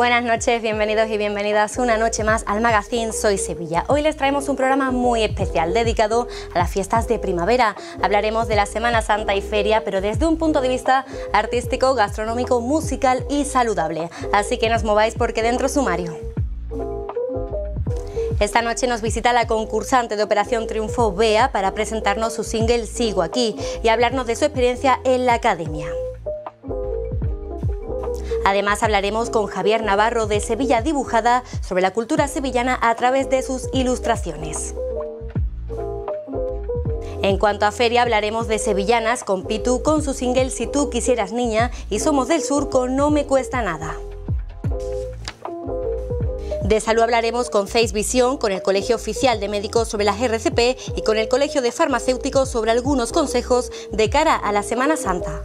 Buenas noches, bienvenidos y bienvenidas una noche más al magazine Soy Sevilla. Hoy les traemos un programa muy especial dedicado a las fiestas de primavera. Hablaremos de la Semana Santa y feria, pero desde un punto de vista artístico, gastronómico, musical y saludable. Así que nos mováis porque dentro sumario. Esta noche nos visita la concursante de Operación Triunfo Bea para presentarnos su single Sigo aquí y hablarnos de su experiencia en la academia. Además hablaremos con Javier Navarro de Sevilla Dibujada sobre la cultura sevillana a través de sus ilustraciones. En cuanto a feria, hablaremos de Sevillanas con Pitu, con su single Si tú quisieras niña y Somos del Sur con No me cuesta nada. De salud hablaremos con Face Vision, con el Colegio Oficial de Médicos sobre las RCP y con el Colegio de Farmacéuticos sobre algunos consejos de cara a la Semana Santa.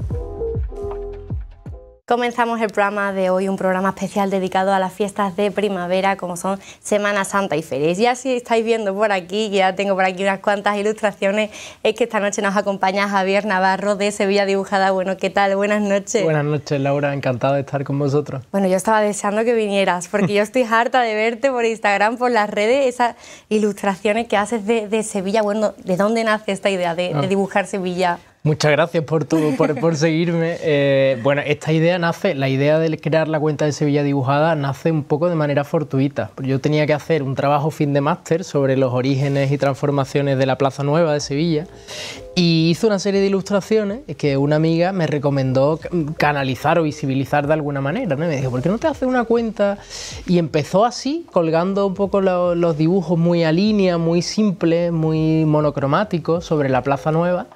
Comenzamos el programa de hoy, un programa especial dedicado a las fiestas de primavera, como son Semana Santa y Ferias. Ya si estáis viendo por aquí, ya tengo por aquí unas cuantas ilustraciones, es que esta noche nos acompaña Javier Navarro de Sevilla Dibujada. Bueno, ¿qué tal? Buenas noches. Buenas noches, Laura, encantado de estar con vosotros. Bueno, yo estaba deseando que vinieras, porque yo estoy harta de verte por Instagram, por las redes, esas ilustraciones que haces de, Sevilla. Bueno, ¿de dónde nace esta idea de ah. dibujar Sevilla? Muchas gracias por, por, seguirme. Eh, bueno, esta idea nace, la idea de crear la cuenta de Sevilla dibujada nace un poco de manera fortuita. Yo tenía que hacer un trabajo fin de máster sobre los orígenes y transformaciones de la Plaza Nueva de Sevilla y hice una serie de ilustraciones que una amiga me recomendó canalizar o visibilizar de alguna manera. Me dijo, ¿por qué no te haces una cuenta? Y empezó así, colgando un poco los dibujos muy a línea, muy simples, muy monocromáticos sobre la Plaza Nueva.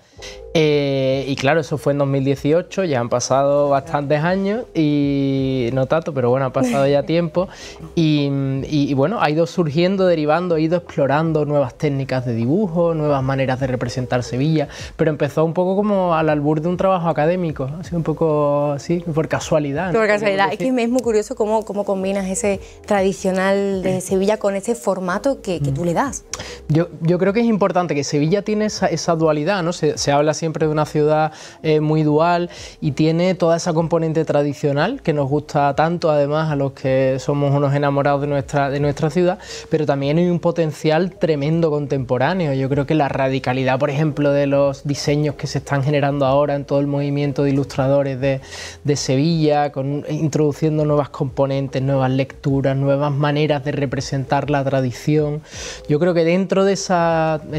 Eh, y claro, eso fue en 2018, ya han pasado bastantes años y no tanto, pero bueno, ha pasado ya tiempo y, bueno, ha ido surgiendo, derivando, ha ido explorando nuevas técnicas de dibujo, nuevas maneras de representar Sevilla, pero empezó un poco como al albur de un trabajo académico, así un poco así, por casualidad. Por casualidad, es que es muy curioso cómo, combinas ese tradicional de Sevilla con ese formato que, mm. tú le das. Yo, yo creo que es importante que Sevilla tiene esa, dualidad, ¿no? se habla siempre de una ciudad eh, muy dual y tiene toda esa componente tradicional que nos gusta tanto además a los que somos unos enamorados de nuestra, de nuestra ciudad, pero también hay un potencial tremendo contemporáneo. Yo creo que la radicalidad, por ejemplo, de los diseños que se están generando ahora en todo el movimiento de ilustradores de, Sevilla, introduciendo nuevas componentes, nuevas lecturas, nuevas maneras de representar la tradición. Yo creo que dentro de, esa, de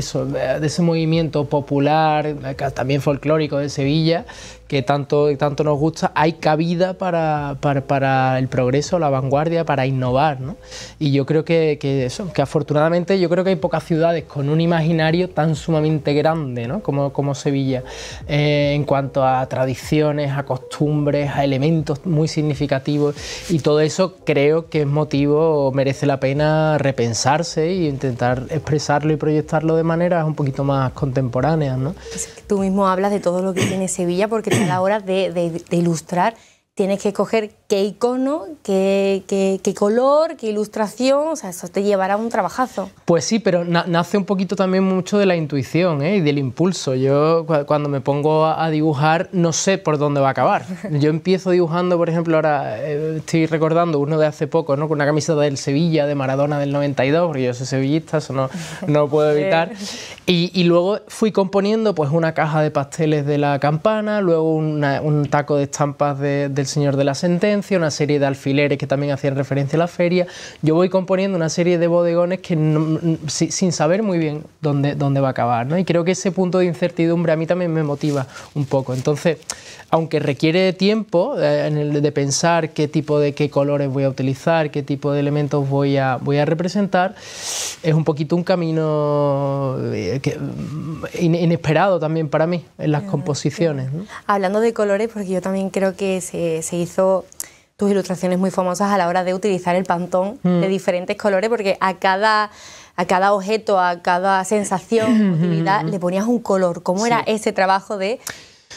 ese movimiento popular, también folclórico de Sevilla, que tanto, tanto nos gusta, hay cabida para, para, para, el progreso, la vanguardia, para innovar. ¿no? Y yo creo que, que, eso, que afortunadamente yo creo que hay pocas ciudades con un imaginario tan sumamente grande ¿no? como, como Sevilla, eh, en cuanto a tradiciones, a costumbres, a elementos muy significativos. Y todo eso creo que es motivo, merece la pena repensarse y intentar expresarlo y proyectarlo de maneras un poquito más contemporáneas. ¿no? Tú mismo hablas de todo lo que tiene Sevilla porque a la hora de, de ilustrar tienes que escoger qué icono, qué, color, qué ilustración, o sea, eso te llevará a un trabajazo. Pues sí, pero nace un poquito también mucho de la intuición ¿eh? y del impulso. Yo cuando me pongo a, dibujar no sé por dónde va a acabar. Yo empiezo dibujando, por ejemplo, ahora eh, estoy recordando uno de hace poco, ¿no? con una camiseta del Sevilla, de Maradona del 92, porque yo soy sevillista, eso no, no puedo evitar. Y, luego fui componiendo pues una caja de pasteles de la campana, luego un taco de estampas de el Señor de la Sentencia, una serie de alfileres que también hacían referencia a la feria. Yo voy componiendo una serie de bodegones que sin saber muy bien dónde, dónde va a acabar. ¿no? Y creo que ese punto de incertidumbre a mí también me motiva un poco. Entonces, aunque requiere tiempo eh, de pensar qué tipo de qué colores voy a utilizar, qué tipo de elementos voy a, voy a representar, es un poquito un camino eh, mm, inesperado también para mí en las composiciones. Hablando de colores, porque yo también creo que se, hizo tus ilustraciones muy famosas a la hora de utilizar el pantón de mm. diferentes colores, porque a cada, a cada objeto, a cada sensación, le ponías un color. ¿Cómo era ese trabajo de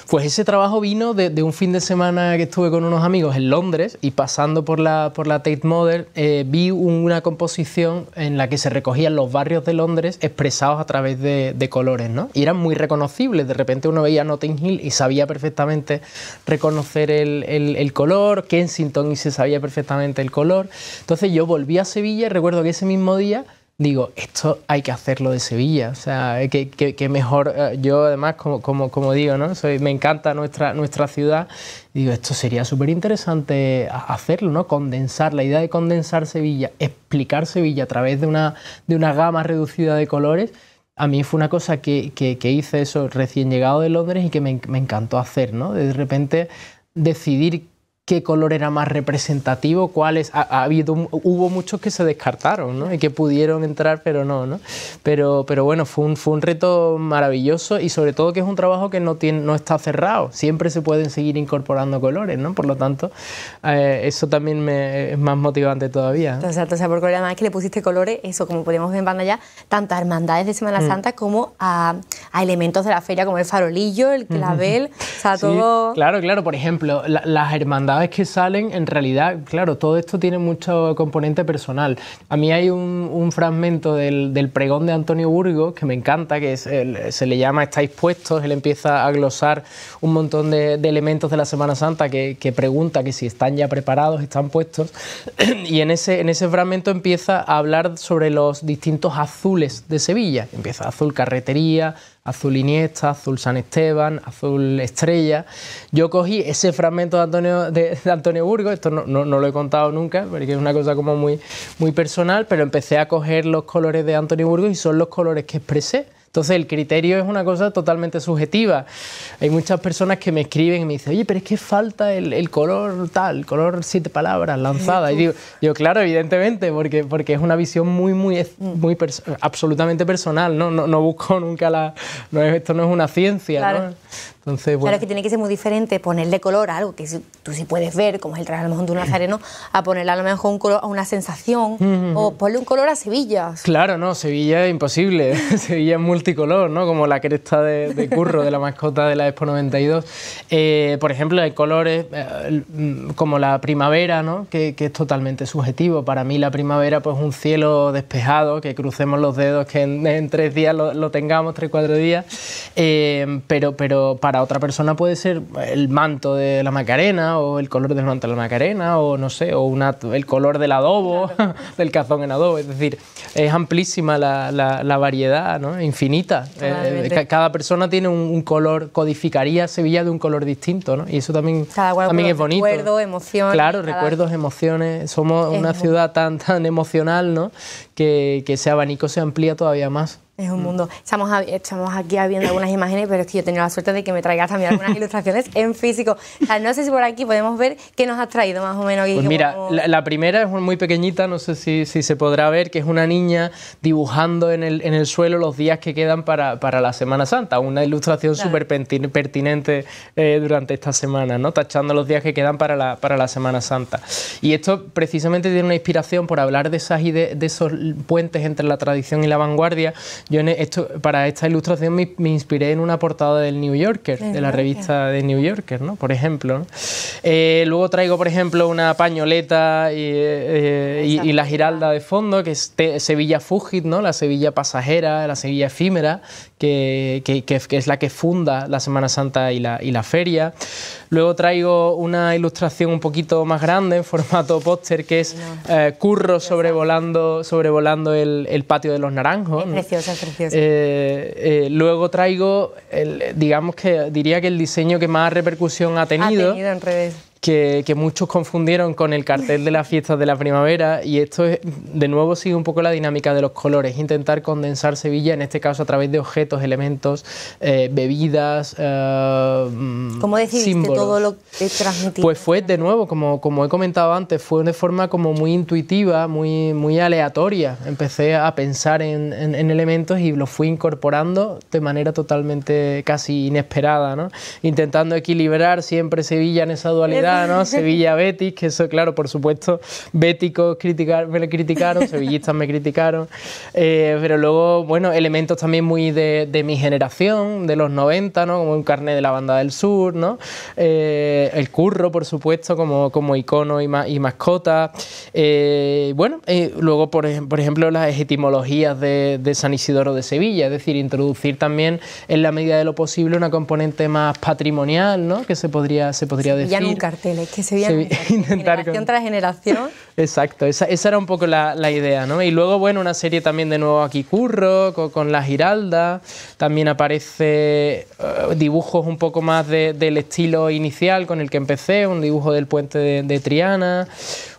pues ese trabajo vino de, un fin de semana que estuve con unos amigos en Londres y pasando por la, por la Tate Model eh, vi una composición en la que se recogían los barrios de Londres expresados a través de, colores, ¿no? Y eran muy reconocibles. De repente uno veía Notting Hill y sabía perfectamente reconocer el color, Kensington y se sabía perfectamente el color. Entonces yo volví a Sevilla y recuerdo que ese mismo día digo, esto hay que hacerlo de Sevilla, o sea, que, mejor, eh, yo además, como, como, como digo, ¿no? Soy, me encanta nuestra, nuestra ciudad, digo, esto sería súper interesante hacerlo, ¿no? Condensar, la idea de condensar Sevilla, explicar Sevilla a través de una, de una gama reducida de colores, a mí fue una cosa que, que, hice eso recién llegado de Londres y que me, me encantó hacer, ¿no? De repente decidir qué color era más representativo, cuáles. habido, hubo muchos que se descartaron ¿no? y que pudieron entrar, pero no. ¿no? Pero, pero bueno, fue un, fue un reto maravilloso y sobre todo que es un trabajo que no, tiene, no está cerrado. Siempre se pueden seguir incorporando colores, ¿no? Por lo tanto, eh, eso también me, es más motivante todavía. Exacto, o sea, porque además que le pusiste colores, eso, como podemos ver en banda ya, tanto a hermandades de Semana mm. Santa como a, elementos de la feria, como el farolillo, el clavel, o sea, todo... claro, claro, por ejemplo, las hermandades cada vez que salen, en realidad, claro, todo esto tiene mucho componente personal. A mí hay un, fragmento del, pregón de Antonio Burgos que me encanta, que se le llama Estáis puestos, él empieza a glosar un montón de, elementos de la Semana Santa que, pregunta que si están ya preparados, están puestos, y en ese fragmento empieza a hablar sobre los distintos azules de Sevilla, empieza azul carretería, Azul Iniesta, Azul San Esteban, Azul Estrella. Yo cogí ese fragmento de Antonio, de, Burgos, esto no, lo he contado nunca, porque es una cosa como muy, muy personal, pero empecé a coger los colores de Antonio Burgos y son los colores que expresé. Entonces el criterio es una cosa totalmente subjetiva. Hay muchas personas que me escriben y me dicen, oye, pero es que falta el, color tal, el color siete palabras, lanzada. Y digo, claro, evidentemente, porque, porque es una visión muy, muy, mm. muy absolutamente personal, ¿no? No, busco nunca la... esto no es una ciencia, ¿no? Claro, que tiene que ser muy diferente ponerle color a algo que tú sí puedes ver, como es el traje a lo de un mm. nazareno, a ponerle a lo mejor un color a una sensación, mm-hmm. o ponerle un color a Sevilla. Claro, no, Sevilla es imposible. Sevilla es multicolor, ¿no? Como la cresta de, curro de la mascota de la Expo 92. Eh, por ejemplo, hay colores eh, como la primavera, ¿no? Que, es totalmente subjetivo. Para mí, la primavera, pues un cielo despejado, que crucemos los dedos, que en, tres días lo, tengamos, tres, cuatro días. Eh, pero, pero para otra persona puede ser el manto de la Macarena o el color del manto de la Macarena o no sé, o el color del adobo, del cazón en adobo. Es decir, es amplísima la, variedad, infinita. Eh, cada persona tiene un, color, codificaría Sevilla de un color distinto ¿no? y eso también, también es bonito. Recuerdos, emociones. Claro, recuerdos, emociones. Somos una ciudad tan, tan emocional ¿no? que ese abanico se amplía todavía más. Es un mm. mundo. Estamos, estamos aquí viendo algunas imágenes, pero es que yo he tenido la suerte de que me traigas también algunas ilustraciones en físico. no sé si por aquí podemos ver qué nos has traído más o menos. pues mira, la, primera es muy pequeñita, no sé si, se podrá ver, que es una niña dibujando en el, suelo los días que quedan para, la Semana Santa. Una ilustración súper pertinente eh, durante esta semana, ¿no? Tachando los días que quedan para la, para la Semana Santa. Y esto precisamente tiene una inspiración por hablar de, esas y de esos puentes entre la tradición y la vanguardia yo esto, para esta ilustración me, inspiré en una portada del New Yorker, de la revista de New Yorker, ¿no? Por ejemplo. Eh, luego traigo, por ejemplo, una pañoleta y, eh, eh, la giralda de fondo, que es Sevilla Fugit, ¿no? La Sevilla pasajera, la Sevilla efímera, que, es la que funda la Semana Santa y la, y la feria. Luego traigo una ilustración un poquito más grande en formato póster que es eh, Curro sobrevolando, sobrevolando el, patio de los naranjos. Es preciosa, preciosa. Eh, eh, luego traigo, digamos que diría que el diseño que más repercusión ha tenido. Ha tenido en redes que, muchos confundieron con el cartel de las fiestas de la primavera y esto de nuevo sigue un poco la dinámica de los colores, intentar condensar Sevilla, en este caso a través de objetos, elementos, eh, bebidas, eh, mm, ¿Cómo decidiste todo lo que transmitiste? Pues fue de nuevo, como, como he comentado antes, fue de forma como muy intuitiva, muy, muy aleatoria. Empecé a pensar en, elementos y los fui incorporando de manera totalmente casi inesperada, intentando equilibrar siempre Sevilla en esa dualidad. Sevilla, Betis, que eso, claro, por supuesto, béticos criticar, me criticaron, sevillistas me criticaron. Eh, pero luego, bueno, elementos también muy de, mi generación, de los 90, ¿no? Como un carnet de la banda del sur, ¿no? Eh, el curro, por supuesto, como, como icono y, y mascota. Eh, bueno, luego, por, ejemplo, las etimologías de, San Isidoro de Sevilla, es decir, introducir también en la medida de lo posible una componente más patrimonial, ¿no? Que se podría, se podría decir que se veía generación tras generación. Exacto, esa, esa, era un poco la, la, idea, ¿no? Y luego, bueno, una serie también de nuevo aquí, Curro, con, La Giralda, también aparece eh, dibujos un poco más del estilo inicial con el que empecé, un dibujo del puente de Triana,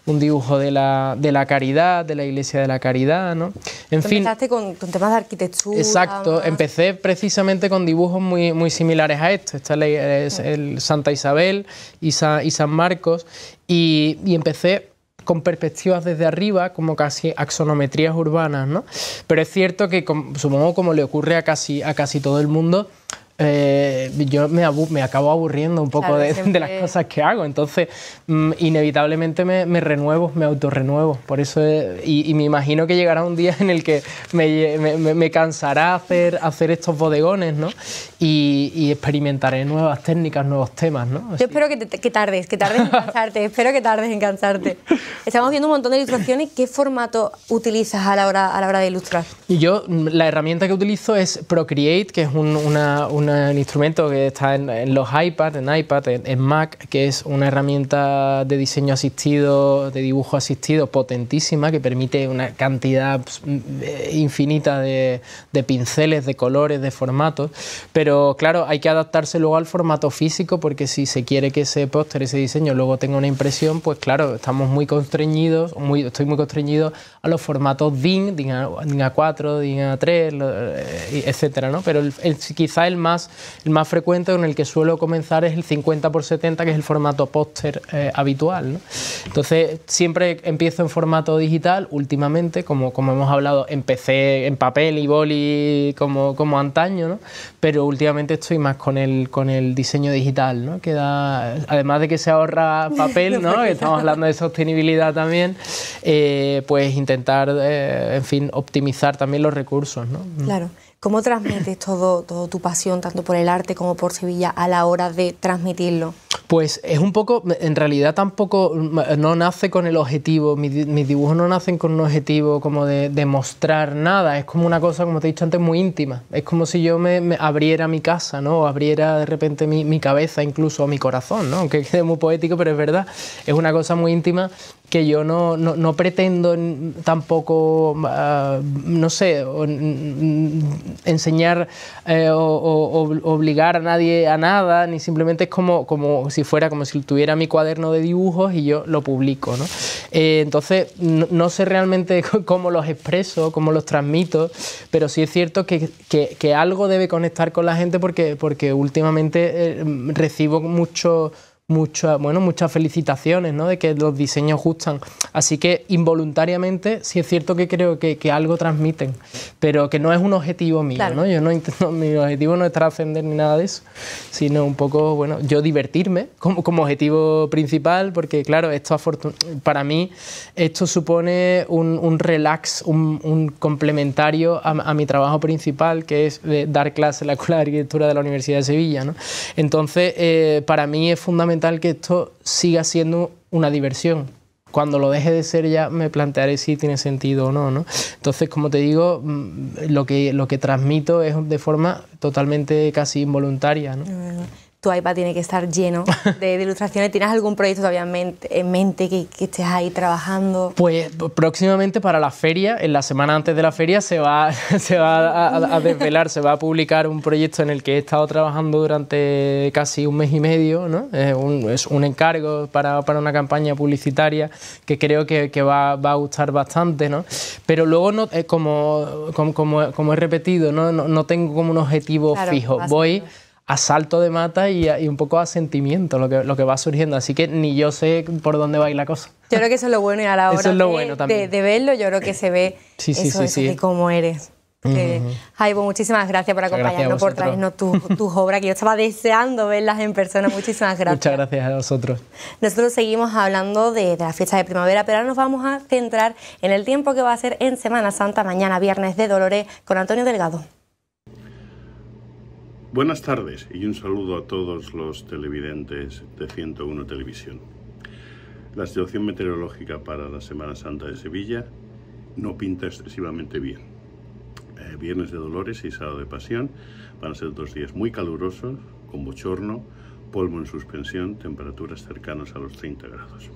un dibujo de la, de la caridad, de la iglesia de la caridad, ¿no? En fin, empezaste con, temas de arquitectura. Exacto, empecé precisamente con dibujos muy, similares a esto. Esta ley es el Santa Isabel y, San, Marcos. Y, empecé con perspectivas desde arriba, como casi axonometrías urbanas, ¿no? Pero es cierto que, supongo como le ocurre a casi, a casi todo el mundo, eh, yo me, me, acabo aburriendo un poco de, las cosas que hago, entonces mm, inevitablemente me, renuevo, me autorrenuevo, por eso y, me imagino que llegará un día en el que me, me cansará hacer, hacer estos bodegones, ¿no? Y, experimentaré nuevas técnicas, nuevos temas, ¿no? Yo espero que, tardes, que tardes en cansarte, espero que tardes en cansarte. Estamos viendo un montón de ilustraciones, ¿qué formato utilizas a la hora, a la hora de ilustrar? y Yo, la herramienta que utilizo es Procreate, que es una un instrumento que está en, los iPads, en iPad, en, Mac, que es una herramienta de diseño asistido, de dibujo asistido potentísima, que permite una cantidad pues, mm, eh, infinita de, pinceles, de colores, de formatos. Pero claro, hay que adaptarse luego al formato físico, porque si se quiere que ese póster, ese diseño, luego tenga una impresión, pues claro, estamos muy constreñidos, estoy muy constreñido a los formatos DIN, DIN A4, DIN A3, eh, etcétera, Pero quizá el más el más frecuente con el que suelo comenzar es el 50 por 70, que es el formato póster eh, habitual. Entonces, siempre empiezo en formato digital, últimamente, como, como hemos hablado, empecé en papel y boli como, como antaño, ¿no? pero últimamente estoy más con el, con el diseño digital, ¿no? además de que se ahorra papel, ¿no? estamos hablando de sostenibilidad también, eh, pues intentar, eh, en fin, optimizar también los recursos. ¿no? Claro. ¿Cómo transmites todo, todo tu pasión, tanto por el arte como por Sevilla, a la hora de transmitirlo? Pues es un poco, en realidad tampoco, no nace con el objetivo, mis, dibujos no nacen con un objetivo como de, mostrar nada, es como una cosa, como te he dicho antes, muy íntima, es como si yo me, abriera mi casa, ¿no? O abriera de repente mi, cabeza, incluso mi corazón, ¿no? Aunque quede muy poético, pero es verdad, es una cosa muy íntima que yo no, pretendo tampoco, ah, no sé, enseñar eh, o, o, obligar a nadie a nada, ni simplemente es como, como si fuera como si tuviera mi cuaderno de dibujos y yo lo publico. ¿no? Eh, entonces, no, sé realmente cómo los expreso, cómo los transmito, pero sí es cierto que, algo debe conectar con la gente porque, porque últimamente eh, recibo mucho bueno, muchas felicitaciones ¿no? de que los diseños gustan. Así que involuntariamente sí es cierto que creo que, algo transmiten, pero que no es un objetivo mío. ¿no? Yo no, mi objetivo no es trascender ni nada de eso, sino un poco, bueno, yo divertirme como, como objetivo principal, porque claro, esto para mí esto supone un, relax, un, complementario a, mi trabajo principal, que es dar clase en la Escuela de Arquitectura de la Universidad de Sevilla. Entonces, eh, para mí es fundamental que esto siga siendo una diversión. Cuando lo deje de ser ya me plantearé si tiene sentido o no, ¿no? Entonces, como te digo, mm, lo que, lo que transmito es de forma totalmente casi involuntaria, ¿no? tu iPad tiene que estar lleno de, ilustraciones. ¿Tienes algún proyecto todavía en mente, que, estés ahí trabajando? Pues próximamente para la feria, en la semana antes de la feria, se va, a, desvelar, se va a publicar un proyecto en el que he estado trabajando durante casi un mes y medio. ¿no? Es, un, encargo para, una campaña publicitaria que creo que, va, a gustar bastante. ¿no? Pero luego, no, eh, como, como, como, he repetido, ¿no? tengo como un objetivo fijo. Voy asalto de mata y, un poco a sentimiento lo que, lo que va surgiendo. Así que ni yo sé por dónde va a ir la cosa. Yo creo que eso es lo bueno y a la hora de, verlo, yo creo que se ve eso, cómo eres. muchísimas gracias por acompañarnos, por traernos tus obras, que yo estaba deseando verlas en persona. Muchísimas gracias. Muchas gracias a vosotros. Nosotros seguimos hablando de, de la fiesta de primavera, pero ahora nos vamos a centrar en el tiempo que va a ser en Semana Santa, mañana, viernes de Dolores, con Antonio Delgado. Buenas tardes y un saludo a todos los televidentes de 101 Televisión. La situación meteorológica para la Semana Santa de Sevilla no pinta excesivamente bien. Eh, viernes de Dolores y Sábado de Pasión van a ser dos días muy calurosos, con bochorno, polvo en suspensión, temperaturas cercanas a los 30 grados.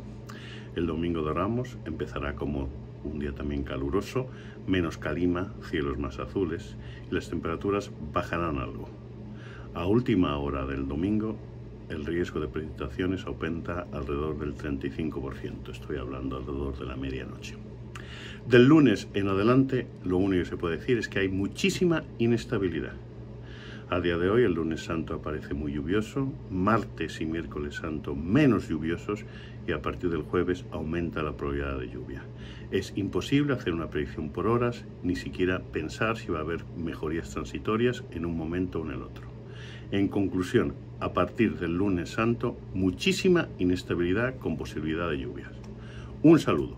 El domingo de Ramos empezará como un día también caluroso, menos calima, cielos más azules y las temperaturas bajarán algo, a última hora del domingo, el riesgo de precipitaciones aumenta alrededor del 35%, estoy hablando alrededor de la medianoche. Del lunes en adelante, lo único que se puede decir es que hay muchísima inestabilidad. A día de hoy el lunes santo aparece muy lluvioso, martes y miércoles santo menos lluviosos y a partir del jueves aumenta la probabilidad de lluvia. Es imposible hacer una predicción por horas, ni siquiera pensar si va a haber mejorías transitorias en un momento o en el otro. En conclusión, a partir del lunes santo, muchísima inestabilidad con posibilidad de lluvias. Un saludo.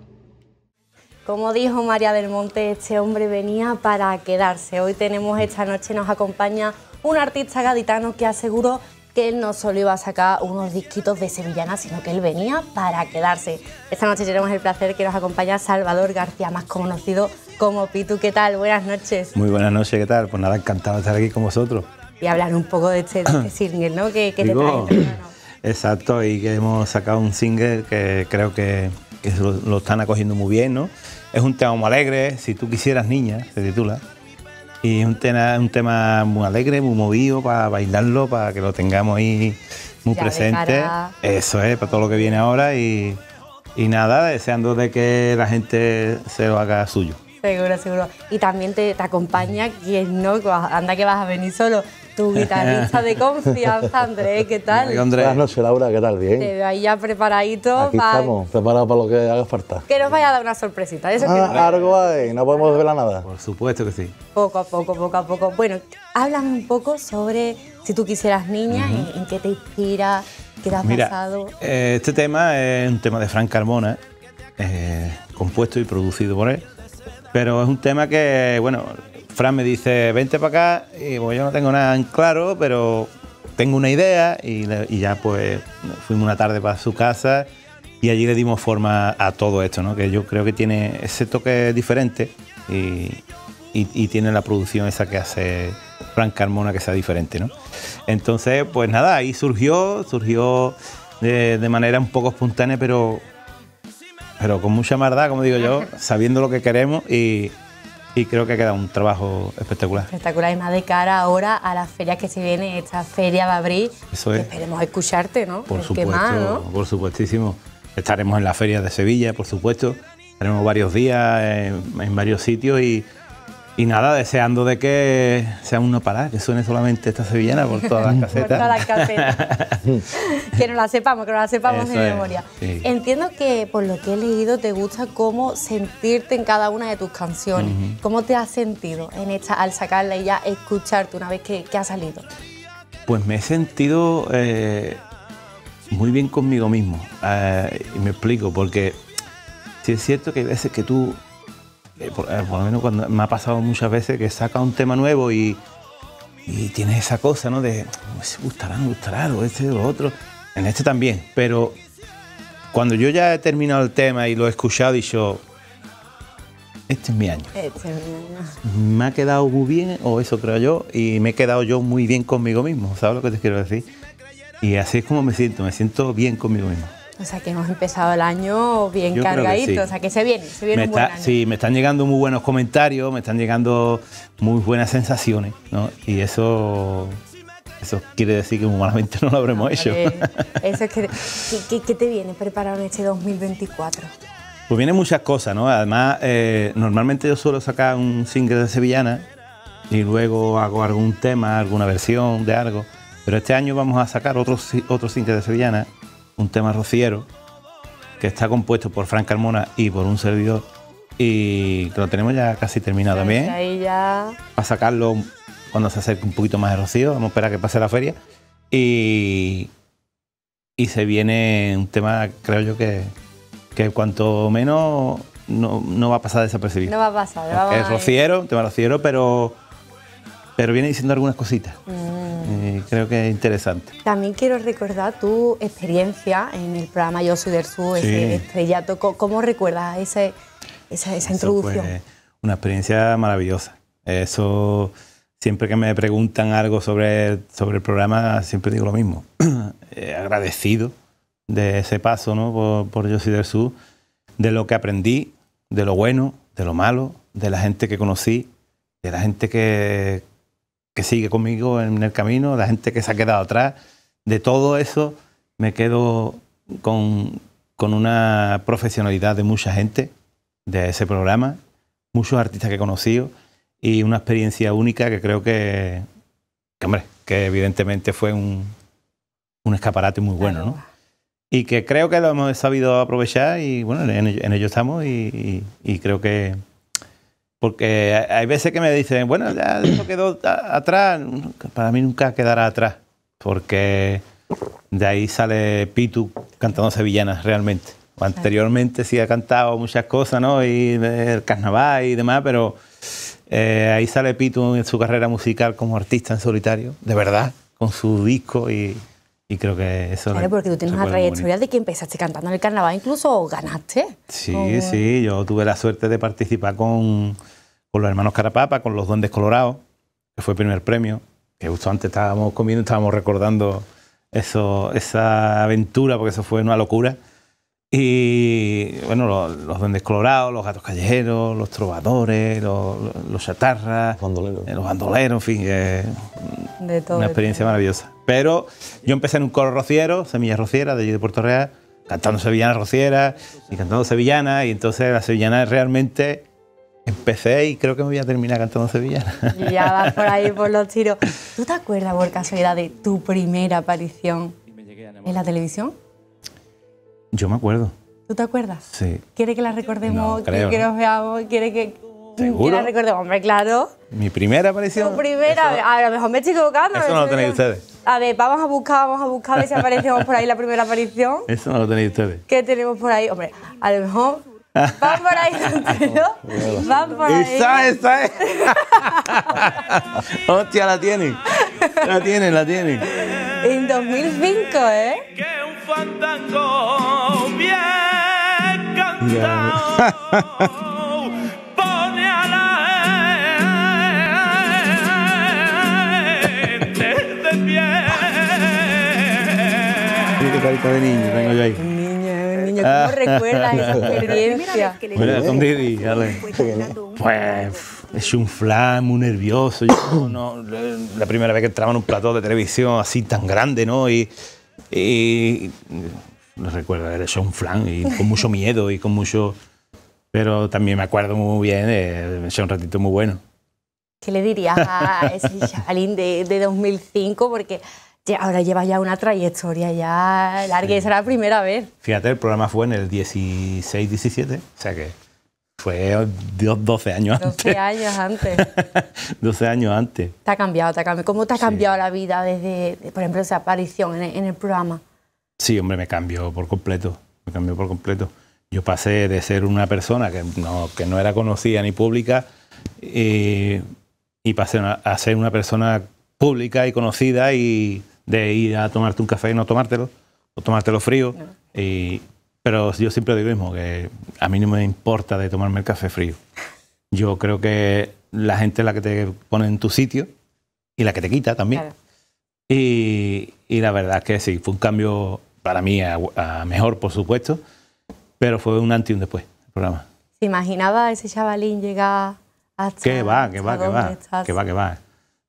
Como dijo María del Monte, este hombre venía para quedarse. Hoy tenemos esta noche, nos acompaña un artista gaditano que aseguró que él no solo iba a sacar unos disquitos de Sevillana, sino que él venía para quedarse. Esta noche tenemos el placer que nos acompaña Salvador García, más conocido como Pitu. ¿Qué tal? Buenas noches. Muy buenas noches, ¿qué tal? Pues nada, encantado de estar aquí con vosotros y hablar un poco de este, este single, ¿no? Que, te trae Exacto, y que hemos sacado un single que creo que, lo, están acogiendo muy bien, ¿no? Es un tema muy alegre, si tú quisieras niña, se titula. Y es un tema, un tema muy alegre, muy movido para bailarlo, para que lo tengamos ahí muy presente. Eso es, para todo lo que viene ahora y, y nada, deseando de que la gente se lo haga suyo. Seguro, seguro. Y también te, te acompaña quien no, anda que vas a venir solo, tu guitarrista de confianza, Andrés, ¿qué tal? Andrés. Buenas noches, Laura, ¿qué tal? Bien. Te veo ahí ya preparadito. Aquí para... estamos, preparados para lo que haga falta. Que nos vaya a dar una sorpresita. Eso ah, Algo ahí, no podemos verla nada. Por supuesto que sí. Poco a poco, poco a poco. Bueno, háblame un poco sobre si tú quisieras niña, en, qué te inspira, qué te ha pasado. Eh, este tema es un tema de Frank Carmona, eh, compuesto y producido por él. Pero es un tema que, bueno, Fran me dice, vente para acá, y yo no tengo nada en claro, pero tengo una idea, y, ya pues fuimos una tarde para su casa y allí le dimos forma a todo esto, ¿no? que yo creo que tiene ese toque diferente y, tiene la producción esa que hace ...Fran Carmona que sea diferente. ¿no? Entonces, pues nada, ahí surgió, surgió de, manera un poco espontánea, pero, pero con mucha maldad, como digo yo, sabiendo lo que queremos y, y creo que ha quedado un trabajo espectacular. Espectacular, y más de cara ahora a las ferias que se viene, esta feria va a abrir. Eso es. Esperemos escucharte, ¿no? Por supuesto, por supuestísimo. Estaremos en la feria de Sevilla, por supuesto. Estaremos varios días en, en varios sitios y y nada, deseando de que sea uno parada que suene solamente esta sevillana por todas las casetas. todas las casetas. que no la sepamos, que no la sepamos de memoria. Entiendo que por lo que he leído te gusta cómo sentirte en cada una de tus canciones. ¿Cómo te has sentido en esta al sacarla y ya escucharte una vez que, ha salido? Pues me he sentido eh, muy bien conmigo mismo. Eh, y me explico, porque si es cierto que hay veces que tú eh, eh, por, lo menos cuando me ha pasado muchas veces que saca un tema nuevo y, tienes tiene esa cosa, ¿no? De, gustará, me gustará, o este o otro. En este también, pero cuando yo ya he terminado el tema y lo he escuchado, y yo este es mi año. Este es mi año. Me ha quedado muy bien, o eso creo yo, y me he quedado yo muy bien conmigo mismo, ¿sabes lo que te quiero decir? Y así es como me siento, me siento bien conmigo mismo. O sea que hemos empezado el año bien cargadito, o sea que se viene, se viene un buen año. Sí, me están llegando muy buenos comentarios, me están llegando muy buenas sensaciones, ¿no? Y eso eso quiere decir que humanamente no lo habremos ah, hecho. Eso es que, ¿qué, te viene preparado este 2024? Pues vienen muchas cosas, ¿no? Además, eh, normalmente yo suelo sacar un single de Sevillana y luego hago algún tema, alguna versión de algo. Pero este año vamos a sacar otro, otro single de Sevillana un tema rociero que está compuesto por Frank Carmona y por un servidor y lo tenemos ya casi terminado también. Ahí ya... Para sacarlo cuando se acerque un poquito más de rocío, vamos a esperar que pase la feria. Y, y se viene un tema, creo yo, que, cuanto menos no, va a pasar desapercibido. No va a pasar, va Es rociero, un tema rociero, pero pero viene diciendo algunas cositas. Mm. Eh, creo que es interesante. También quiero recordar tu experiencia en el programa Yo Soy del Sur, sí. ya estrellato. ¿Cómo recuerdas ese, esa, esa introducción? una experiencia maravillosa. Eso, siempre que me preguntan algo sobre, sobre el programa, siempre digo lo mismo. Eh, agradecido de ese paso ¿no? por, por Yo Soy del Sur, de lo que aprendí, de lo bueno, de lo malo, de la gente que conocí, de la gente que, sigue conmigo en el camino, la gente que se ha quedado atrás. De todo eso me quedo con, con una profesionalidad de mucha gente de ese programa, muchos artistas que he conocido y una experiencia única que creo que, que hombre, que evidentemente fue un, un escaparate muy bueno, ¿no? Y que creo que lo hemos sabido aprovechar y bueno, en ello, estamos y creo que, porque hay veces que me dicen, bueno, ya eso quedó atrás. Para mí nunca quedará atrás. Porque de ahí sale Pitu cantando sevillanas realmente. Anteriormente sí ha cantado muchas cosas, ¿no? Y el carnaval y demás, pero eh, ahí sale Pitu en su carrera musical como artista en solitario, de verdad, con su disco y y creo que eso... Claro, porque tú tienes una trayectoria de que empezaste cantando en el carnaval, incluso ganaste. Sí, sí, yo tuve la suerte de participar con, los hermanos Carapapa, con los Duendes Colorados, que fue el primer premio, que justo antes estábamos comiendo, estábamos recordando eso, esa aventura, porque eso fue una locura. Y bueno, los, duendes colorados, los gatos callejeros, los trovadores, los, chatarras, eh, los bandoleros, en fin, eh, una este experiencia maravillosa. Pero yo empecé en un coro rociero, Semillas Rocieras, de allí de Puerto Real, cantando sevillanas rocieras y cantando sevillanas, y entonces la Sevillana realmente empecé y creo que me voy a terminar cantando sevillanas. Ya vas por ahí por los tiros. ¿Tú te acuerdas, por casualidad, de tu primera aparición en la televisión? Yo me acuerdo. ¿Tú te acuerdas? Sí. ¿Quiere que la recordemos? No, creo, ¿Quiere que nos veamos? ¿Quiere que, la recordemos? Hombre, claro. ¿Mi primera aparición? Tu primera. Eso, a lo mejor me estoy equivocando. Eso no lo tenéis ustedes. A ver, vamos a buscar, vamos a buscar a ver si aparecemos por ahí la primera aparición. Eso no lo tenéis ustedes. ¿Qué tenemos por ahí? Hombre, a lo mejor Van por ahí, ¿no? Van por ahí. Está, está. Hostia, la tienen. La tienen, la tienen. En 2005, ¿eh? Que un fandango bien cantado pone a la gente de pie. Mira qué carita de niño tengo yo ahí. ¿Cómo ah. recuerdas esa experiencia? Mira, le pues, es un flan muy nervioso. la primera vez que entraba en un plató de televisión así tan grande, ¿no? Y, no recuerdo, era un flan y con mucho miedo y con mucho... Pero también me acuerdo muy bien, de eh, es un ratito muy bueno. ¿Qué le dirías a ese de, de 2005? Porque ahora lleva ya una trayectoria ya larga y será la primera vez. Fíjate, el programa fue en el 16-17, o sea que fue 12 años antes. 12 años antes. 12 años antes. Te ha cambiado, te ha cambiado. ¿Cómo te ha cambiado la vida desde, por ejemplo, esa aparición en el, programa? Sí, hombre, me cambió por completo, me cambió por completo. Yo pasé de ser una persona que no, que no era conocida ni pública eh, y pasé a ser una persona pública y conocida y, de ir a tomarte un café y no tomártelo, o tomártelo frío. Y, pero yo siempre digo lo mismo, que a mí no me importa de tomarme el café frío. Yo creo que la gente es la que te pone en tu sitio y la que te quita también. Y, y, la verdad es que sí, fue un cambio para mí a, mejor, por supuesto, pero fue un antes y un después el programa. ¿Se imaginaba ese chavalín llegar hasta.? Que va, que va, que va. Que va, que va.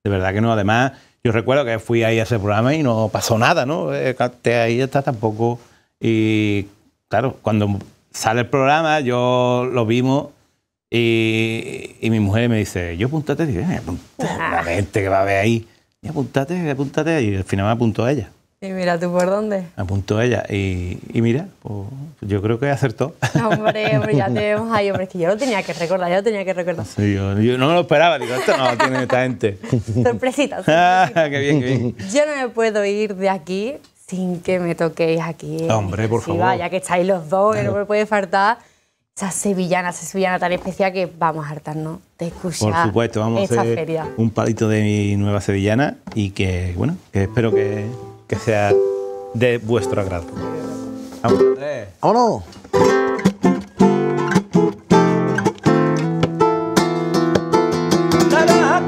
De verdad que no. Además, yo recuerdo que fui ahí a ese programa y no pasó nada, ¿no? Eh, ahí está tampoco. Y claro, cuando sale el programa, yo lo vimos y, mi mujer me dice, yo apúntate, dije: eh, apúntate, la gente que va a ver ahí. Y apúntate, apúntate. Y al final me apuntó a ella. Y mira, ¿tú por dónde? Apuntó ella. Y, y mira, pues, yo creo que acertó. Hombre, hombre, ya tenemos vemos ahí. Hombre, que yo lo tenía que recordar, yo lo tenía que recordar. Sí, yo, no me lo esperaba. Digo, esto no tiene esta gente. Sorpresita. Ah, qué bien, qué bien. Yo no me puedo ir de aquí sin que me toquéis aquí. Hombre, por favor. Ya que estáis los dos, que no me puede faltar esa sevillana, esa sevillana tan especial que vamos a hartarnos de escuchar. Por supuesto, vamos a hacer un palito de mi nueva sevillana y que, bueno, que espero que que sea de vuestro agrado. ¡Vamos, Andrés! ¡Vámonos!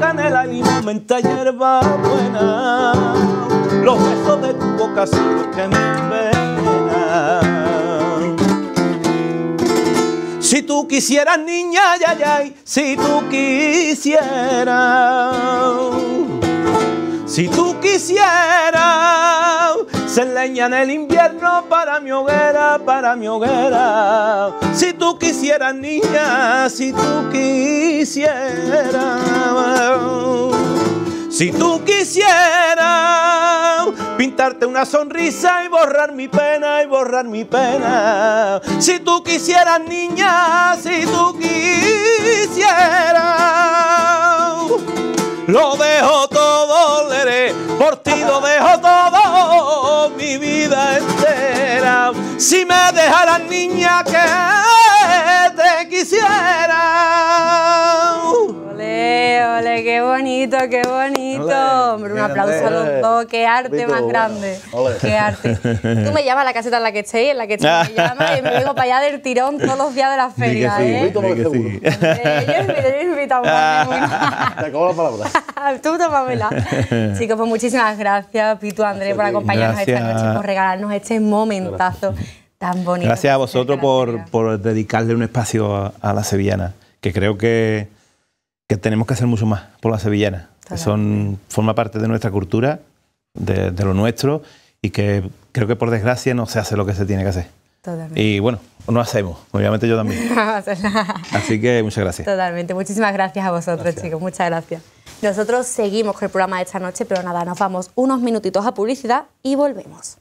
canela, limón, menta, hierba buena. Los besos de tu boca son los que me envenenan. Si tú quisieras, niña, ya, si tú quisieras. Si tú quisieras se leña en el invierno para mi hoguera, para mi hoguera. Si tú quisieras, niña, si tú quisieras. Si tú quisieras pintarte una sonrisa y borrar mi pena y borrar mi pena. Si tú quisieras, niña, si tú quisieras. Lo dejo todo, leeré. por ti lo dejo todo, mi vida entera. Si me dejara niña que te quisiera. Ole, qué bonito, qué bonito. Hombre, un aplauso a los dos, qué arte más grande. Qué arte. Tú me llamas a la caseta en la que estoy, en la que estoy me llamas y me vengo para allá del tirón todos los días de la feria, sí, ¿eh? sí. yo invito, a Te Tú tómamela. Chicos, pues muchísimas gracias, Pitu Andrés, por acompañarnos esta noche, por regalarnos este momentazo. Tan bonito. Gracias a vosotros por, por, dedicarle un espacio a la sevillana, que creo que, que tenemos que hacer mucho más por la sevillana. Que son, forma parte de nuestra cultura, de, lo nuestro, y que creo que por desgracia no se hace lo que se tiene que hacer. Totalmente. Y bueno, no hacemos, obviamente yo también. Así que muchas gracias. Totalmente, muchísimas gracias a vosotros chicos, muchas gracias. Nosotros seguimos con el programa de esta noche, pero nada, nos vamos unos minutitos a publicidad y volvemos.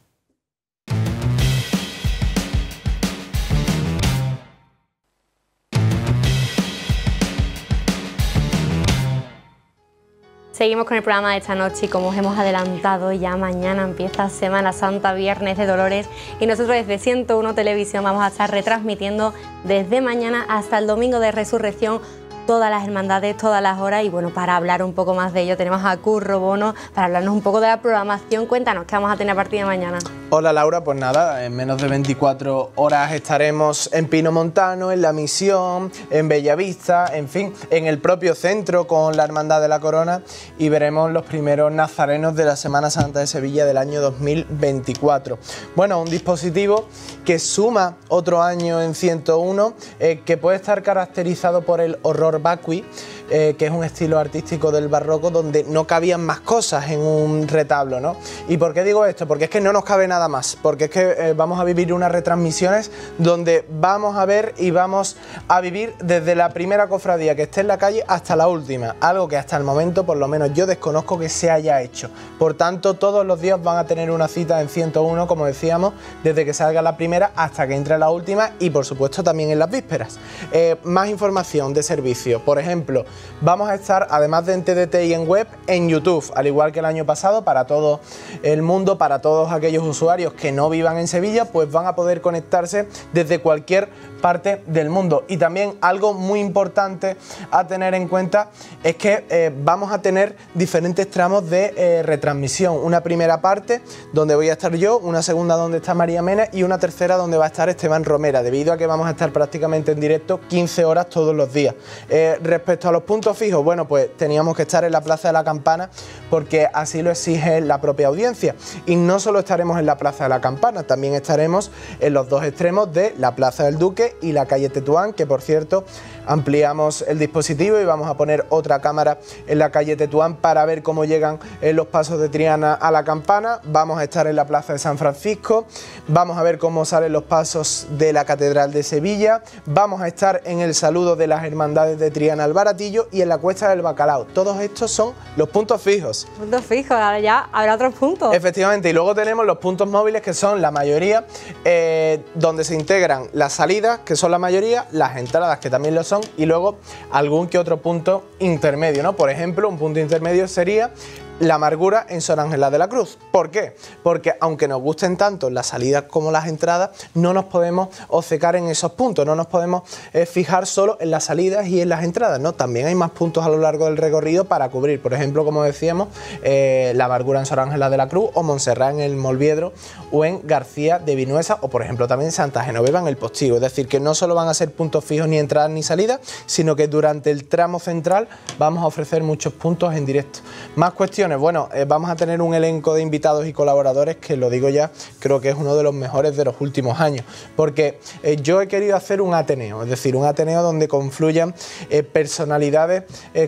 Seguimos con el programa de esta noche y como os hemos adelantado ya mañana empieza Semana Santa, Viernes de Dolores y nosotros desde 101 Televisión vamos a estar retransmitiendo desde mañana hasta el domingo de Resurrección todas las hermandades, todas las horas. Y bueno, para hablar un poco más de ello, tenemos a Curro Bono para hablarnos un poco de la programación. Cuéntanos qué vamos a tener a partir de mañana. Hola Laura, pues nada, en menos de 24 horas estaremos en Pino Montano, en La Misión, en Bellavista, en fin, en el propio centro con la Hermandad de la Corona y veremos los primeros nazarenos de la Semana Santa de Sevilla del año 2024. Bueno, un dispositivo que suma otro año en 101, eh, que puede estar caracterizado por el horror Orbacuí Eh, que es un estilo artístico del barroco donde no cabían más cosas en un retablo, ¿no? ¿Y por qué digo esto? Porque es que no nos cabe nada más, porque es que eh, vamos a vivir unas retransmisiones donde vamos a ver y vamos a vivir desde la primera cofradía que esté en la calle hasta la última, algo que hasta el momento por lo menos yo desconozco que se haya hecho. Por tanto, todos los días van a tener una cita en 101, como decíamos, desde que salga la primera hasta que entre la última y por supuesto también en las vísperas. Eh, más información de servicio, por ejemplo, Vamos a estar, además de en TDT y en web, en YouTube, al igual que el año pasado, para todo el mundo, para todos aquellos usuarios que no vivan en Sevilla, pues van a poder conectarse desde cualquier parte del mundo. Y también algo muy importante a tener en cuenta es que eh, vamos a tener diferentes tramos de eh, retransmisión. Una primera parte donde voy a estar yo, una segunda donde está María Mena y una tercera donde va a estar Esteban Romera, debido a que vamos a estar prácticamente en directo 15 horas todos los días. Eh, respecto a los puntos fijos, bueno, pues teníamos que estar en la Plaza de la Campana porque así lo exige la propia audiencia. Y no solo estaremos en la Plaza de la Campana, también estaremos en los dos extremos de la Plaza del Duque y la calle Tetuán, que por cierto ampliamos el dispositivo y vamos a poner otra cámara en la calle Tetuán para ver cómo llegan eh, los pasos de Triana a la campana. Vamos a estar en la plaza de San Francisco, vamos a ver cómo salen los pasos de la Catedral de Sevilla, vamos a estar en el saludo de las Hermandades de Triana al Baratillo y en la Cuesta del Bacalao. Todos estos son los puntos fijos. Puntos fijos, ahora ya habrá otros puntos. Efectivamente, y luego tenemos los puntos móviles que son la mayoría eh, donde se integran las salidas, que son la mayoría, las entradas que también lo son y luego algún que otro punto intermedio, ¿no? Por ejemplo, un punto intermedio sería la amargura en Sor Ángela de la Cruz. ¿Por qué? Porque aunque nos gusten tanto las salidas como las entradas, no nos podemos obcecar en esos puntos, no nos podemos eh, fijar solo en las salidas y en las entradas, ¿no? También hay más puntos a lo largo del recorrido para cubrir, por ejemplo, como decíamos, eh, la amargura en Sor de la Cruz o Montserrat en el Molviedro o en García de Vinuesa o, por ejemplo, también Santa Genoveva en el Postigo. Es decir, que no solo van a ser puntos fijos ni entradas ni salidas, sino que durante el tramo central vamos a ofrecer muchos puntos en directo. Más cuestión bueno, eh, vamos a tener un elenco de invitados y colaboradores que lo digo ya, creo que es uno de los mejores de los últimos años, porque eh, yo he querido hacer un Ateneo, es decir, un Ateneo donde confluyan eh, personalidades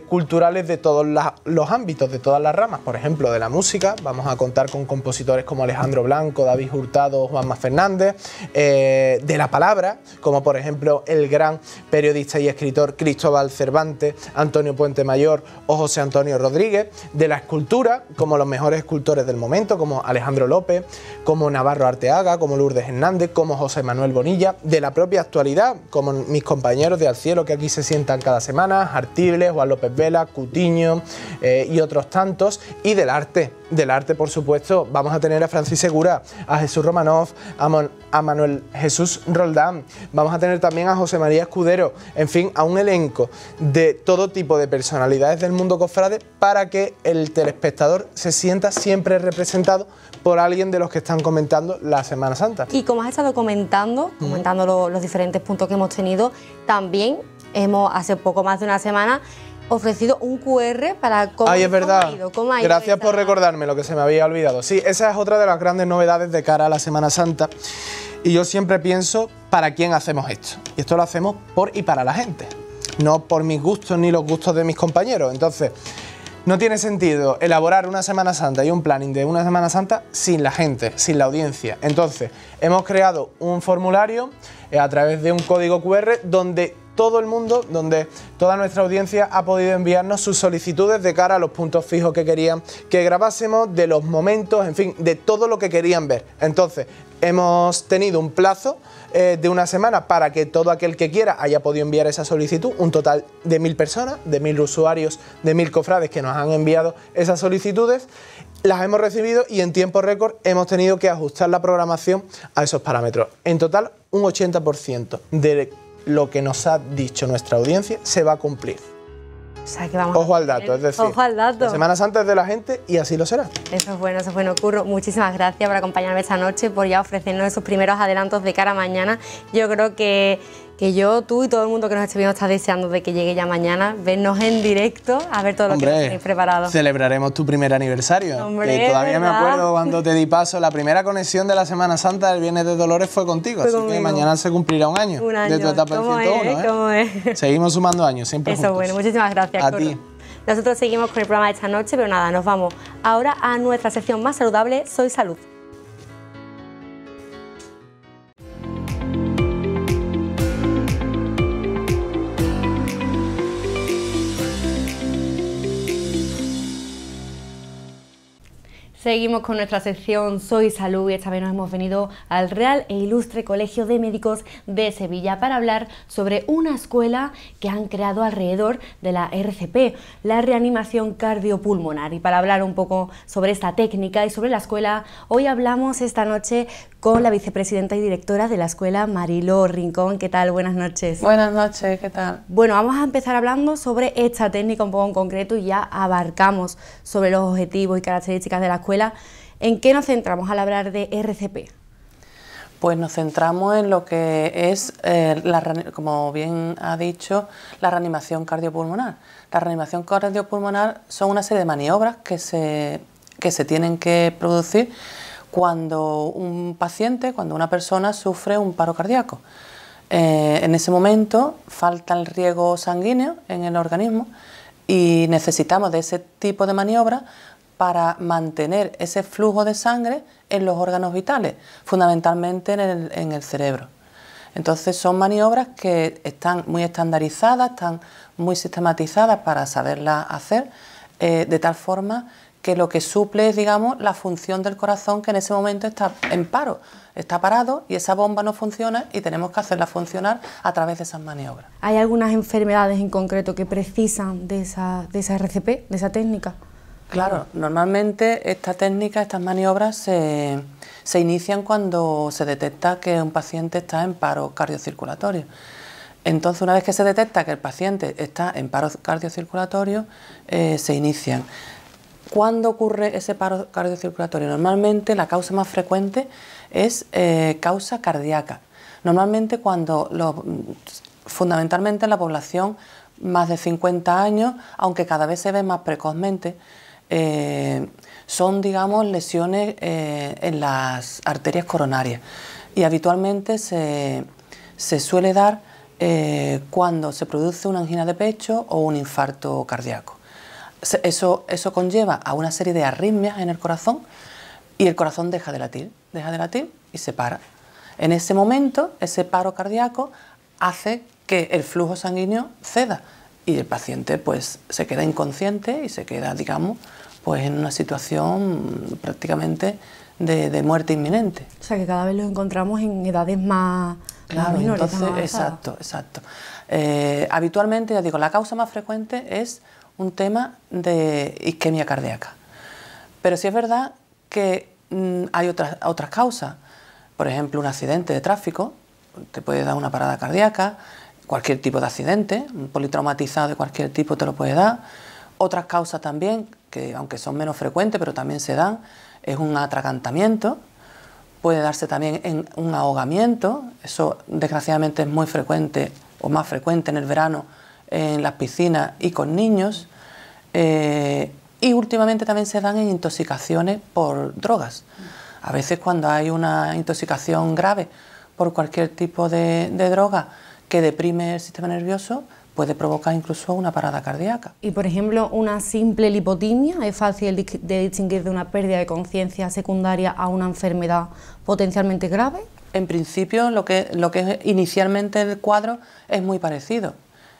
culturales de todos los ámbitos, de todas las ramas, por ejemplo, de la música, vamos a contar con compositores como Alejandro Blanco, David Hurtado, Juanma Fernández, de la palabra, como por ejemplo el gran periodista y escritor Cristóbal Cervantes, Antonio Puente Mayor o José Antonio Rodríguez, de la escultura como los mejores escultores del momento, como Alejandro López, como Navarro Arteaga, como Lourdes Hernández, como José Manuel Bonilla, de la propia actualidad, como mis compañeros de Al Cielo que aquí se sientan cada semana, Artibles, Juan López Vela, Cutiño eh, y otros tantos, y del arte del arte, por supuesto, vamos a tener a Francis Segura, a Jesús Romanov, a, Manuel Jesús Roldán, vamos a tener también a José María Escudero, en fin, a un elenco de todo tipo de personalidades del mundo cofrade para que el telespectador se sienta siempre representado por alguien de los que están comentando la Semana Santa. Y como has estado comentando, comentando los diferentes puntos que hemos tenido, también hemos hace poco más de una semana ofrecido un QR para cómo, Ay, es verdad. ha ido, Gracias por recordarme lo que se me había olvidado. Sí, esa es otra de las grandes novedades de cara a la Semana Santa. Y yo siempre pienso para quién hacemos esto. Y esto lo hacemos por y para la gente, no por mis gustos ni los gustos de mis compañeros. Entonces, no tiene sentido elaborar una Semana Santa y un planning de una Semana Santa sin la gente, sin la audiencia. Entonces, hemos creado un formulario eh, a través de un código QR donde todo el mundo, donde toda nuestra audiencia ha podido enviarnos sus solicitudes de cara a los puntos fijos que querían que grabásemos, de los momentos, en fin, de todo lo que querían ver. Entonces, hemos tenido un plazo eh, de una semana para que todo aquel que quiera haya podido enviar esa solicitud, un total de mil personas, de mil usuarios, de mil cofrades que nos han enviado esas solicitudes. Las hemos recibido y en tiempo récord hemos tenido que ajustar la programación a esos parámetros. En total, un 80% de lo que nos ha dicho nuestra audiencia se va a cumplir. Ojo al dato, es decir, Ojo al dato. semanas antes de la gente y así lo será. Eso es bueno, eso es bueno, Curro. Muchísimas gracias por acompañarme esta noche, por ya ofrecernos esos primeros adelantos de cara a mañana. Yo creo que que yo, tú y todo el mundo que nos estuvimos viendo está deseando de que llegue ya mañana, vernos en directo a ver todo lo que tenéis preparado. Celebraremos tu primer aniversario. Hombre, que todavía me acuerdo cuando te di paso, la primera conexión de la Semana Santa del Viernes de Dolores fue contigo, así que mañana se cumplirá un año, un año. de tu etapa 101. ¿eh? Seguimos sumando años, siempre. Eso bueno, muchísimas gracias. A ti. Nosotros seguimos con el programa de esta noche, pero nada, nos vamos ahora a nuestra sección más saludable, Soy Salud. Seguimos con nuestra sección Soy Salud y esta vez nos hemos venido al Real e Ilustre Colegio de Médicos de Sevilla para hablar sobre una escuela que han creado alrededor de la RCP, la reanimación cardiopulmonar. Y para hablar un poco sobre esta técnica y sobre la escuela, hoy hablamos esta noche con la vicepresidenta y directora de la escuela, Mariló Rincón. ¿Qué tal? Buenas noches. Buenas noches, ¿qué tal? Bueno, vamos a empezar hablando sobre esta técnica un poco en concreto y ya abarcamos sobre los objetivos y características de la escuela ¿en qué nos centramos al hablar de RCP? Pues nos centramos en lo que es, eh, como bien ha dicho, la reanimación cardiopulmonar. La reanimación cardiopulmonar son una serie de maniobras que se, que se tienen que producir cuando un paciente, cuando una persona sufre un paro cardíaco. Eh, en ese momento falta el riego sanguíneo en el organismo y necesitamos de ese tipo de maniobra para mantener ese flujo de sangre en los órganos vitales, fundamentalmente en el, cerebro. Entonces son maniobras que están muy estandarizadas, están muy sistematizadas para saberlas hacer, eh, de tal forma que lo que suple es, digamos, la función del corazón que en ese momento está en paro, está parado y esa bomba no funciona y tenemos que hacerla funcionar a través de esas maniobras. ¿Hay algunas enfermedades en concreto que precisan de esa RCP, de esa técnica? Claro, normalmente esta técnica, estas maniobras se, se inician cuando se detecta que un paciente está en paro cardiocirculatorio. Entonces, una vez que se detecta que el paciente está en paro cardiocirculatorio, eh, se inician. ¿Cuándo ocurre ese paro cardiocirculatorio? Normalmente la causa más frecuente es eh, causa cardíaca. Normalmente cuando, fundamentalmente en la población más de 50 años, aunque cada vez se ve más precozmente, eh, son, digamos, lesiones eh, en las arterias coronarias y habitualmente se, suele dar eh, cuando se produce una angina de pecho o un infarto cardíaco. Eso, eso conlleva a una serie de arritmias en el corazón y el corazón deja de latir, deja de latir y se para. En ese momento, ese paro cardíaco hace que el flujo sanguíneo ceda y el paciente pues se queda inconsciente y se queda, digamos, pues en una situación prácticamente de, muerte inminente. O sea que cada vez lo encontramos en edades más... Claro, entonces, exacto, exacto. Eh, habitualmente, ya digo, la causa más frecuente es un tema de isquemia cardíaca. Pero sí es verdad que mm, hay otras, otras causas. Por ejemplo, un accidente de tráfico te puede dar una parada cardíaca, cualquier tipo de accidente, un politraumatizado de cualquier tipo te lo puede dar. Otras causas también, que aunque son menos frecuentes, pero también se dan, es un atracantamiento, puede darse también en un ahogamiento, eso desgraciadamente es muy frecuente o más frecuente en el verano en las piscinas y con niños. Eh, y últimamente también se dan en intoxicaciones por drogas. A veces cuando hay una intoxicación grave por cualquier tipo de droga, que deprime el sistema nervioso puede provocar incluso una parada cardíaca. Y por ejemplo, una simple lipotimia es fácil de distinguir de una pérdida de conciencia secundaria a una enfermedad potencialmente grave. En principio, lo que, lo que es inicialmente el cuadro es muy parecido.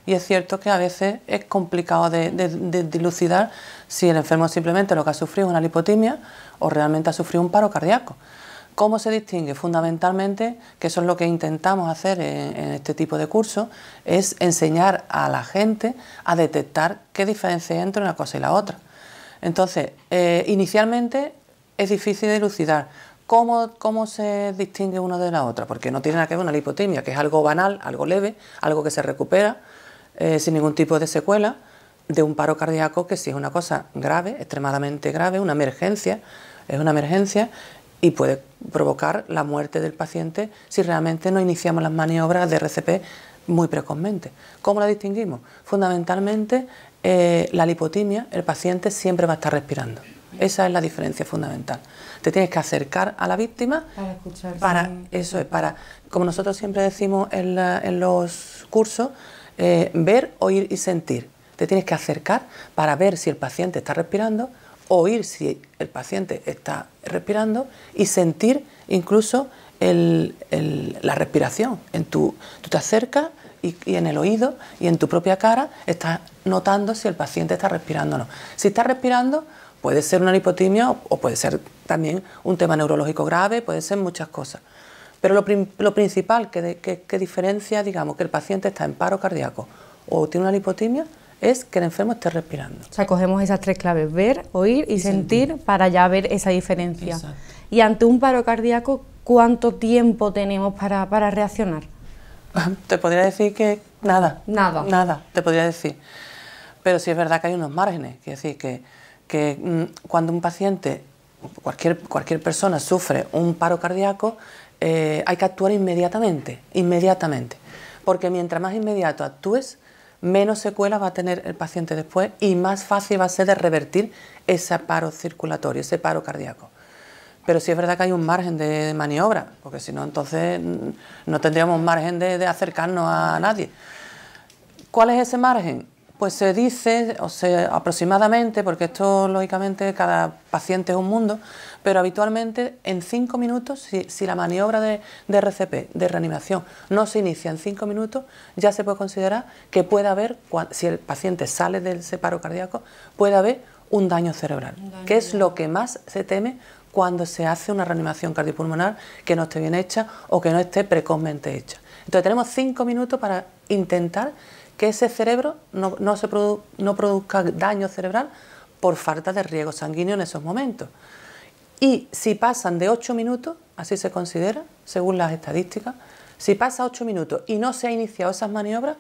Y es cierto que a veces es complicado de, de dilucidar si el enfermo simplemente lo que ha sufrido es una lipotimia o realmente ha sufrido un paro cardíaco. ¿Cómo se distingue? Fundamentalmente, que eso es lo que intentamos hacer en, este tipo de cursos, es enseñar a la gente a detectar qué diferencia hay entre una cosa y la otra. Entonces, eh, inicialmente es difícil elucidar... cómo, cómo se distingue una de la otra, porque no tiene nada que ver una lipotimia, que es algo banal, algo leve, algo que se recupera eh, sin ningún tipo de secuela, de un paro cardíaco que sí es una cosa grave, extremadamente grave, una emergencia, es una emergencia y puede provocar la muerte del paciente si realmente no iniciamos las maniobras de RCP muy precozmente. ¿Cómo la distinguimos? Fundamentalmente, eh, la lipotimia, el paciente siempre va a estar respirando. Esa es la diferencia fundamental. Te tienes que acercar a la víctima para eso es, para, como nosotros siempre decimos en, los cursos, eh, ver, oír y sentir. Te tienes que acercar para ver si el paciente está respirando, oír si el paciente está respirando y sentir incluso la respiración. En tu, tú te acercas y, en el oído y en tu propia cara estás notando si el paciente está respirando o no. Si está respirando, puede ser una hipotimia o, puede ser también un tema neurológico grave, puede ser muchas cosas. Pero lo, principal que, que diferencia, digamos, que el paciente está en paro cardíaco o tiene una lipotimia es que el enfermo esté respirando. O sea, cogemos esas tres claves, ver, oír y, sentir, para ya ver esa diferencia. Y ante un paro cardíaco, ¿cuánto tiempo tenemos para, reaccionar? Te podría decir que nada. Nada. Nada, te podría decir. Pero sí es verdad que hay unos márgenes, ...es decir que, que mm, cuando un paciente, cualquier, cualquier persona sufre un paro cardíaco, eh, hay que actuar inmediatamente, inmediatamente. Porque mientras más inmediato actúes, menos secuelas va a tener el paciente después y más fácil va a ser de revertir ese paro circulatorio, ese paro cardíaco. Pero sí es verdad que hay un margen de maniobra, porque si no, entonces mm, no tendríamos margen de, de acercarnos a nadie. ¿Cuál es ese margen? Pues se dice, o sea, aproximadamente, porque esto lógicamente cada paciente es un mundo, pero habitualmente en cinco minutos, si, la maniobra de, RCP, de reanimación, no se inicia en cinco minutos, ya se puede considerar que puede haber, si el paciente sale del separo cardíaco, puede haber un daño cerebral, que es lo que más se teme cuando se hace una reanimación cardiopulmonar que no esté bien hecha o que no esté precozmente hecha. Entonces tenemos cinco minutos para intentar que ese cerebro no, no produzca daño cerebral por falta de riego sanguíneo en esos momentos. Y si pasan de 8 minutos, así se considera, según las estadísticas, si pasa 8 minutos y no se ha iniciado esas maniobras,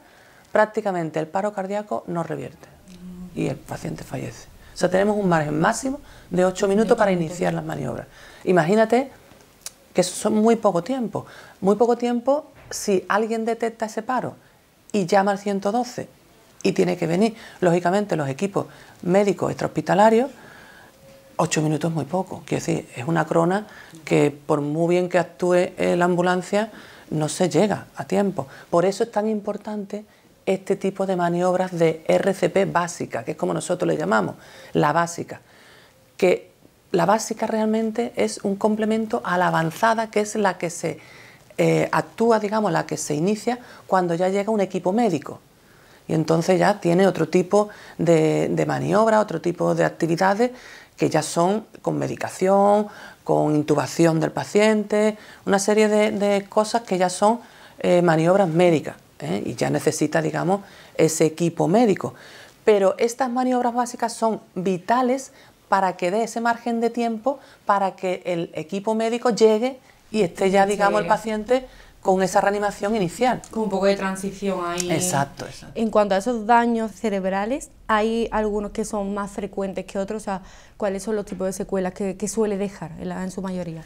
prácticamente el paro cardíaco no revierte y el paciente fallece. O sea, tenemos un margen máximo de 8 minutos para iniciar las maniobras. Imagínate que son muy poco tiempo. Muy poco tiempo si alguien detecta ese paro y llama al 112 y tiene que venir, lógicamente, los equipos médicos extrahospitalarios ocho minutos es muy poco. Quiero decir, es una crona que por muy bien que actúe la ambulancia, no se llega a tiempo. Por eso es tan importante este tipo de maniobras de RCP básica, que es como nosotros le llamamos, la básica. Que la básica realmente es un complemento a la avanzada, que es la que se eh, actúa, digamos, la que se inicia cuando ya llega un equipo médico. Y entonces ya tiene otro tipo de, de maniobra, otro tipo de actividades que ya son con medicación, con intubación del paciente, una serie de, cosas que ya son eh, maniobras médicas ¿eh? y ya necesita, digamos, ese equipo médico. Pero estas maniobras básicas son vitales para que dé ese margen de tiempo para que el equipo médico llegue y esté ya, digamos, el paciente con esa reanimación inicial. Con un poco de transición ahí. Exacto, exacto. En cuanto a esos daños cerebrales, ¿hay algunos que son más frecuentes que otros? O sea, ¿cuáles son los tipos de secuelas que, suele dejar en, su mayoría?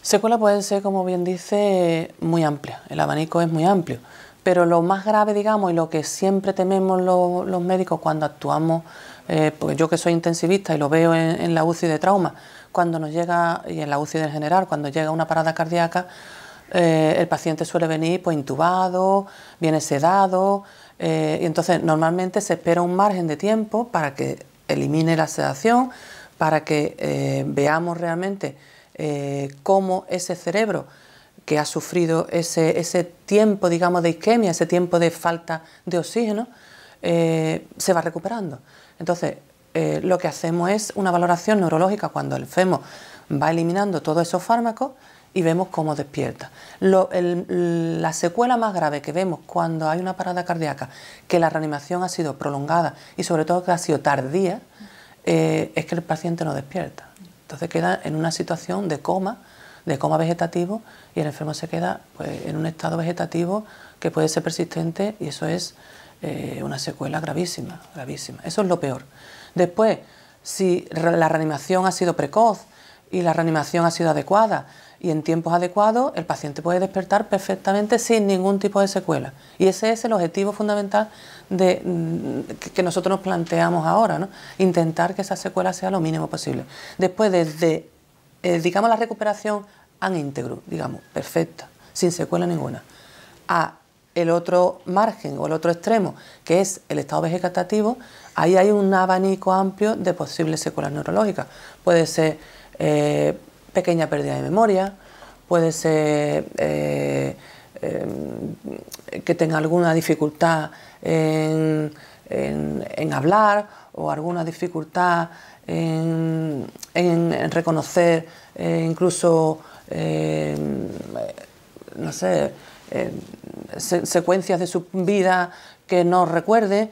Secuela pueden ser, como bien dice, muy amplia. El abanico es muy amplio. Pero lo más grave, digamos, y lo que siempre tememos los, médicos cuando actuamos, eh, ...porque yo que soy intensivista y lo veo en, en la UCI de trauma, cuando nos llega, y en la UCI en general, cuando llega una parada cardíaca, eh, el paciente suele venir pues, intubado, viene sedado, eh, y entonces normalmente se espera un margen de tiempo para que elimine la sedación, para que eh, veamos realmente cómo ese cerebro que ha sufrido ese, ese, tiempo, digamos, de isquemia, ese tiempo de falta de oxígeno, se va recuperando. Entonces, lo que hacemos es una valoración neurológica cuando el FEMO va eliminando todos esos fármacos, y vemos cómo despierta. la secuela más grave que vemos cuando hay una parada cardíaca, que la reanimación ha sido prolongada y sobre todo que ha sido tardía, eh, es que el paciente no despierta. Entonces queda en una situación de coma, de coma vegetativo, y el enfermo se queda pues, en un estado vegetativo que puede ser persistente y eso es eh, una secuela gravísima, gravísima. Eso es lo peor. Después, si la reanimación ha sido precoz y la reanimación ha sido adecuada, y en tiempos adecuados el paciente puede despertar perfectamente sin ningún tipo de secuela. Y ese es el objetivo fundamental mm, que nosotros nos planteamos ahora, ¿no? intentar que esa secuela sea lo mínimo posible. Después, desde, eh, digamos, la recuperación an íntegro, digamos, perfecta, sin secuela ninguna, a el otro margen o el otro extremo, que es el estado vegetativo, ahí hay un abanico amplio de posibles secuelas neurológicas. Puede ser... Eh, pequeña pérdida de memoria, puede ser eh, em, que tenga alguna dificultad en, hablar o alguna dificultad en, reconocer eh, incluso, em, no sé, em, secuencias de su vida que no recuerde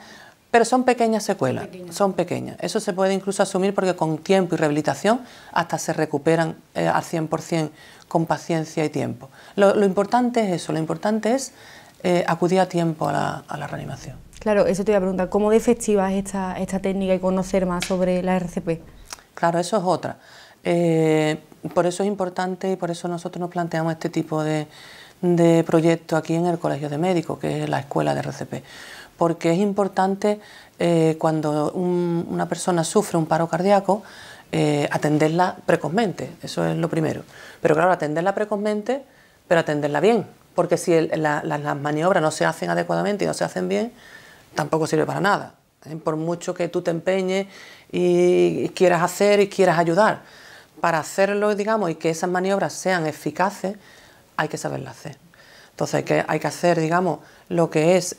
pero son pequeñas secuelas, son pequeñas. Eso se puede incluso asumir porque con tiempo y rehabilitación hasta se recuperan eh, al 100% con paciencia y tiempo. Lo, importante es eso, lo importante es eh, acudir a tiempo a la, reanimación. Claro, eso te voy a preguntar, ¿cómo de efectiva es esta, técnica y conocer más sobre la RCP? Claro, eso es otra. Eh, por eso es importante y por eso nosotros nos planteamos este tipo de, de proyecto aquí en el Colegio de Médicos, que es la escuela de RCP porque es importante eh, cuando una persona sufre un paro cardíaco eh, atenderla precozmente, eso es lo primero. Pero claro, atenderla precozmente, pero atenderla bien, porque si las maniobras no se hacen adecuadamente y no se hacen bien, tampoco sirve para nada, ¿eh? por mucho que tú te empeñes y quieras hacer y quieras ayudar. Para hacerlo, digamos, y que esas maniobras sean eficaces, hay que saberlas hacer. Entonces hay que, hay que hacer, digamos, lo que es...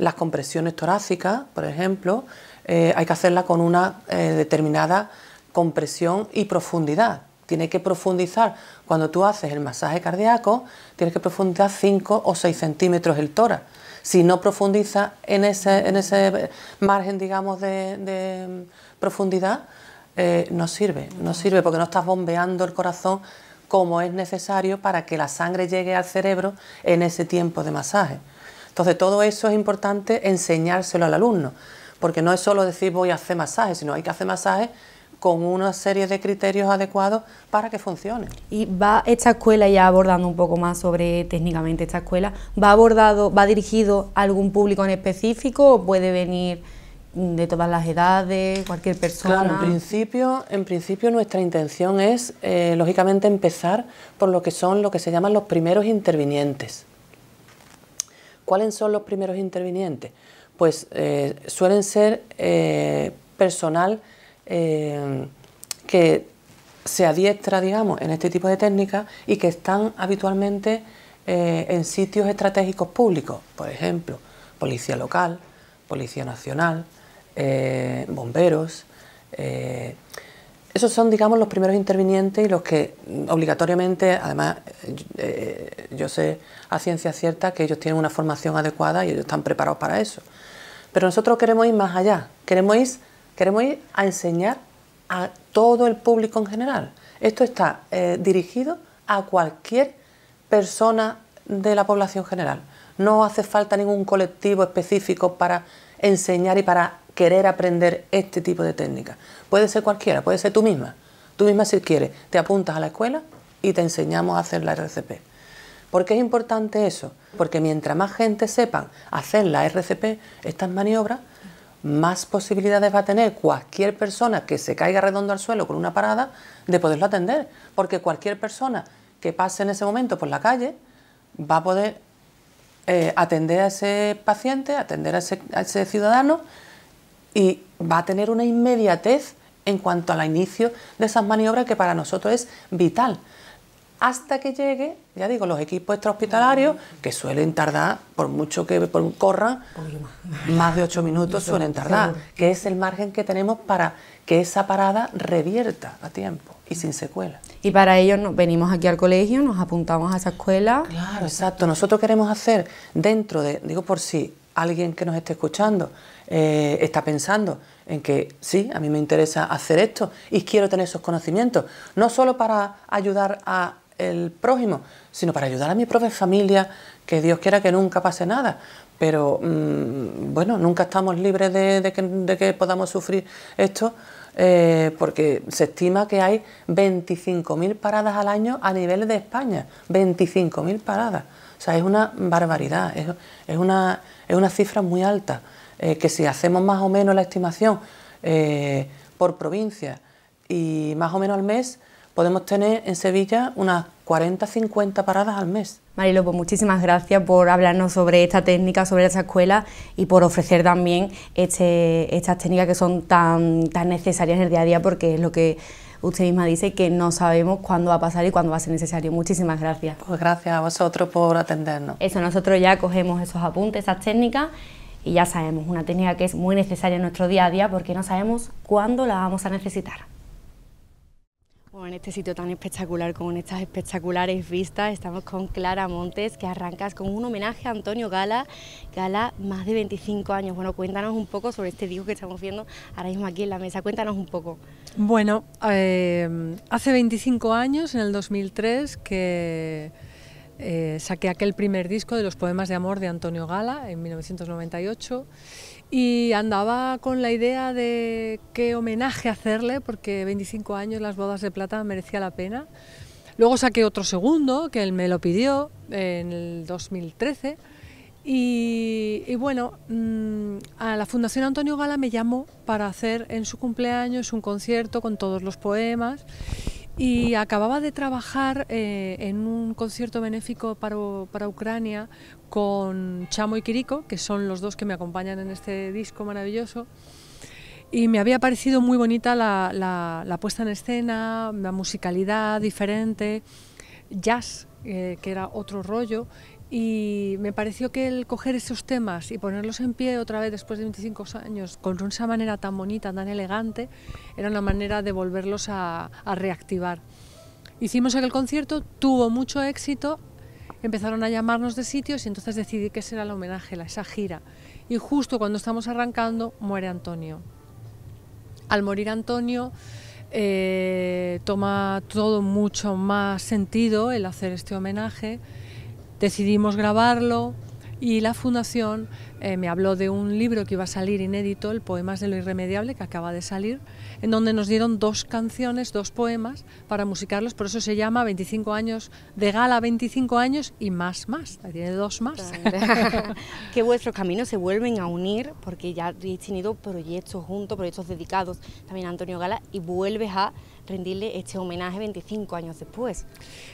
Las compresiones torácicas, por ejemplo, eh, hay que hacerla con una eh, determinada compresión y profundidad. Tiene que profundizar, cuando tú haces el masaje cardíaco, tienes que profundizar 5 o 6 centímetros el tórax. Si no profundiza en ese, en ese margen, digamos, de, profundidad, eh, no sirve, no sirve porque no estás bombeando el corazón como es necesario para que la sangre llegue al cerebro en ese tiempo de masaje. Entonces todo eso es importante enseñárselo al alumno, porque no es solo decir voy a hacer masajes, sino hay que hacer masajes con una serie de criterios adecuados para que funcione. Y va esta escuela, ya abordando un poco más sobre técnicamente esta escuela, ¿va abordado, va dirigido a algún público en específico o puede venir de todas las edades, cualquier persona. Claro, en principio, en principio nuestra intención es, eh, lógicamente, empezar por lo que son lo que se llaman los primeros intervinientes. ¿Cuáles son los primeros intervinientes? Pues eh, suelen ser eh, personal eh, que se adiestra, digamos, en este tipo de técnicas y que están habitualmente en sitios estratégicos públicos, por ejemplo, policía local, policía nacional, bomberos. Esos son, digamos, los primeros intervinientes y los que mm, obligatoriamente, además, eh, eh, yo sé a ciencia cierta que ellos tienen una formación adecuada y ellos están preparados para eso. Pero nosotros queremos ir más allá, queremos ir, queremos ir a enseñar a todo el público en general. Esto está eh, dirigido a cualquier persona de la población general. No hace falta ningún colectivo específico para enseñar y para querer aprender este tipo de técnicas. Puede ser cualquiera, puede ser tú misma. Tú misma si quieres, te apuntas a la escuela y te enseñamos a hacer la RCP. ¿Por qué es importante eso? Porque mientras más gente sepan hacer la RCP, estas maniobras, más posibilidades va a tener cualquier persona que se caiga redondo al suelo con una parada de poderlo atender. Porque cualquier persona que pase en ese momento por la calle va a poder eh, atender a ese paciente, atender a ese ciudadano y va a tener una inmediatez en cuanto al inicio de esas maniobras que para nosotros es vital. Hasta que llegue, ya digo, los equipos extrahospitalarios, que suelen tardar, por mucho que por, corran, más de ocho minutos suelen tardar, que es el margen que tenemos para que esa parada revierta a tiempo y sin secuelas. Y para ello venimos aquí al colegio, nos apuntamos a esa escuela. Claro, exacto. Nosotros queremos hacer dentro de, digo por si alguien que nos esté escuchando eh, está pensando en que sí, a mí me interesa hacer esto y quiero tener esos conocimientos, no solo para ayudar a el prójimo, sino para ayudar a mi propia familia, que Dios quiera que nunca pase nada. Pero mm, bueno, nunca estamos libres de, que, podamos sufrir esto, eh, porque se estima que hay 25.000 paradas al año a nivel de España, 25.000 paradas. O sea, es una barbaridad, es, una, es una cifra muy alta. Eh, que si hacemos más o menos la estimación eh, por provincia y más o menos al mes, podemos tener en Sevilla unas 40, 50 paradas al mes. Marilo, pues muchísimas gracias por hablarnos sobre esta técnica, sobre esta escuela y por ofrecer también este, estas técnicas que son tan, tan necesarias en el día a día porque es lo que usted misma dice que no sabemos cuándo va a pasar y cuándo va a ser necesario. Muchísimas gracias. Pues gracias a vosotros por atendernos. Eso, nosotros ya cogemos esos apuntes, esas técnicas y ya sabemos, una técnica que es muy necesaria en nuestro día a día porque no sabemos cuándo la vamos a necesitar. Bueno, en este sitio tan espectacular, como en estas espectaculares vistas, estamos con Clara Montes, que arrancas con un homenaje a Antonio Gala, Gala más de 25 años. Bueno, cuéntanos un poco sobre este disco que estamos viendo ahora mismo aquí en la mesa, cuéntanos un poco. Bueno, eh, hace 25 años, en el 2003, que eh, saqué aquel primer disco de los poemas de amor de Antonio Gala en 1998 y andaba con la idea de qué homenaje hacerle porque 25 años las bodas de plata merecía la pena. Luego saqué otro segundo que él me lo pidió en el 2013 y, bueno, mm, a la Fundación Antonio Gala me llamó para hacer en su cumpleaños un concierto con todos los poemas y acababa de trabajar eh, en un concierto benéfico para, Ucrania con Chamo y Kiriko, que son los dos que me acompañan en este disco maravilloso. Y me había parecido muy bonita la, puesta en escena, la musicalidad diferente, jazz, eh, que era otro rollo, y me pareció que el coger esos temas y ponerlos en pie otra vez después de 25 años, con esa manera tan bonita, tan elegante, era una manera de volverlos a, reactivar. Hicimos aquel concierto, tuvo mucho éxito, empezaron a llamarnos de sitios y entonces decidí que ese era el homenaje, esa gira. Y justo cuando estamos arrancando, muere Antonio. Al morir Antonio, eh, toma todo mucho más sentido el hacer este homenaje Decidimos grabarlo y la Fundación eh, me habló de un libro que iba a salir inédito, el Poemas de lo Irremediable, que acaba de salir, en donde nos dieron dos canciones, dos poemas para musicarlos, por eso se llama 25 años de gala, 25 años y más, más, tiene dos más. que vuestros caminos se vuelven a unir porque ya habéis tenido proyectos juntos, proyectos dedicados también a Antonio Gala y vuelves a rendirle este homenaje 25 años después.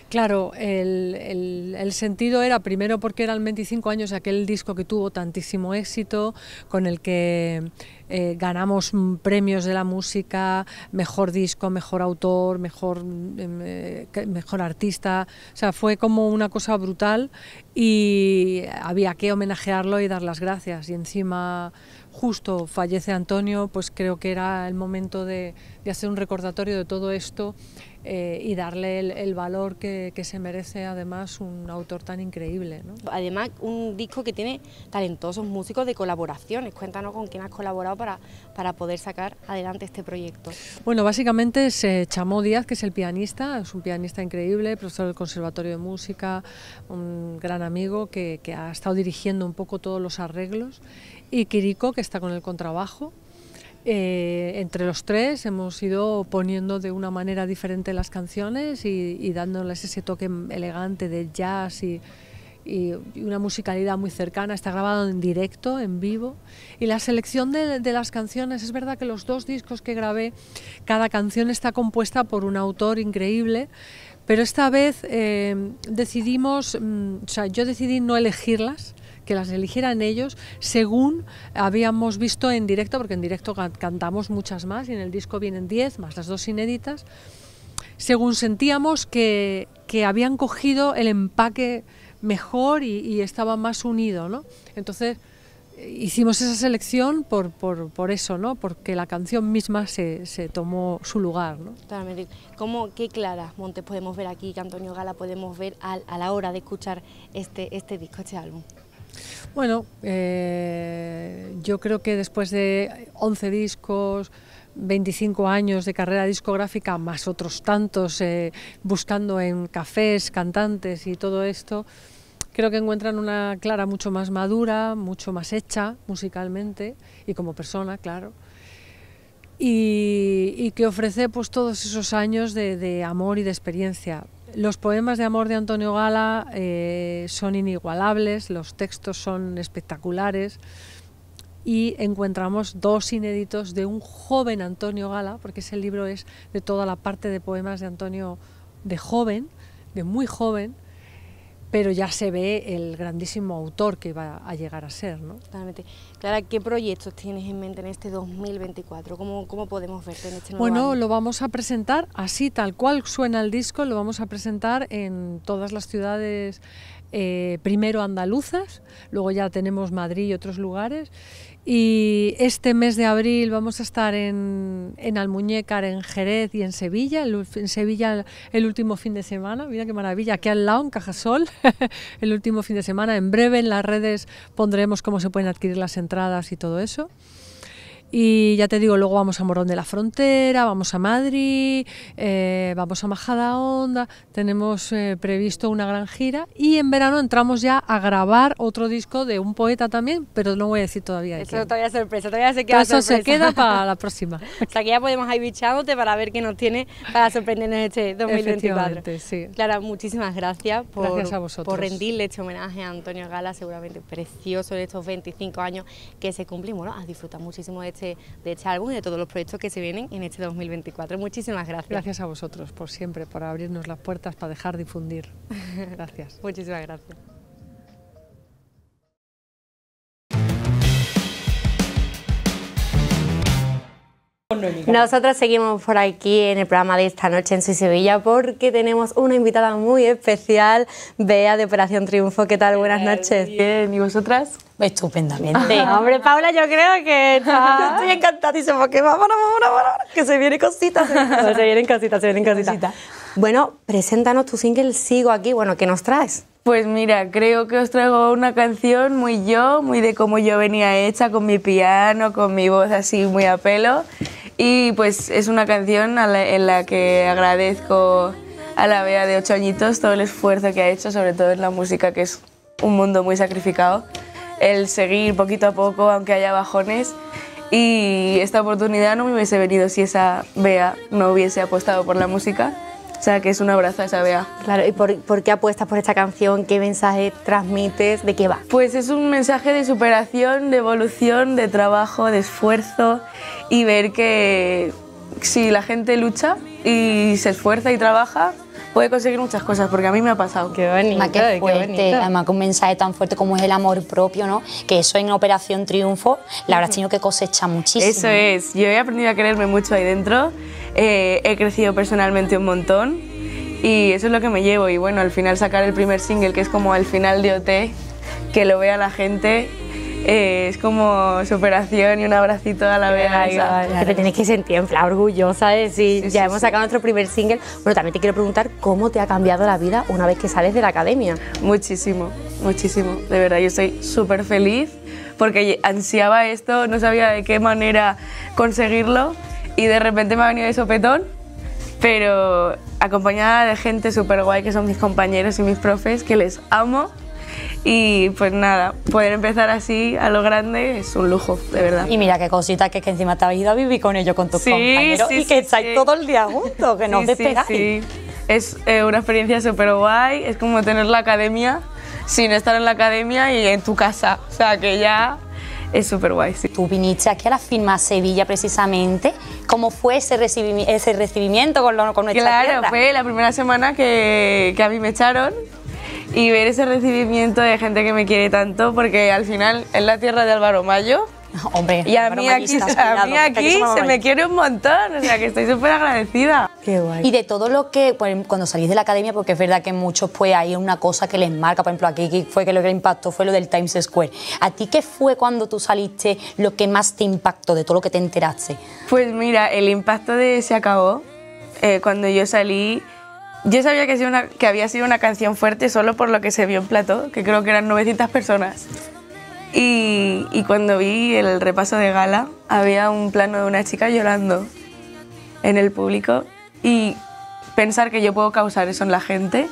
Claro, el, sentido era primero porque eran 25 años aquel disco que tuvo tantísimo éxito, con el que eh, ganamos premios de la música, mejor disco, mejor autor, mejor, em, eh, mejor artista. O sea, fue como una cosa brutal y había que homenajearlo y dar las gracias. Y encima justo fallece Antonio, pues creo que era el momento de, de hacer un recordatorio de todo esto eh, y darle el, valor que, se merece además un autor tan increíble. Además, un disco que tiene talentosos músicos de colaboraciones. Cuéntanos con quién has colaborado para, poder sacar adelante este proyecto. Bueno, básicamente es eh, Chamó Díaz, que es el pianista, es un pianista increíble, profesor del Conservatorio de Música, un gran amigo que, que ha estado dirigiendo un poco todos los arreglos, y Quirico que está con el contrabajo, eh, entre los tres hemos ido poniendo de una manera diferente las canciones y, dándoles ese toque elegante de jazz y, una musicalidad muy cercana. Está grabado en directo, en vivo. Y la selección de, las canciones, es verdad que los dos discos que grabé, cada canción está compuesta por un autor increíble. Pero esta vez eh, decidimos, mm, o sea, yo decidí no elegirlas, que las eligieran ellos según habíamos visto en directo, porque en directo cantamos muchas más y en el disco vienen 10 más las dos inéditas, según sentíamos que, habían cogido el empaque mejor y, estaban estaba más unido, Entonces eh, hicimos esa selección por, eso, ¿no? Porque la canción misma se, tomó su lugar, ¿no? ¿Qué Clara Montes podemos ver aquí, que Antonio Gala podemos ver a, la hora de escuchar este, este disco, este álbum? Bueno, eh, yo creo que después de 11 discos, 25 años de carrera discográfica, más otros tantos, eh, buscando en cafés, cantantes y todo esto, creo que encuentran una Clara mucho más madura, mucho más hecha musicalmente y como persona, claro. Y, que ofrece pues todos esos años de amor y de experiencia. Los poemas de amor de Antonio Gala eh, son inigualables, los textos son espectaculares y encontramos dos inéditos de un joven Antonio Gala, porque ese libro es de toda la parte de poemas de Antonio de joven, de muy joven, pero ya se ve el grandísimo autor que va a llegar a ser. ¿no? Totalmente. Clara, ¿qué proyectos tienes en mente en este 2024? ¿Cómo, podemos verte en este nuevo Bueno, lo vamos a presentar así, tal cual suena el disco, lo vamos a presentar en todas las ciudades, eh, primero andaluzas, luego ya tenemos Madrid y otros lugares, y este mes de abril vamos a estar en, Almuñécar, en Jerez y en Sevilla. en Sevilla el último fin de semana, mira qué maravilla, aquí al lado en Cajasol, el último fin de semana. En breve en las redes pondremos cómo se pueden adquirir las entradas y todo eso. Y ya te digo, luego vamos a Morón de la Frontera, vamos a Madrid, eh, vamos a Onda tenemos eh, previsto una gran gira y en verano entramos ya a grabar otro disco de un poeta también, pero no voy a decir todavía. Eso todavía es sorpresa, todavía se queda Eso se queda para la próxima. o sea que ya podemos ir bichándote para ver qué nos tiene para sorprendernos este 2024. Sí. Clara, muchísimas gracias por, rendirle este homenaje a Antonio Gala, seguramente precioso en estos 25 años que se cumplimos, Bueno, has muchísimo de este, de este álbum y de todos los proyectos que se vienen en este 2024. Muchísimas gracias. Gracias a vosotros por siempre, por abrirnos las puertas para dejar difundir. Gracias. Muchísimas gracias. Nosotros seguimos por aquí en el programa de esta noche en Soy Sevilla porque tenemos una invitada muy especial, Bea de Operación Triunfo. ¿Qué tal? Buenas noches. Bien, ¿y vosotras? Estupendamente. hombre, Paula, yo creo que estoy encantadísima porque vámonos, vámonos, vámonos, que se vienen cositas. se vienen cositas, se vienen cositas. Bueno, preséntanos tu single Sigo aquí. Bueno, ¿qué nos traes? Pues mira, creo que os traigo una canción muy yo, muy de cómo yo venía hecha, con mi piano, con mi voz así muy a pelo. Y pues es una canción en la que agradezco a la Bea de ocho añitos todo el esfuerzo que ha hecho, sobre todo en la música, que es un mundo muy sacrificado. El seguir poquito a poco, aunque haya bajones. Y esta oportunidad no me hubiese venido si esa Bea no hubiese apostado por la música. O sea, que es un abrazo a esa Bea. Claro, ¿y por, por, qué apuestas por esta canción? ¿Qué mensaje transmites? ¿De qué va? Pues es un mensaje de superación, de evolución, de trabajo, de esfuerzo y ver que si la gente lucha y se esfuerza y trabaja, puede conseguir muchas cosas, porque a mí me ha pasado. Qué bonito, qué fuerte, Además, que un mensaje tan fuerte como es el amor propio, ¿no? Que eso en Operación Triunfo la verdad es que cosechar muchísimo. Eso es. Yo he aprendido a quererme mucho ahí dentro. Eh, he crecido personalmente un montón. Y eso es lo que me llevo. Y bueno, al final sacar el primer single, que es como el final de OT, que lo vea la gente eh, es como superación y un abracito a la vez. Pero te tienes que sentir orgullosa ya hemos sacado nuestro primer single. Pero también te quiero preguntar cómo te ha cambiado la vida una vez que sales de la academia. Muchísimo, muchísimo. De verdad, yo estoy súper feliz porque ansiaba esto, no sabía de qué manera conseguirlo y de repente me ha venido de sopetón, pero acompañada de gente súper guay que son mis compañeros y mis profes, que les amo y pues nada, poder empezar así a lo grande es un lujo, de verdad. Y mira qué cosita que es que encima te habéis ido a vivir con ellos, con tus compañeros y que estáis todo el día juntos, que no os despegáis. Es eh, una experiencia súper guay, es como tener la academia sin estar en la academia y en tu casa. O sea que ya es súper guay. Sí. Tú viniste aquí a la firma Sevilla precisamente. ¿Cómo fue ese, ese recibimiento con, lo, con Claro, fue la primera semana que, que a mí me echaron y ver ese recibimiento de gente que me quiere tanto, porque al final es la tierra de Álvaro Mayo. Hombre, y a mí aquí, a mí aquí se me quiere un montón, o sea que estoy súper agradecida. Qué guay. Y de todo lo que, em, cuando salís de la academia, porque es verdad que muchos, pues hay una cosa que les marca, por ejemplo, aquí fue que lo que impactó fue lo del Times Square. ¿A ti qué fue cuando tú saliste lo que más te impactó de todo lo que te enteraste? Pues mira, el impacto de Se acabó, eh, cuando yo salí yo sabía que, había sido una canción fuerte solo por lo que se vio en plató, que creo que eran 900 personas. Y, y, cuando vi el repaso de gala, había un plano de una chica llorando en el público. Y pensar que yo puedo causar eso en la gente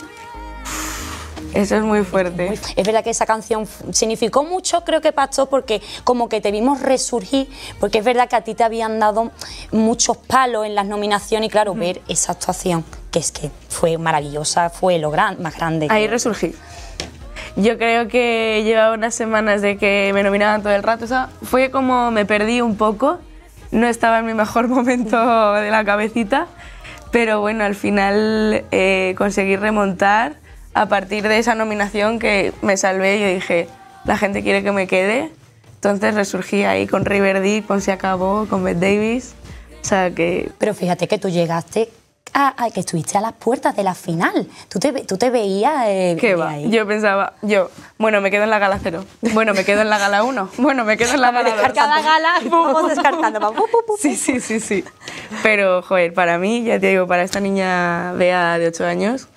eso es muy fuerte. Es, verdad que esa canción significó mucho, creo que pasó porque como que te vimos resurgir, porque es verdad que a ti te habían dado muchos palos en las nominaciones y claro, ver esa actuación, que es que fue maravillosa, fue lo más grande. Ahí resurgí. Yo creo que llevaba unas semanas de que me nominaban todo el rato, o sea, fue como me perdí un poco, no estaba en mi mejor momento de la cabecita, pero bueno, al final eh, conseguí remontar a partir de esa nominación que me salvé, yo dije, la gente quiere que me quede. Entonces resurgí ahí con River con Se Acabó, con Beth Davis. O sea que... Pero fíjate que tú llegaste a, que estuviste a las puertas de la final. Tú te, tú te veías... Eh, ¿Qué va? Yo pensaba, yo, bueno, me quedo en la gala cero. Bueno, me quedo en la gala 1. Bueno, me quedo en la gala 2. Cada gala vamos descartando. Vamos, sí, sí, sí, sí. Pero, joder, para mí, ya te digo, para esta niña Bea de 8 años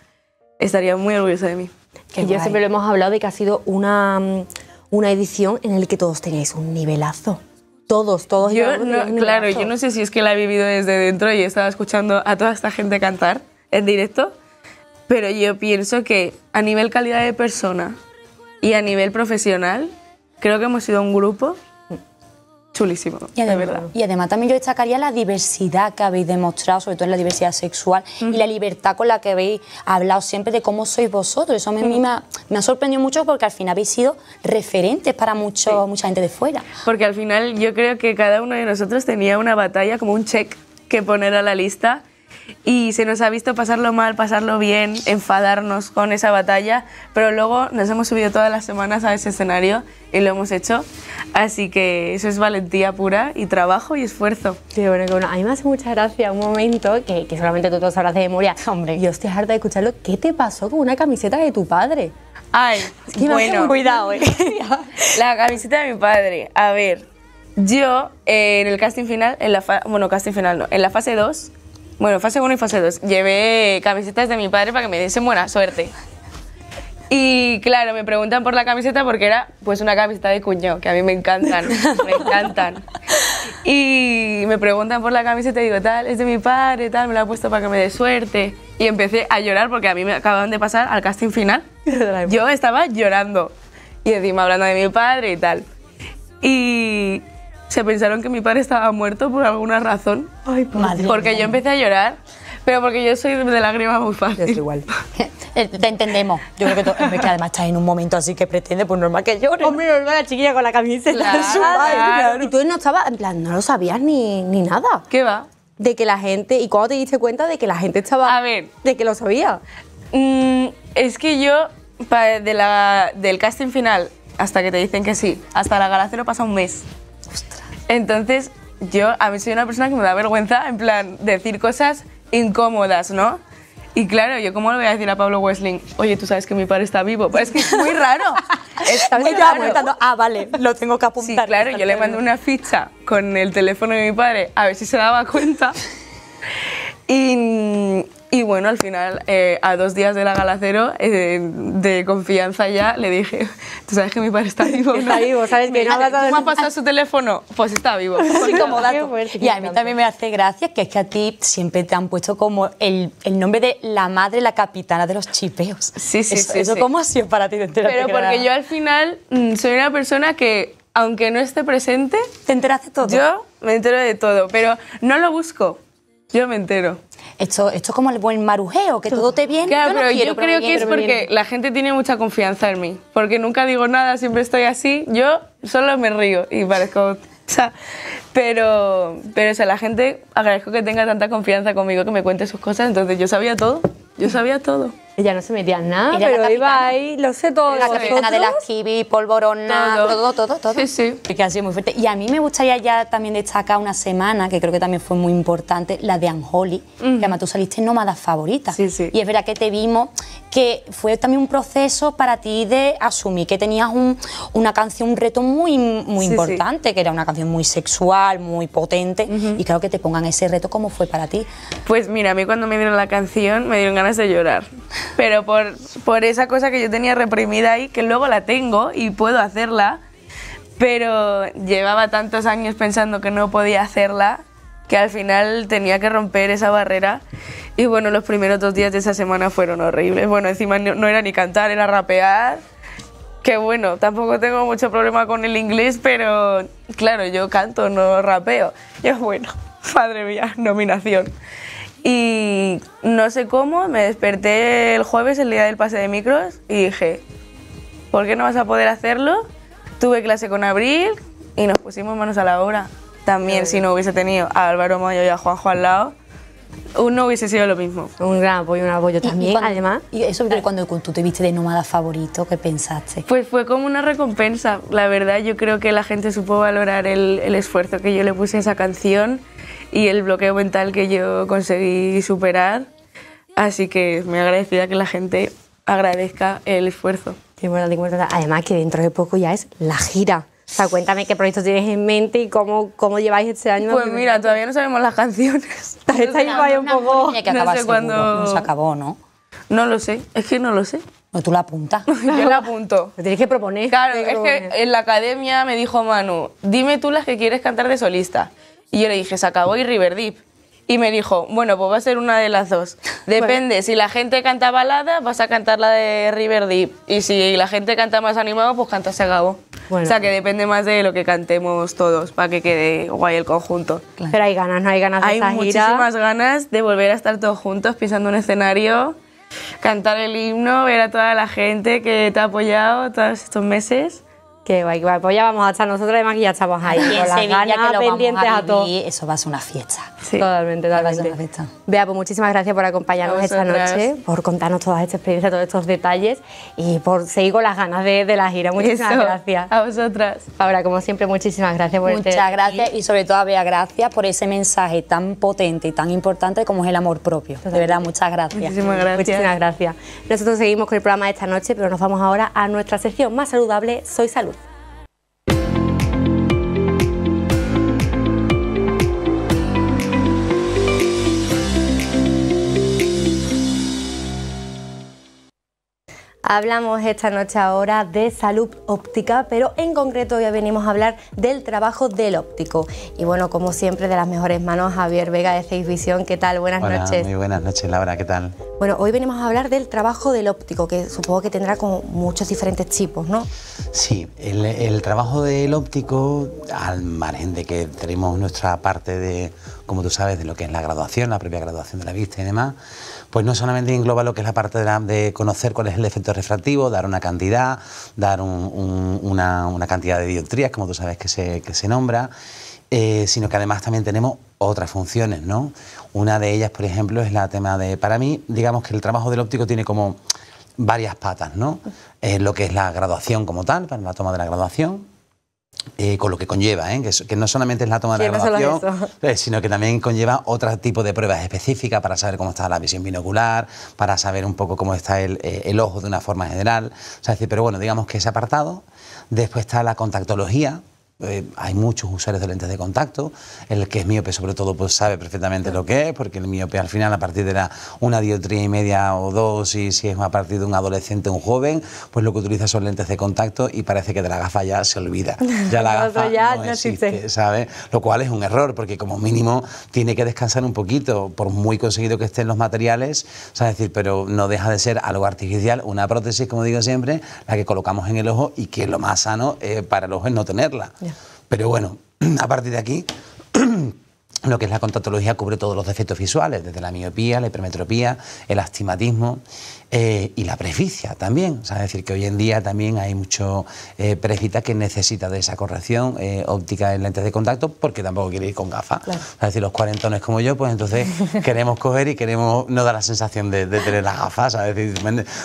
estaría muy orgullosa de mí. ...que yo siempre lo hemos hablado de que ha sido mm, una, edición en la que todos teníais un nivelazo. Todos, todos. Yo, claro, yo no sé si es que la he vivido desde dentro y estaba escuchando a toda esta gente cantar en directo, pero yo pienso que a nivel calidad de persona y a nivel profesional, creo que hemos sido un grupo chulísimo, y de verdad. Y además también yo destacaría la diversidad que habéis demostrado, sobre todo en la diversidad sexual y la libertad con la que habéis hablado siempre de cómo sois vosotros. Eso a mí me, ha, me, ha, sorprendido mucho porque al final habéis sido referentes para mucho, mucha gente de fuera. Porque al final yo creo que cada uno de nosotros tenía una batalla como un check que poner a la lista y se nos ha visto pasarlo mal, pasarlo bien, enfadarnos con esa batalla, pero luego nos hemos subido todas las semanas a ese escenario y lo hemos hecho. Así que eso es valentía pura y trabajo y esfuerzo. Sí, bueno, que bueno. A mí me hace mucha gracia un momento que, solamente tú todos sabrás de memoria. Hombre, yo estoy harta de escucharlo. ¿Qué te pasó con una camiseta de tu padre? Ay, bueno. Cuidado, eh. La camiseta de mi padre. A ver, yo eh, en el casting final, en la bueno, casting final no, en la fase 2 bueno, fase 1 y fase 2. Llevé camisetas de mi padre para que me diesen buena suerte. Y claro, me preguntan por la camiseta porque era pues una camiseta de cuño, que a mí me encantan, me encantan. Y me preguntan por la camiseta y digo, tal, es de mi padre, tal, me la ha puesto para que me dé suerte. Y empecé a llorar porque a mí me acababan de pasar al casting final. Yo estaba llorando. Y encima hablando de mi padre y tal. Y se pensaron que mi padre estaba muerto por alguna razón. Ay, Madre porque yo empecé a llorar, pero porque yo soy de lágrimas muy fácil. Es igual. Eh, te entendemos. Yo creo que, además estás en un momento así que pretende, pues normal que llore. Hombre, normal la chiquilla con la camiseta. Claro, claro. Y tú no estabas, en plan, no lo sabías ni, ni nada. ¿Qué va? De que la gente, y ¿cuándo te diste cuenta de que la gente estaba... A ver. De que lo sabía. Mm, es que yo, de la, del casting final hasta que te dicen que sí, hasta la gala cero pasa un mes. Entonces, yo a mí soy una persona que me da vergüenza, en plan, decir cosas incómodas, ¿no? Y claro, yo cómo le voy a decir a Pablo Wesling, oye, tú sabes que mi padre está vivo. Pues es que es muy raro. Está muy ah, vale, lo tengo que apuntar. Sí, claro, yo le mando una ficha con el teléfono de mi padre a ver si se daba cuenta. Y, y bueno, al final, eh, a dos días de la gala cero, eh, de confianza ya, le dije, tú sabes que mi padre está vivo. ¿no? Está vivo, ¿sabes? ha pasado su teléfono? Pues está vivo. Sí, como Y a mí también me hace gracia que es que a ti siempre te han puesto como el, nombre de la madre, la capitana de los chipeos. Sí, sí, eso, sí. cómo ha sido para ti Pero porque yo al final mm, soy una persona que, aunque no esté presente... ¿Te de todo? Yo me entero de todo, pero no lo busco. Yo me entero esto, esto es como el buen marujeo, que todo te viene. Claro, yo yo creo que es porque la gente tiene mucha confianza en mí, porque nunca digo nada, siempre estoy así, yo solo me río y parezco... pero, pero o la gente agradezco que tenga tanta confianza conmigo, que me cuente sus cosas, entonces yo sabía todo, yo sabía todo. Ella no se metía en nada, pero iba ahí, lo sé todo. La capitana de las polvorona, todo, todo, todo. Sí, sí. Que ha sido muy fuerte. Y a mí me gustaría ya también destacar una semana, que creo que también fue muy importante, la de Anjoli, que además tú saliste nómada favorita. Sí, sí. Y es verdad que te vimos que fue también un proceso para ti de asumir que tenías una canción, un reto muy, muy importante, que era una canción muy sexual, muy potente, y creo que te pongan ese reto, ¿cómo fue para ti? Pues mira, a mí cuando me dieron la canción me dieron ganas de llorar pero por, por esa cosa que yo tenía reprimida ahí, que luego la tengo y puedo hacerla, pero llevaba tantos años pensando que no podía hacerla que al final tenía que romper esa barrera. Y bueno, los primeros dos días de esa semana fueron horribles. Bueno, encima no, era ni cantar, era rapear. Que bueno, tampoco tengo mucho problema con el inglés, pero claro, yo canto, no rapeo. Y es bueno, madre mía, nominación. Y no sé cómo, me desperté el jueves, el día del pase de micros, y dije, ¿por qué no vas a poder hacerlo? Tuve clase con Abril y nos pusimos manos a la obra. También, si no hubiese tenido a Álvaro Mayo y a Juanjo al lado, uno hubiese sido lo mismo. Un gran apoyo, un apoyo también, además. Y eso, fue cuando tú te viste de nómada favorito, ¿qué pensaste? Pues fue como una recompensa. La verdad, yo creo que la gente supo valorar el, esfuerzo que yo le puse a esa canción y el bloqueo mental que yo conseguí superar. Así que me agradecía que la gente agradezca el esfuerzo. Además que dentro de poco ya es la gira. O sea, cuéntame qué proyectos tienes en mente y cómo, cómo lleváis este año. Pues mira, todavía no sabemos las canciones. Está ahí un poco... no sé cuándo... No se acabó, ¿no? No lo sé, es que no lo sé. No, tú la apuntas. Yo la apunto. Me tienes que proponer. Claro, es que en la academia me dijo Manu, dime tú las que quieres cantar de solista. Y yo le dije, se acabó y River Deep y me dijo, bueno, pues va a ser una de las dos. Depende, si la gente canta balada, vas a cantar la de River Deep. Y si la gente canta más animado, pues cantas a Gabo. O sea, que depende más de lo que cantemos todos para que quede guay el conjunto. Pero hay ganas, no hay ganas de Hay muchísimas ganas de volver a estar todos juntos pisando un escenario, cantar el himno, ver a toda la gente que te ha apoyado todos estos meses que pues ya vamos a estar nosotros además que ya estamos ahí, y con las ganas pendientes a, Eso va a ser una fiesta. totalmente, totalmente. Vea, pues muchísimas gracias por acompañarnos esta noche, por contarnos toda esta experiencia, todos estos detalles y por seguir con las ganas de, la gira. Muchísimas gracias. A vosotras. Ahora, como siempre, muchísimas gracias por Muchas gracias y sobre todo a Bea, gracias por ese mensaje tan potente y tan importante como es el amor propio. De verdad, muchas gracias. Muchísimas gracias. Muchísimas gracias. Nosotros seguimos con el programa de esta noche, pero nos vamos ahora a nuestra sección más saludable, Soy Salud. Hablamos esta noche ahora de salud óptica, pero en concreto hoy venimos a hablar del trabajo del óptico. Y bueno, como siempre, de las mejores manos, Javier Vega de Seis Visión. ¿Qué tal? Buenas noches. Muy buenas noches, Laura. ¿Qué tal? Bueno, hoy venimos a hablar del trabajo del óptico, que supongo que tendrá como muchos diferentes tipos, ¿no? Sí, el, el trabajo del óptico, al margen de que tenemos nuestra parte de, como tú sabes, de lo que es la graduación, la propia graduación de la vista y demás, pues no solamente engloba lo que es la parte de, conocer cuál es el efecto refractivo, dar una cantidad, dar una, cantidad de dioptrías, como tú sabes que se, nombra, eh, sino que además también tenemos otras funciones, ¿no? Una de ellas, por ejemplo, es la tema de, para mí, digamos que el trabajo del óptico tiene como varias patas, ¿no? Eh, lo que es la graduación como tal, para la toma de la graduación, eh, con lo que conlleva, ¿eh? que, no solamente es la toma de la grabación, eh, sino que también conlleva otro tipo de pruebas específicas para saber cómo está la visión binocular, para saber un poco cómo está el, ojo de una forma general. sea, pero bueno, digamos que ese apartado. Después está la contactología, eh, hay muchos usuarios de lentes de contacto. El que es miope, sobre todo, pues sabe perfectamente lo que es, porque el miope al final, a partir de la, una diotría y media o dos, y si es a partir de un adolescente o un joven, pues lo que utiliza son lentes de contacto y parece que de la gafa ya se olvida. Ya la gafa ya no, existe, ¿sabe? Lo cual es un error, porque como mínimo tiene que descansar un poquito, por muy conseguido que estén los materiales, decir, pero no deja de ser algo artificial, una prótesis, como digo siempre, la que colocamos en el ojo y que lo más sano eh, para el ojo es no tenerla. Pero bueno, a partir de aquí, lo que es la contactología cubre todos los defectos visuales, desde la miopía, la hipermetropía, el astigmatismo. Eh, y la presbicia también. es decir, que hoy en día también hay mucho eh, que necesita de esa corrección eh, óptica en lentes de contacto porque tampoco quiere ir con gafas. es decir, los cuarentones como yo, pues entonces queremos coger y queremos no dar la sensación de, tener las gafas. decir,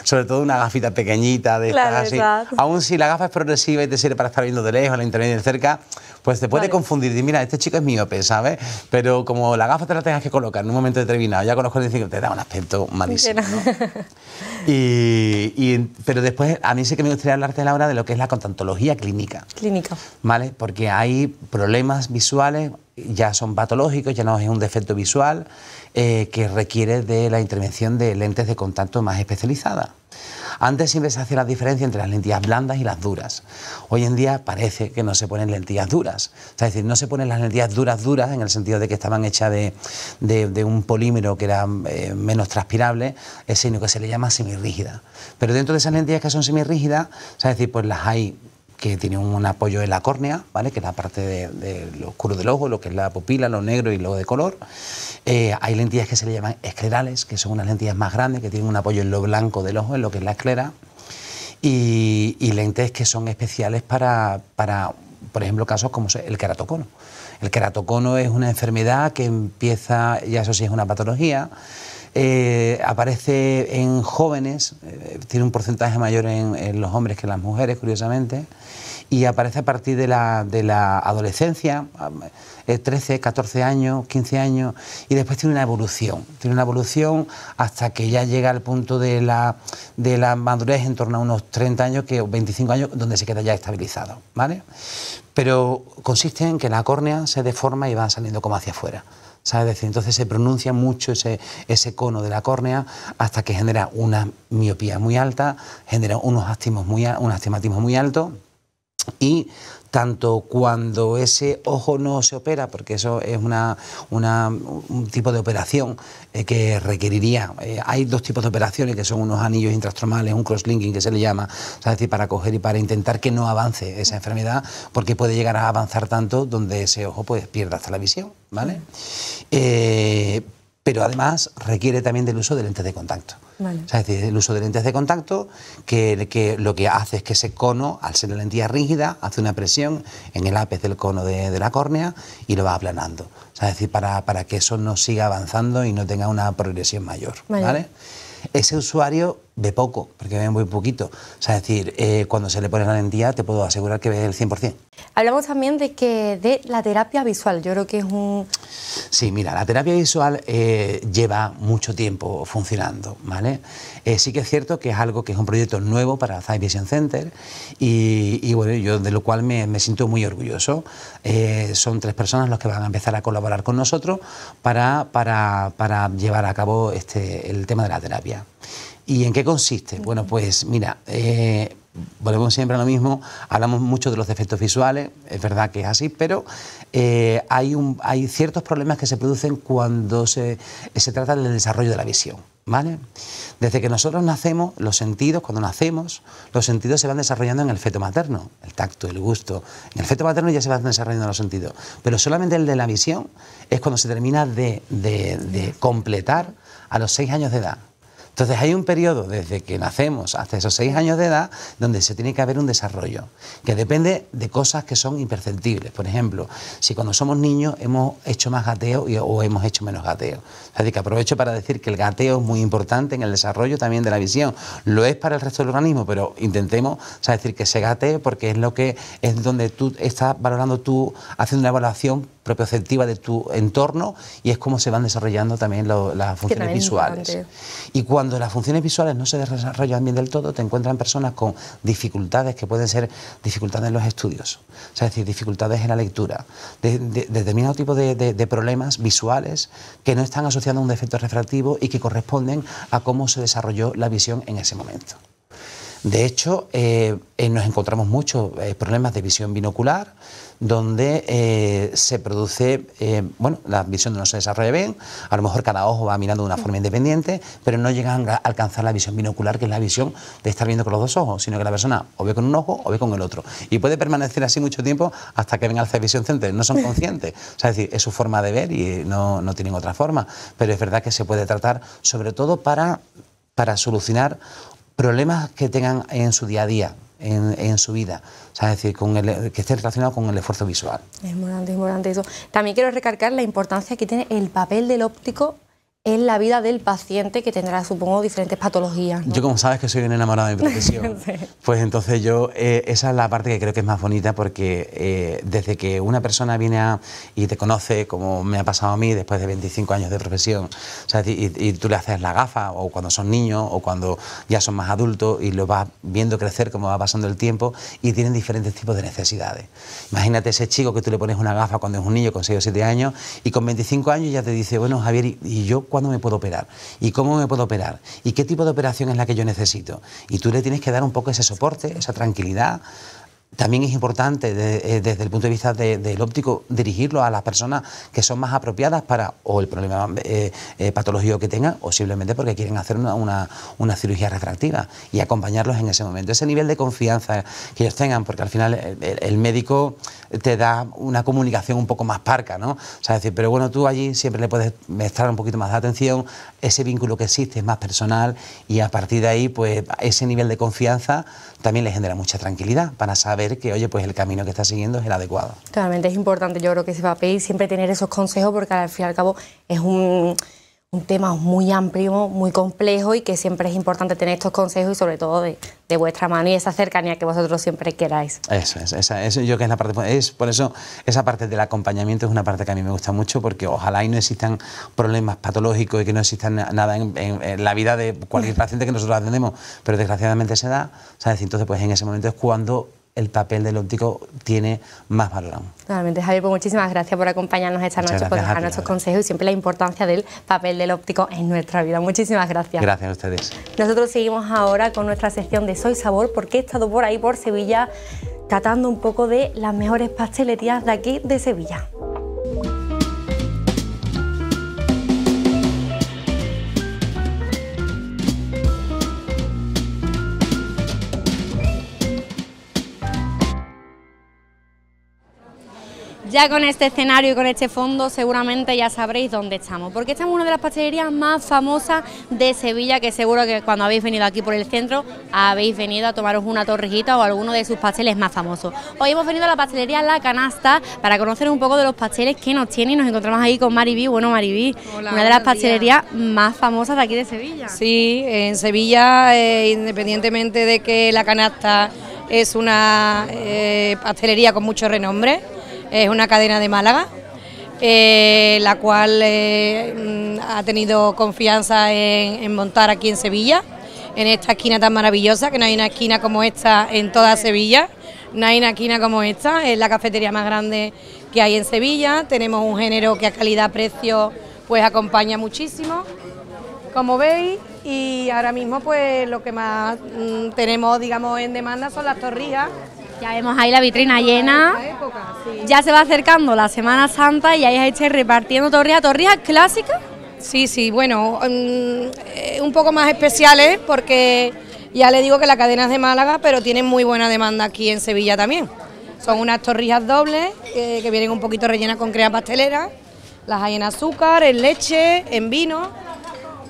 sobre todo una gafita pequeñita de estas así. Aún si la gafa es progresiva y te sirve para estar viendo de lejos, la intermedia de cerca, pues te puede confundir. Y mira, este chico es miope, ¿sabes? Pero como la gafa te la tengas que colocar en un momento determinado, ya con los 45 te da un aspecto malísimo. Y, pero después, a mí sí que me gustaría hablarte, Laura, de lo que es la contantología clínica. Clínica. ¿Vale? Porque hay problemas visuales, ya son patológicos, ya no es un defecto visual eh, que requiere de la intervención de lentes de contacto más especializadas. Antes siempre se hacía la diferencia entre las lentillas blandas y las duras. Hoy en día parece que no se ponen lentillas duras. es decir, no se ponen las lentillas duras duras en el sentido de que estaban hechas de, un polímero que era eh, menos transpirable, eh, sino que se le llama semirrígida. Pero dentro de esas lentillas que son semirrígidas, es decir, pues las hay que tiene un apoyo en la córnea, ¿vale? que es la parte de, lo oscuro del ojo, lo que es la pupila, lo negro y lo de color. Eh, hay lentillas que se le llaman esclerales, que son unas lentillas más grandes, que tienen un apoyo en lo blanco del ojo, en lo que es la esclera. Y, lentes que son especiales para, para, por ejemplo, casos como el queratocono. El keratocono es una enfermedad que empieza, ya eso sí es una patología, eh, aparece en jóvenes, eh, tiene un porcentaje mayor en, los hombres que en las mujeres, curiosamente, y aparece a partir de la, adolescencia, 13, eh, 14 años, 15 años, y después tiene una evolución, tiene una evolución hasta que ya llega al punto de la, de madurez en torno a unos 30 años, que, 25 años, donde se queda ya estabilizado, ¿vale? Pero consiste en que la córnea se deforma y va saliendo como hacia afuera entonces se pronuncia mucho ese, ese cono de la córnea hasta que genera una miopía muy alta, genera unos astigmatismo muy, alto. muy y tanto cuando ese ojo no se opera, porque eso es una, un tipo de operación eh, que requeriría. Eh, hay dos tipos de operaciones que son unos anillos intrastromales, un crosslinking que se le llama, es decir, para coger y para intentar que no avance esa enfermedad, porque puede llegar a avanzar tanto donde ese ojo pues pierda hasta la visión, ¿vale? Eh, pero además requiere también del uso de lentes de contacto. es decir, el uso de lentes de contacto que, lo que hace es que ese cono, al ser la lentilla rígida, hace una presión en el ápice del cono de, la córnea y lo va aplanando. es decir, para, que eso no siga avanzando y no tenga una progresión mayor. Ese usuario ve poco, porque ve muy poquito. O sea, es decir, eh, cuando se le pone la lentilla te puedo asegurar que ve el 100%. Hablamos también de que de la terapia visual, yo creo que es un... Sí, mira, la terapia visual eh, lleva mucho tiempo funcionando, ¿vale? Eh, sí que es cierto que es algo que es un proyecto nuevo para Sight Vision Center y, bueno, yo de lo cual me, me siento muy orgulloso. son tres personas los que van a empezar a colaborar con nosotros para, para, para llevar a cabo este, el tema de la terapia. ¿Y en qué consiste? Bueno, pues mira, eh, volvemos siempre a lo mismo, hablamos mucho de los defectos visuales, es verdad que es así, pero eh, hay, un, hay ciertos problemas que se producen cuando se, trata del desarrollo de la visión. ¿Vale? Desde que nosotros nacemos, los sentidos, cuando nacemos, los sentidos se van desarrollando en el feto materno, el tacto, el gusto. En el feto materno ya se van desarrollando los sentidos, pero solamente el de la visión es cuando se termina de completar a los seis años de edad. Entonces hay un periodo desde que nacemos hasta esos seis años de edad donde se tiene que haber un desarrollo, que depende de cosas que son imperceptibles. Por ejemplo, si cuando somos niños hemos hecho más gateo o hemos hecho menos gateo. Así que aprovecho para decir que el gateo es muy importante en el desarrollo también de la visión. Lo es para el resto del organismo, pero intentemos decir que se gatee porque es lo que es donde tú estás valorando tú, haciendo una evaluación propioceptiva de tu entorno y es como se van desarrollando también las funciones visuales cuando las funciones visuales no se desarrollan bien del todo, te encuentran personas con dificultades que pueden ser dificultades en los estudios, es decir, dificultades en la lectura, de, determinado tipo de, de, problemas visuales que no están asociados a un defecto refractivo y que corresponden a cómo se desarrolló la visión en ese momento. De hecho, eh, eh, nos encontramos muchos eh, problemas de visión binocular, donde se produce, bueno, la visión no se desarrolla bien, a lo mejor cada ojo va mirando de una mm. forma independiente, pero no llegan a alcanzar la visión binocular, que es la visión de estar viendo con los dos ojos, sino que la persona o ve con un ojo o ve con el otro. Y puede permanecer así mucho tiempo hasta que venga el visión Center, no son conscientes. es decir, es su forma de ver y no, tienen otra forma. Pero es verdad que se puede tratar sobre todo para para solucionar problemas que tengan en su día a día, en, su vida, es decir, que esté relacionado con el esfuerzo visual. Es importante, es importante eso. También quiero recalcar la importancia que tiene el papel del óptico ...es la vida del paciente que tendrá, supongo, diferentes patologías. Yo como sabes que soy un enamorado de mi profesión, pues entonces yo, eh, esa es la parte que creo que es más bonita porque eh, desde que una persona viene a, y te conoce, como me ha pasado a mí después de 25 años de profesión, Y, y, tú le haces la gafa, o cuando son niños, o cuando ya son más adultos, y lo vas viendo crecer como va pasando el tiempo, y tienen diferentes tipos de necesidades. Imagínate ese chico que tú le pones una gafa cuando es un niño con 6 o 7 años, y con 25 años ya te dice, bueno Javier, y yo cuándo me puedo operar y cómo me puedo operar y qué tipo de operación es la que yo necesito. Y tú le tienes que dar un poco ese soporte, esa tranquilidad, también es importante eh, desde el punto de vista del óptico dirigirlo a las personas que son más apropiadas para o el problema eh, eh, patológico que tengan o simplemente porque quieren hacer una, cirugía refractiva y acompañarlos en ese momento. Ese nivel de confianza que ellos tengan, porque al final el, médico te da una comunicación un poco más parca, ¿no? O sea, decir, pero bueno, tú allí siempre le puedes prestar un poquito más de atención, ese vínculo que existe es más personal y a partir de ahí, pues ese nivel de confianza también les genera mucha tranquilidad para saber que, oye, pues el camino que está siguiendo es el adecuado. Claramente es importante, yo creo que ese papel siempre tener esos consejos porque al fin y al cabo es un un tema muy amplio, muy complejo y que siempre es importante tener estos consejos y sobre todo de, vuestra mano y esa cercanía que vosotros siempre queráis. Eso esa, eso yo que es la parte, es por eso esa parte del acompañamiento es una parte que a mí me gusta mucho porque ojalá y no existan problemas patológicos y que no existan nada en, la vida de cualquier paciente que nosotros atendemos, pero desgraciadamente se da, ¿sabes? Entonces pues en ese momento es cuando el papel del óptico tiene más valor Javier, pues muchísimas gracias por acompañarnos esta noche, por dejar nuestros consejos y siempre la importancia del papel del óptico en nuestra vida. Muchísimas gracias. Gracias a ustedes. Nosotros seguimos ahora con nuestra sección de Soy Sabor, porque he estado por ahí, por Sevilla, ...tratando un poco de las mejores pastelerías de aquí de Sevilla. Ya con este escenario y con este fondo seguramente ya sabréis dónde estamos, porque estamos en una de las pastelerías más famosas de Sevilla, que seguro que cuando habéis venido aquí por el centro habéis venido a tomaros una torrejita... o alguno de sus pasteles más famosos. Hoy hemos venido a la pastelería La Canasta para conocer un poco de los pasteles que nos tiene y nos encontramos ahí con Maribí. Bueno, Maribí, una de las pastelerías más famosas aquí de Sevilla. Sí, en Sevilla, eh, independientemente de que La Canasta es una eh, pastelería con mucho renombre, es una cadena de Málaga, eh, la cual eh, mm, ha tenido confianza en, montar aquí en Sevilla, en esta esquina tan maravillosa, que no hay una esquina como esta en toda Sevilla, no hay una esquina como esta, es la cafetería más grande que hay en Sevilla, tenemos un género que a calidad-precio pues acompaña muchísimo, como veis, y ahora mismo pues lo que más mm, tenemos digamos en demanda son las torrijas, ya vemos ahí la vitrina llena. Ya se va acercando la Semana Santa y ahí estáis repartiendo torrijas, torrijas clásicas. Sí, sí, bueno, mm, eh, un poco más especiales porque ya le digo que la cadena es de Málaga, pero tienen muy buena demanda aquí en Sevilla también. Son unas torrijas dobles eh, que vienen un poquito rellenas con crema pastelera. Las hay en azúcar, en leche, en vino,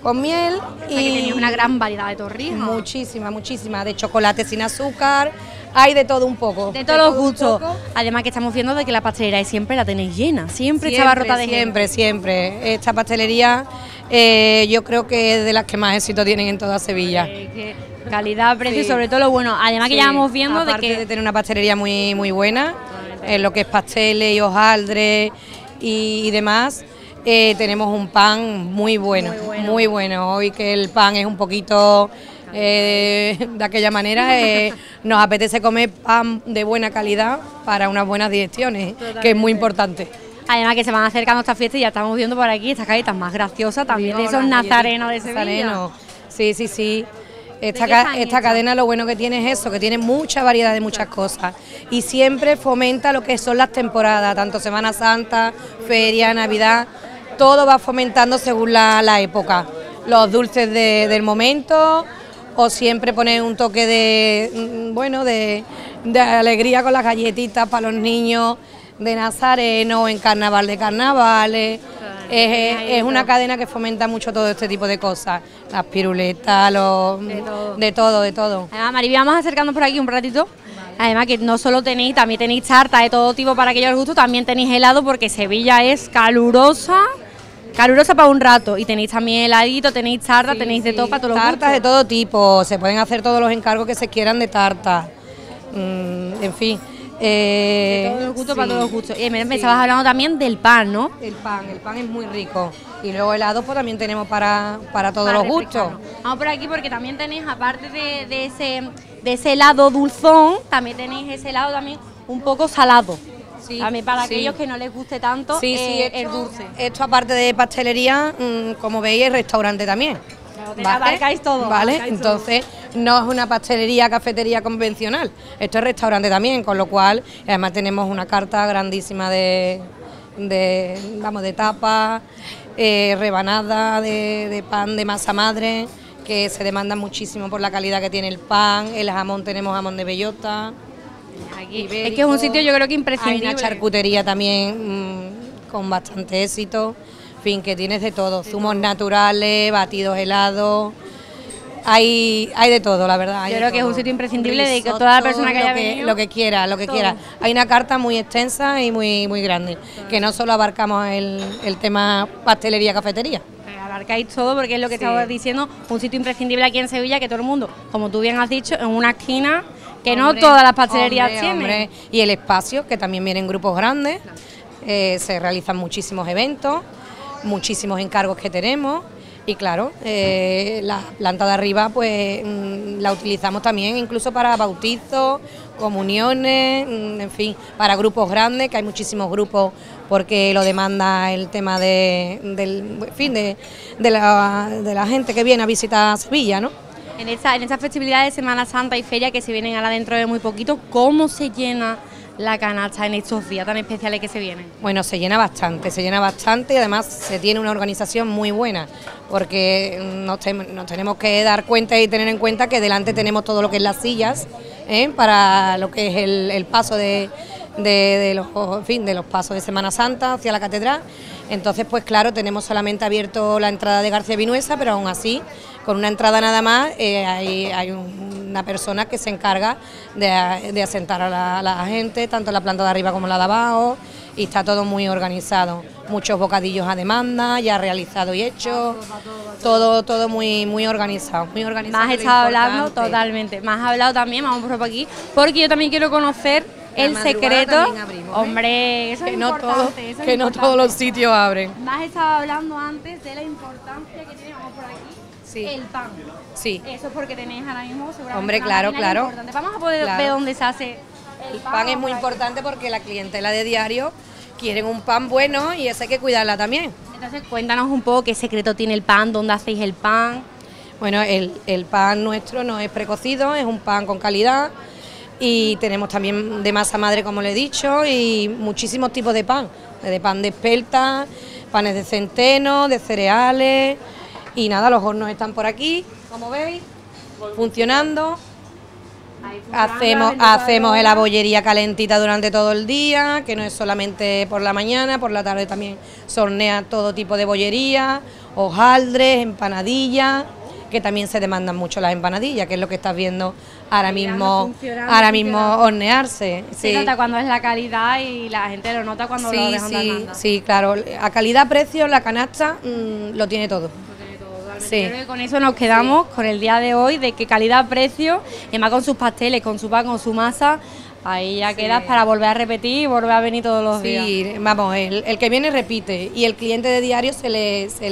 con miel. y una gran variedad de torrijas. ...muchísimas, muchísimas, De chocolate sin azúcar, hay de todo un poco, de todos los gustos. Además que estamos viendo de que la pastelería siempre la tenéis llena, siempre, siempre estaba rota Siempre, siempre. Esta pastelería eh, yo creo que es de las que más éxito tienen en toda Sevilla. Eh, calidad, precio sobre todo lo bueno. Además que ya vamos viendo de que... de tener una pastelería muy, muy buena, en eh, lo que es pasteles y hojaldres... y, demás, tenemos un pan muy bueno, muy bueno. Hoy que el pan es un poquito eh, de aquella manera eh, nos apetece comer pan de buena calidad para unas buenas digestiones, que es muy importante. Además que se van acercando estas fiestas y ya estamos viendo por aquí estas caritas más graciosas también esos nazarenos de Sevilla. Sí, sí, sí. Esta, esta cadena lo bueno que tiene es eso, que tiene mucha variedad de muchas cosas y siempre fomenta lo que son las temporadas, tanto Semana Santa, Feria, Navidad, todo va fomentando según la, época, los dulces del momento, o siempre poner un toque de, mm, bueno, de, alegría con las galletitas para los niños de Nazareno, en carnaval de carnavales. es, una cadena que fomenta mucho todo este tipo de cosas, las piruletas, los, de, mm, todo. de todo, de Además, ah, vamos acercándonos por aquí un ratito. Además que no solo tenéis, también tenéis tartas de todo tipo para aquellos gustos, también tenéis helado porque Sevilla es calurosa Calurosa para un rato y tenéis también heladito, tenéis tarta, tenéis de todo para todos gustos... Tartas de todo tipo, se pueden hacer todos los encargos que se quieran de tarta. Mm, en fin. Eh, de todos los gustos para todos los gustos. Y me, estabas hablando también del pan, ¿no? El pan, el pan es muy rico. Y luego helado pues también tenemos para, para todos los gustos. Vamos por aquí porque también tenéis, aparte de, ese, de ese helado dulzón, también tenéis ese helado también un poco salado. A mí para aquellos que no les guste tanto sí, eh, dulce. Esto aparte de pastelería, mm, como veis, es restaurante también. la ¿vale? todo. Vale, entonces no es una pastelería, cafetería convencional. Esto es restaurante también, con lo cual además tenemos una carta grandísima de, vamos, de tapas, eh, rebanada de, de pan de masa madre que se demanda muchísimo por la calidad que tiene el pan, el jamón tenemos jamón de bellota es que es un sitio yo creo que imprescindible. Hay una charcutería también mm, con bastante éxito, en fin, que tienes de todo, zumos naturales, batidos helados, hay, hay de todo, la verdad. Yo creo que es un sitio imprescindible de que toda la persona que lo que, quiera, lo que quiera. Hay una carta muy extensa y muy muy grande, que no solo abarcamos el, tema pastelería, cafetería. Pues abarcáis todo porque es lo que estabas estaba diciendo, un sitio imprescindible aquí en Sevilla que todo el mundo, como tú bien has dicho, en una esquina que no todas las pastelerías tienen. Y el espacio, que también vienen grupos grandes, eh, se realizan muchísimos eventos, muchísimos encargos que tenemos. Y claro, eh, la planta de arriba pues mm, la utilizamos también incluso para bautizos, comuniones, mm, en fin, para grupos grandes, que hay muchísimos grupos porque lo demanda el tema de, del, fin, de, la, de la gente que viene a visitar Sevilla, ¿no? En estas festividades de Semana Santa y Feria que se vienen a la dentro de muy poquito, ¿cómo se llena la canasta en estos días tan especiales que se vienen? Bueno, se llena bastante, se llena bastante y además se tiene una organización muy buena, porque nos, tenemos que dar cuenta y tener en cuenta que delante tenemos todo lo que es las sillas ¿eh? para lo que es el, paso los, en fin, de los pasos de Semana Santa hacia la catedral entonces, pues claro, tenemos solamente abierto la entrada de García Vinuesa, pero aún así, con una entrada nada más, eh, hay, una persona que se encarga de, asentar a la, gente, tanto la planta de arriba como la de abajo, y está todo muy organizado. Muchos bocadillos a demanda, ya realizado y hecho, todo todo muy muy organizado. Muy organizado más estado hablando totalmente, más hablado también, vamos por aquí, porque yo también quiero conocer el secreto, ¿eh? hombre, que no que no todos los sitios abren. Más estaba hablando antes de la importancia que tiene, por aquí, el pan. Sí. Eso es porque tenéis ahora mismo seguramente Hombre, claro, claro. Vamos a poder ver dónde se hace el, pan. es muy importante porque la clientela de diario quieren un pan bueno y eso hay que cuidarla también. Entonces cuéntanos un poco qué secreto tiene el pan, dónde hacéis el pan. Bueno, el, el pan nuestro no es precocido, es un pan con calidad y tenemos también de masa madre, como le he dicho, y muchísimos tipos de pan, de pan de espelta, panes de centeno, de cereales, y nada, los hornos están por aquí, como veis, funcionando. Hacemos, hacemos la bollería calentita durante todo el día, que no es solamente por la mañana, por la tarde también sornea todo tipo de bollería, hojaldres, empanadillas que también se demandan mucho las empanadillas, que es lo que estás viendo ahora mismo, ahora mismo hornearse. Se nota cuando es la calidad y la gente lo nota cuando sí, lo dejan sí, sí, claro, a calidad-precio la canasta mm, lo tiene todo. Creo que con eso nos quedamos con el día de hoy, de que calidad-precio, más con sus pasteles, con su pan, con su masa, Ahí ya quedas para volver a repetir y volver a venir todos los días. Sí, vamos, el, que viene repite y el cliente de diario se le, se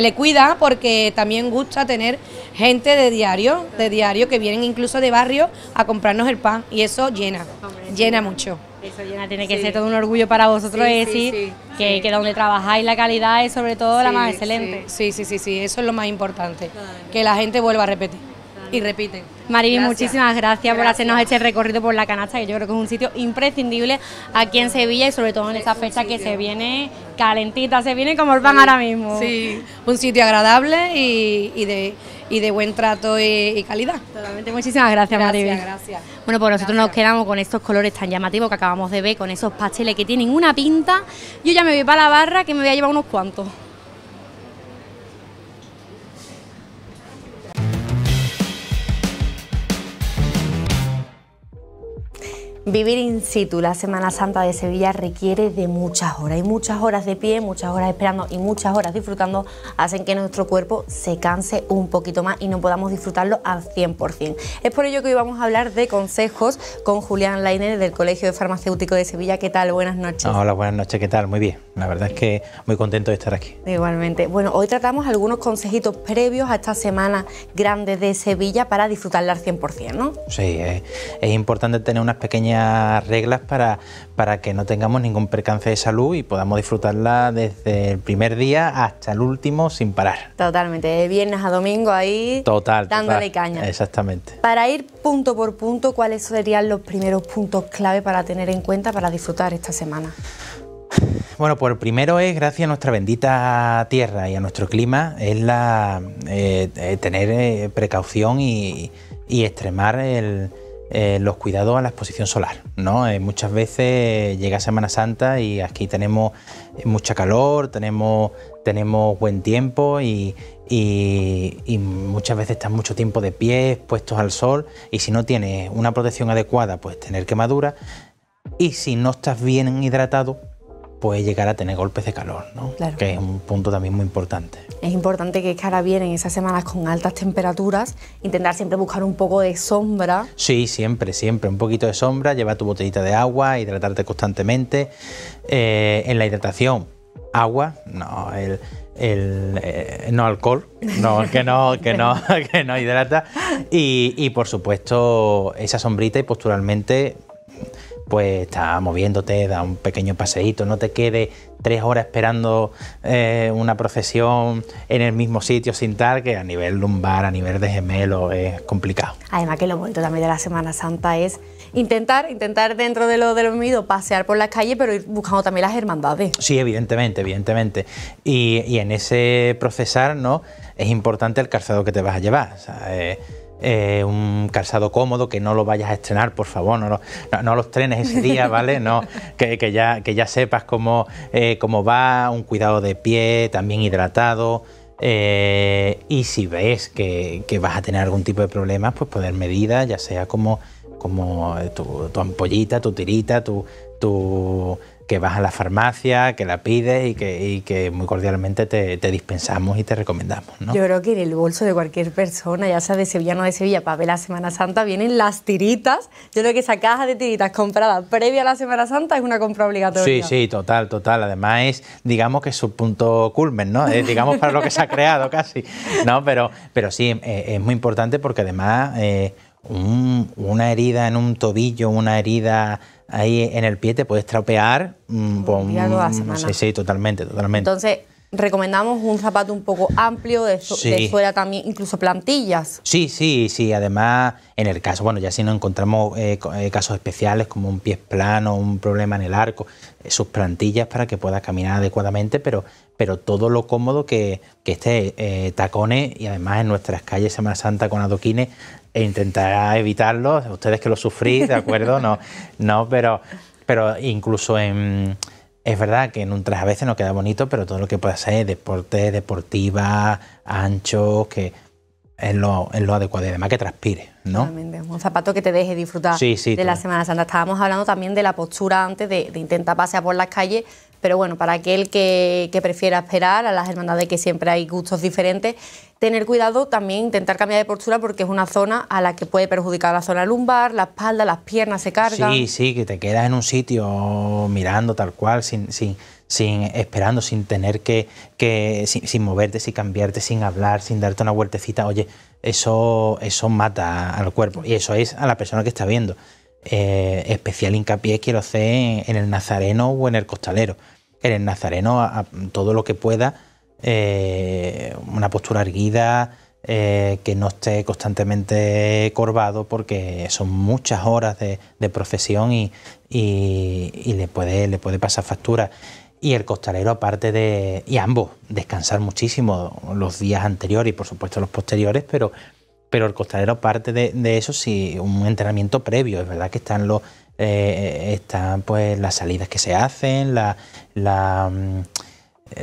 le, cuida porque también gusta tener gente de diario, de diario que vienen incluso de barrio a comprarnos el pan y eso llena, llena mucho. Eso llena, tiene que ser todo un orgullo para vosotros decir que, que, donde trabajáis la calidad es sobre todo la más excelente. Sí, sí, sí, sí, eso es lo más importante, que la gente vuelva a repetir y repiten. Marili, muchísimas gracias, por hacernos este recorrido por la canasta, que yo creo que es un sitio imprescindible aquí en Sevilla y sobre todo en esta fecha que se viene calentita, se viene como el pan ahora mismo. Sí, un sitio agradable y, de buen trato y, calidad. Totalmente, muchísimas gracias, Maribel. Gracias, gracias. Bueno, pues nosotros nos quedamos con estos colores tan llamativos que acabamos de ver, con esos pasteles que tienen una pinta. Yo ya me voy para la barra que me voy a llevar unos cuantos. Vivir in situ la Semana Santa de Sevilla requiere de muchas horas. Y muchas horas de pie, muchas horas esperando y muchas horas disfrutando hacen que nuestro cuerpo se canse un poquito más y no podamos disfrutarlo al 100%. Es por ello que hoy vamos a hablar de consejos con Julián Lainer del Colegio de Farmacéutico de Sevilla. ¿Qué tal? Buenas noches. Hola, buenas noches. ¿Qué tal? Muy bien. La verdad es que muy contento de estar aquí. Igualmente. Bueno, hoy tratamos algunos consejitos previos a esta Semana Grande de Sevilla para disfrutarla al 100%, ¿no? Sí, eh, es importante tener unas pequeñas reglas para, para que no tengamos ningún percance de salud y podamos disfrutarla desde el primer día hasta el último sin parar. Totalmente, de viernes a domingo ahí total, dándole caña. Exactamente. Para ir punto por punto, ¿cuáles serían los primeros puntos clave para tener en cuenta para disfrutar esta semana? Bueno, por pues primero es, gracias a nuestra bendita tierra y a nuestro clima, es la eh, eh, tener eh, precaución y extremar el, eh, los cuidados a la exposición solar. ¿no? Eh, muchas veces llega Semana Santa y aquí tenemos eh, mucha calor, tenemos, tenemos buen tiempo y, muchas veces estás mucho tiempo de pie, expuestos al sol y si no tienes una protección adecuada, pues tener quemadura y si no estás bien hidratado, puede llegar a tener golpes de calor, ¿no? que es un punto también muy importante. Es importante que ahora vienen esas semanas con altas temperaturas, intentar siempre buscar un poco de sombra. Sí, siempre, siempre, un poquito de sombra, lleva tu botellita de agua, hidratarte constantemente. Eh, en la hidratación, agua, no, el, el eh, no alcohol, no, que no, que no, que no hidrata. Y, y por supuesto, esa sombrita y posturalmente pues está moviéndote, da un pequeño paseíto, no te quede tres horas esperando eh, una procesión en el mismo sitio sin tal, que a nivel lumbar, a nivel de gemelo es complicado. Además que lo bonito también de la Semana Santa es intentar, intentar dentro de lo de los pasear por las calles, pero ir buscando también las hermandades. Sí, evidentemente, evidentemente. Y, y en ese procesar, ¿no? Es importante el calzado que te vas a llevar. O eh, eh, un calzado cómodo, que no lo vayas a estrenar, por favor, no lo, no, estrenes ese día, ¿vale? No, que, ya, que ya sepas cómo, eh, cómo va, un cuidado de pie, también hidratado. Eh, y si ves que, vas a tener algún tipo de problemas, pues poner medidas, ya sea como, como tu, tu ampollita, tu tirita, tu que vas a la farmacia, que la pides y que, muy cordialmente te, dispensamos y te recomendamos. ¿no? Yo creo que en el bolso de cualquier persona, ya sea de Sevilla o no de Sevilla, para ver la Semana Santa, vienen las tiritas. Yo creo que esa caja de tiritas compradas previa a la Semana Santa es una compra obligatoria. Sí, sí, total, total. Además digamos que es su punto culmen, ¿no? digamos para lo que se ha creado casi. No, pero, pero sí, eh, es, muy importante porque además... Eh, una herida en un tobillo, una herida ahí en el pie te puedes estropear. Mm, sí, sí, totalmente, totalmente. Entonces, recomendamos un zapato un poco amplio, de, también, incluso plantillas. Sí, sí, sí. Además, en el caso, bueno, ya si no encontramos eh, eh, casos especiales como un pie plano, un problema en el arco, eh, sus plantillas para que pueda caminar adecuadamente, pero, pero todo lo cómodo que, que esté tacones y además en nuestras calles Semana Santa con adoquines e intentar evitarlo, ustedes que lo sufrís, ¿de acuerdo? No, no pero, pero incluso en... Es verdad que en un traje a veces no queda bonito, pero todo lo que pueda ser deporte, deportiva, ancho, que es lo, es lo adecuado y además que transpire, ¿no? Un zapato que te deje disfrutar de la Semana Santa. Estábamos hablando también de la postura antes de, de intentar pasear por las calles pero bueno, para aquel que, prefiera esperar a las hermandades que siempre hay gustos diferentes, tener cuidado también, intentar cambiar de postura porque es una zona a la que puede perjudicar la zona lumbar, la espalda, las piernas se cargan. Sí, sí, que te quedas en un sitio mirando tal cual, sin, sin, sin esperando, sin tener que, sin, moverte, sin cambiarte, sin hablar, sin darte una vueltecita. Oye, eso, eso mata al cuerpo y eso es a la persona que está viendo. Eh, especial hincapié quiero hacer en el nazareno o en el costalero en el nazareno todo lo que pueda, eh, una postura erguida, eh, que no esté constantemente corvado, porque son muchas horas de, profesión y, le, puede, le puede pasar factura. Y el costalero, aparte de. y ambos, descansar muchísimo los días anteriores y por supuesto los posteriores, pero, pero el costalero, aparte de, de eso, sí, un entrenamiento previo. Es verdad que están los eh, están pues las salidas que se hacen, mm,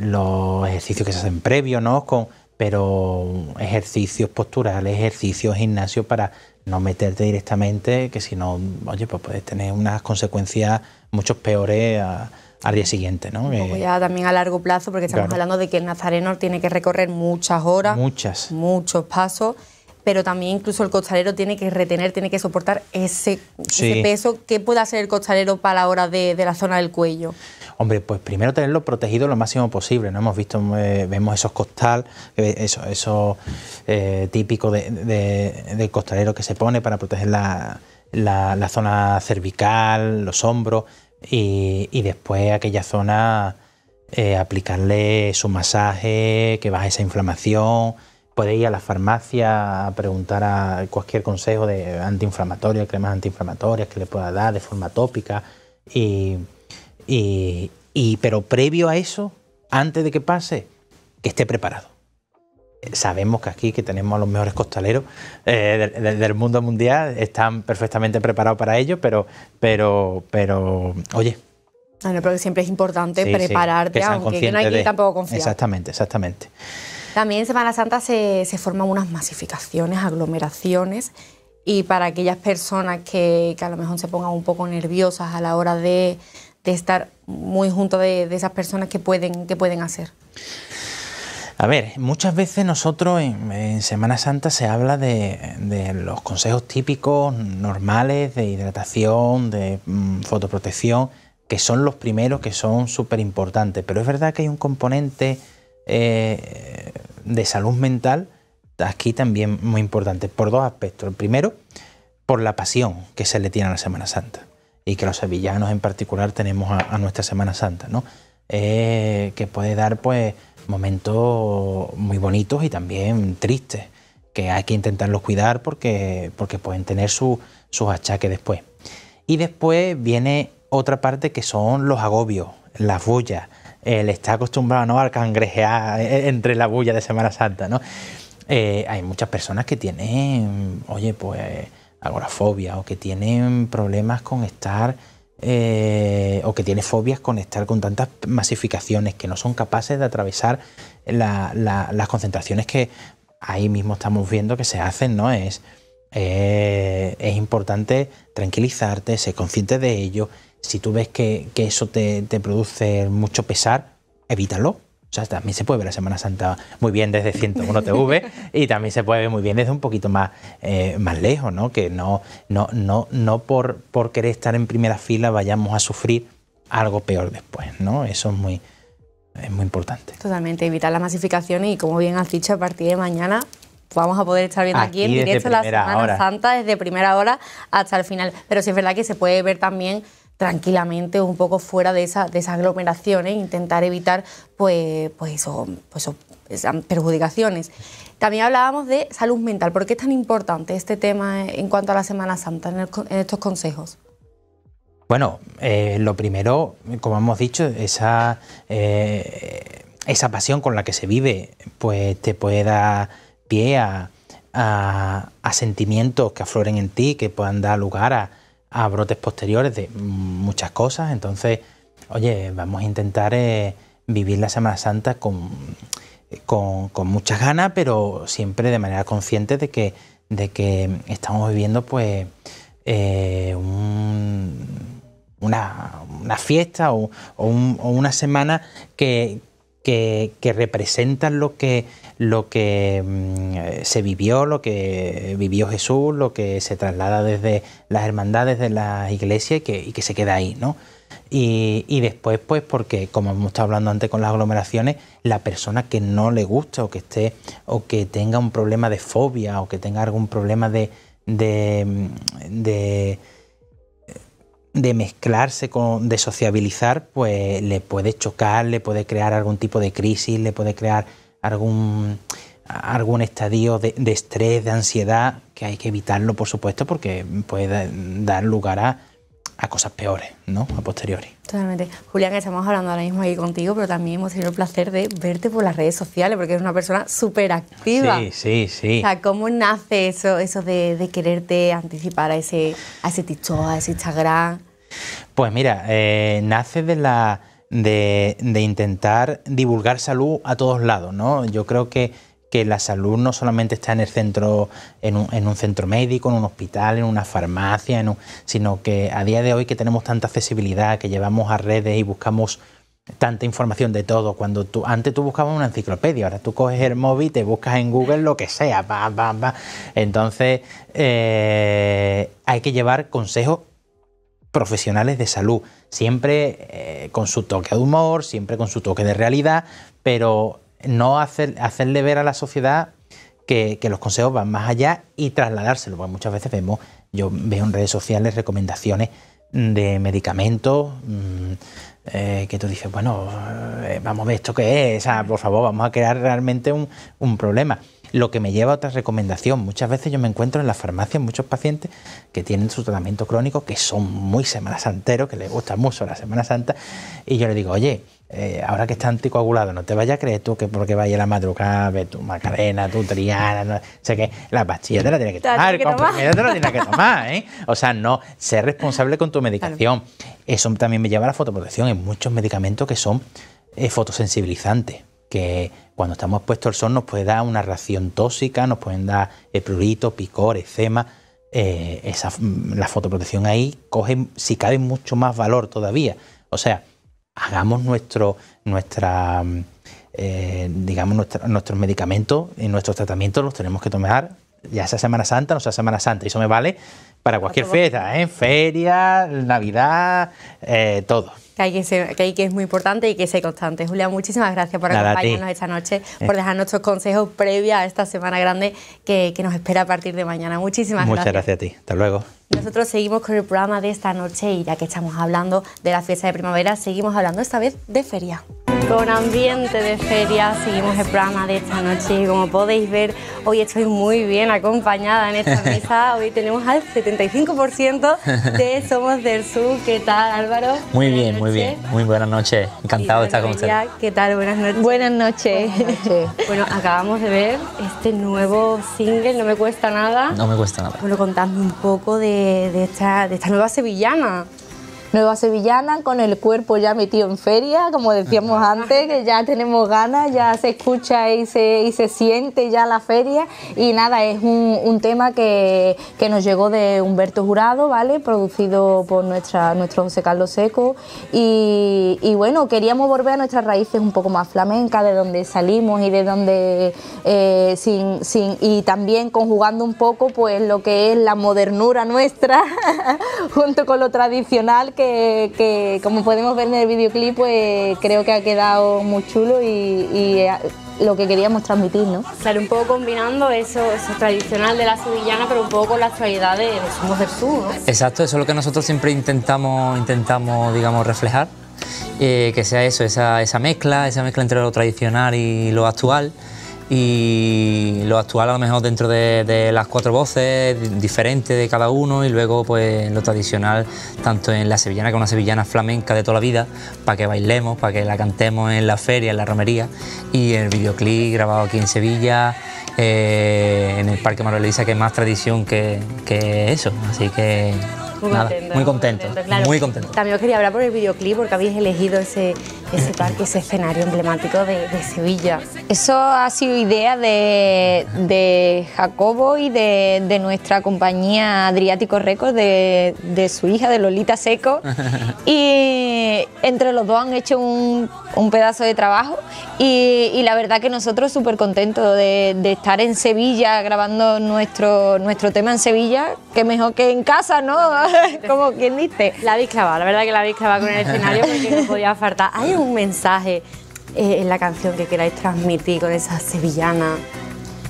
los ejercicios que se hacen previos, ¿no? Con, pero ejercicios posturales, ejercicios gimnasio para no meterte directamente, que si no, oye, pues puedes tener unas consecuencias mucho peores al día siguiente, ¿no? ya también a largo plazo, porque estamos hablando de que el nazareno tiene que recorrer muchas horas, muchas, muchos pasos pero también incluso el costalero tiene que retener, tiene que soportar ese, peso. ¿Qué puede hacer el costalero para la hora de, la zona del cuello? Hombre, pues primero tenerlo protegido lo máximo posible. No hemos visto, eh, vemos esos costal, eh, eso, eso eh, típico de, del costalero que se pone para proteger la, la, zona cervical, los hombros y, y después aquella zona aplicarle su masaje que baje esa inflamación puede ir a la farmacia a preguntar a cualquier consejo de antiinflamatoria, cremas antiinflamatorias que le pueda dar de forma tópica. Y, y, pero previo a eso, antes de que pase, que esté preparado. Sabemos que aquí, que tenemos a los mejores costaleros eh, del, mundo mundial, están perfectamente preparados para ello, pero, pero, pero, oye. Bueno, pero siempre es importante prepararte, aunque no hay que tampoco confiar. Exactamente, exactamente. También en Semana Santa se, forman unas masificaciones, aglomeraciones y para aquellas personas que, a lo mejor se pongan un poco nerviosas a la hora de, estar muy junto de, esas personas que pueden, pueden hacer. A ver, muchas veces nosotros en, Semana Santa se habla de, los consejos típicos, normales, de hidratación, de mm, fotoprotección, que son los primeros que son súper importantes, pero es verdad que hay un componente eh, de salud mental aquí también muy importante, por dos aspectos. El primero, por la pasión que se le tiene a la Semana Santa y que los sevillanos en particular tenemos a, nuestra Semana Santa, ¿no? Eh, que puede dar pues momentos muy bonitos y también tristes, que hay que intentarlos cuidar porque, porque pueden tener sus achaques después. Y después viene otra parte que son los agobios, las bullas, él eh, está acostumbrado ¿no? a cangrejear eh, eh, entre la bulla de Semana Santa, ¿no? hay muchas personas que tienen, oye, pues agorafobia o que tienen problemas con estar o que tienen fobias con estar con tantas masificaciones que no son capaces de atravesar las concentraciones que ahí mismo estamos viendo que se hacen, ¿no? Es, es importante tranquilizarte, ser consciente de ello si tú ves que, eso te, produce mucho pesar, evítalo. O sea, también se puede ver la Semana Santa muy bien desde 101 TV y también se puede ver muy bien desde un poquito más, eh, más lejos, ¿no? Que no, no, no, no por, por querer estar en primera fila vayamos a sufrir algo peor después, ¿no? Eso es muy, es muy importante. Totalmente, evitar la masificación y como bien has dicho, a partir de mañana vamos a poder estar viendo aquí, en directo la Semana Santa desde primera hora hasta el final. Pero sí es verdad que se puede ver también tranquilamente un poco fuera de, esa, de esas aglomeraciones, ¿eh? intentar evitar pues, pues, pues esas perjudicaciones. También hablábamos de salud mental. ¿Por qué es tan importante este tema en cuanto a la Semana Santa en, estos consejos? Bueno, eh, lo primero, como hemos dicho, esa, eh, esa pasión con la que se vive, pues te puede dar pie a sentimientos que afloren en ti, que puedan dar lugar a, a brotes posteriores de muchas cosas. Entonces, oye, vamos a intentar eh, vivir la Semana Santa con, con, muchas ganas, pero siempre de manera consciente de que, de que estamos viviendo pues eh, una, fiesta o, una semana que, representa lo que, lo que mm, eh, se vivió, lo que vivió Jesús, lo que se traslada desde las hermandades de la iglesia... y que, se queda ahí, ¿no? Y, después, pues, porque, como hemos estado hablando antes con las aglomeraciones, la persona que no le gusta o que esté, o que tenga un problema de fobia, o que tenga algún problema de. de. Mm, de mezclarse con, de sociabilizar, pues le puede chocar, le puede crear algún tipo de crisis, le puede crear algún, algún estadio de, estrés, de ansiedad, que hay que evitarlo, por supuesto, porque puede dar lugar a, cosas peores, ¿no? A posteriori. Totalmente. Julián, estamos hablando ahora mismo aquí contigo, pero también hemos tenido el placer de verte por las redes sociales, porque eres una persona súper activa. Sí, sí, sí. O sea, ¿cómo nace eso, eso de, quererte anticipar a ese, a ese TikTok, a ese Instagram? Pues mira, eh, nace de la de, intentar divulgar salud a todos lados, ¿no? Yo creo que, que la salud no solamente está en el centro, en un, en un, centro médico, en un hospital, en una farmacia, sino que a día de hoy que tenemos tanta accesibilidad, que llevamos a redes y buscamos tanta información de todo. Cuando tú, antes tú buscabas una enciclopedia, ahora tú coges el móvil te buscas en Google lo que sea, va, va, va. Entonces eh, hay que llevar consejos profesionales de salud, siempre eh, con su toque de humor, siempre con su toque de realidad, pero no hacer, hacerle ver a la sociedad que, los consejos van más allá y trasladárselo, porque muchas veces vemos, yo veo en redes sociales recomendaciones de medicamentos mm, eh, que tú dices, bueno, eh, vamos a ver esto que es, o sea, por favor, vamos a crear realmente un problema. Lo que me lleva a otra recomendación. Muchas veces yo me encuentro en las farmacias muchos pacientes que tienen su tratamiento crónico, que son muy Semana Santeros, que les gusta mucho la Semana Santa, y yo le digo, oye, eh, ahora que está anticoagulado, no te vayas a creer tú que porque vayas a la madrugada, ve tu Macarena, tu Triana, no, o sea que la pastilla te la tienes que tomar, el te la tienes que tomar, ¿eh? O sea, no, ser responsable con tu medicación. Eso también me lleva a la fotoprotección en muchos medicamentos que son eh, fotosensibilizantes que cuando estamos expuestos al sol nos puede dar una reacción tóxica, nos pueden dar eh, prurito, picor, eczema. Eh, esa, mm, la fotoprotección ahí coge, si cabe, mucho más valor todavía. O sea, hagamos nuestro, nuestra, mm, eh, digamos, nuestros medicamentos y nuestros tratamientos los tenemos que tomar ya sea Semana Santa, no sea Semana Santa. eso me vale para cualquier fiesta, feria, Navidad, todo que hay que, ser, que, hay que es muy importante y que sea constante. Julia, muchísimas gracias por acompañarnos esta noche, por dejarnos estos consejos previa a esta semana grande que, que nos espera a partir de mañana. Muchísimas gracias. Muchas gracias a ti. Hasta luego. Nosotros seguimos con el programa de esta noche y ya que estamos hablando de la fiesta de primavera, seguimos hablando esta vez de feria. Con ambiente de feria seguimos el programa de esta noche y como podéis ver, hoy estoy muy bien acompañada en esta mesa. Hoy tenemos al 75% de Somos del Sur. ¿Qué tal, Álvaro? Muy bien, muy bien, muy buenas noches. Encantado de estar con usted. ¿Qué tal? Buenas noches. Buenas noches. bueno, acabamos de ver este nuevo single, No me cuesta nada. No me cuesta nada. Bueno, contadme un poco de, esta, de esta nueva sevillana. Nueva Sevillana con el cuerpo ya metido en feria, como decíamos antes, que ya tenemos ganas, ya se escucha y se, y se siente ya la feria. Y nada, es un, un tema que, nos llegó de Humberto Jurado, ¿vale? Producido por nuestra, nuestro José Carlos Seco. Y, bueno, queríamos volver a nuestras raíces un poco más flamenca, de donde salimos y de donde eh, sin, sin, y también conjugando un poco pues lo que es la modernura nuestra junto con lo tradicional que, como podemos ver en el videoclip, pues creo que ha quedado muy chulo y, ah, lo que queríamos transmitir, ¿no? Claro, un poco combinando eso, eso tradicional de la sevillana, pero un poco con la actualidad de, los Somos Sur, Exacto, eso es lo que nosotros siempre intentamos, intentamos digamos, reflejar. Eh, que sea eso, esa mezcla, esa mezcla entre lo tradicional y lo actual y lo actual a lo mejor dentro de, las cuatro voces, diferente de cada uno y luego pues lo tradicional tanto en la sevillana como en una sevillana flamenca de toda la vida, para que bailemos, para que la cantemos en la feria, en la romería y el videoclip grabado aquí en Sevilla, eh, en el Parque Manuel Luisa que es más tradición que, eso, así que muy, Nada, contento, muy contento. También os quería hablar por el videoclip porque habéis elegido ese, ese parque, ese escenario emblemático de, Sevilla. Eso ha sido idea de, Jacobo y de, nuestra compañía Adriático Records, de, su hija, de Lolita Seco. Y entre los dos han hecho un, pedazo de trabajo y, la verdad que nosotros súper contentos de, estar en Sevilla grabando nuestro, nuestro tema en Sevilla, que mejor que en casa, ¿no? Como quien dice. La habéis clavado, la verdad que la habéis clavado con el escenario porque no podía faltar un mensaje eh, en la canción que queráis transmitir con esa sevillana?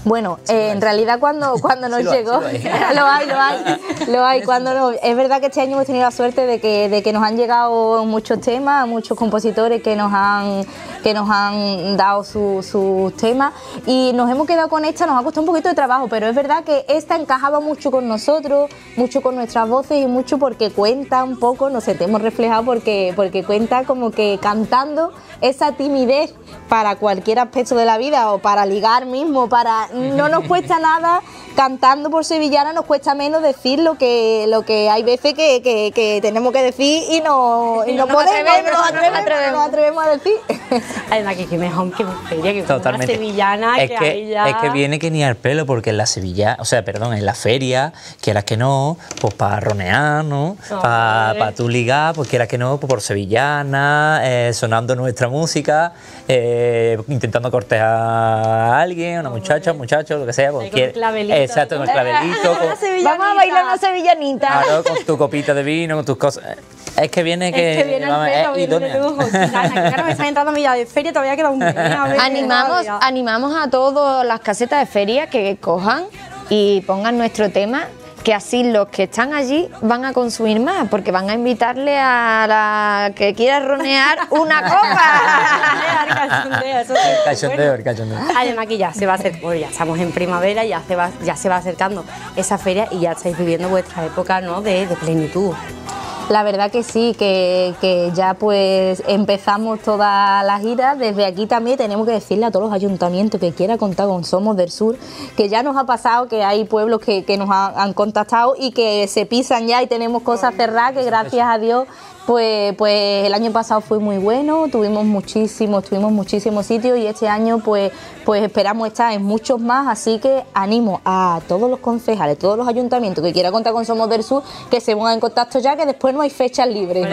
Bueno, eh, en realidad cuando, cuando nos llegó, lo, hay. lo hay, lo hay, cuando no. Es verdad que este año hemos tenido la suerte de que, nos han llegado muchos temas, muchos compositores que nos han, que nos han dado sus temas y nos hemos quedado con esta, nos ha costado un poquito de trabajo, pero es verdad que esta encajaba mucho con nosotros, mucho con nuestras voces y mucho porque cuenta un poco, nos sé, sentimos reflejados porque, porque cuenta como que cantando esa timidez para cualquier aspecto de la vida o para ligar mismo, para no nos cuesta nada, cantando por sevillana nos cuesta menos decir lo que, lo que hay veces que, tenemos que decir y no, podemos, atrevemos, nos atrevemos, a decir. Además que, mejor que feria, que Totalmente. sevillana es que, Es que viene que ni al pelo, porque en la sevilla, o sea, perdón, en la feria, quieras que no, pues para ronear, ¿no? para pa tu ligar, pues quieras que no, pues por sevillana, eh, sonando nuestra música, eh, intentando cortear a alguien, ...a una muchacha, muchachos, lo que sea. Con clavelito. Exacto, con clavelito. Vamos a bailar una sevillanita. Claro, ah, con tu copita de vino, con tus cosas. Es que viene que... Es que viene el pelo, viene de lujo. Claro, me estás entrando a mi de feria, todavía queda un mes. Animamos, animamos a todas las casetas de feria que cojan y pongan nuestro tema que así los que están allí van a consumir más, porque van a invitarle a la que quiera ronear una copa. el cachondeo, el cachondeo. Además que ya se va a hacer, bueno, ya estamos en primavera, ya se va, ya se va acercando esa feria y ya estáis viviendo vuestra época ¿no? de plenitud. La verdad que sí, que, ya pues empezamos toda la gira. Desde aquí también tenemos que decirle a todos los ayuntamientos que quiera contar con Somos del Sur, que ya nos ha pasado que hay pueblos que, nos han contactado y que se pisan ya y tenemos cosas cerradas que gracias a Dios pues, pues el año pasado fue muy bueno, tuvimos muchísimos, tuvimos muchísimos sitios y este año pues, pues esperamos estar en muchos más, así que animo a todos los concejales, todos los ayuntamientos que quieran contar con Somos del Sur, que se pongan en contacto ya, que después no hay fechas libres.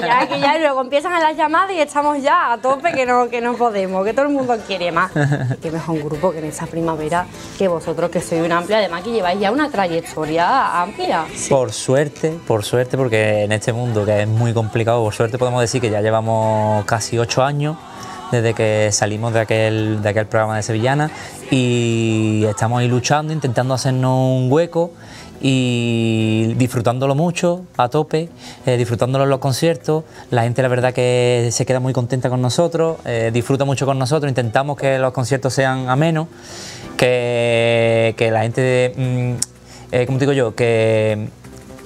ya, que ya luego empiezan a las llamadas y estamos ya a tope que no, que no podemos, que todo el mundo quiere más. Qué que mejor un grupo que en esa primavera que vosotros que sois una amplia, además que lleváis ya una trayectoria amplia. Por suerte, por suerte, porque en este mundo que es muy complicado. Por suerte podemos decir que ya llevamos casi ocho años desde que salimos de aquel, aquel programa de Sevillana y estamos ahí luchando, intentando hacernos un hueco y disfrutándolo mucho, a tope, eh, disfrutándolo en los conciertos. La gente la verdad que se queda muy contenta con nosotros, eh, disfruta mucho con nosotros, intentamos que los conciertos sean amenos, que, la gente, mmm, eh, como digo yo, que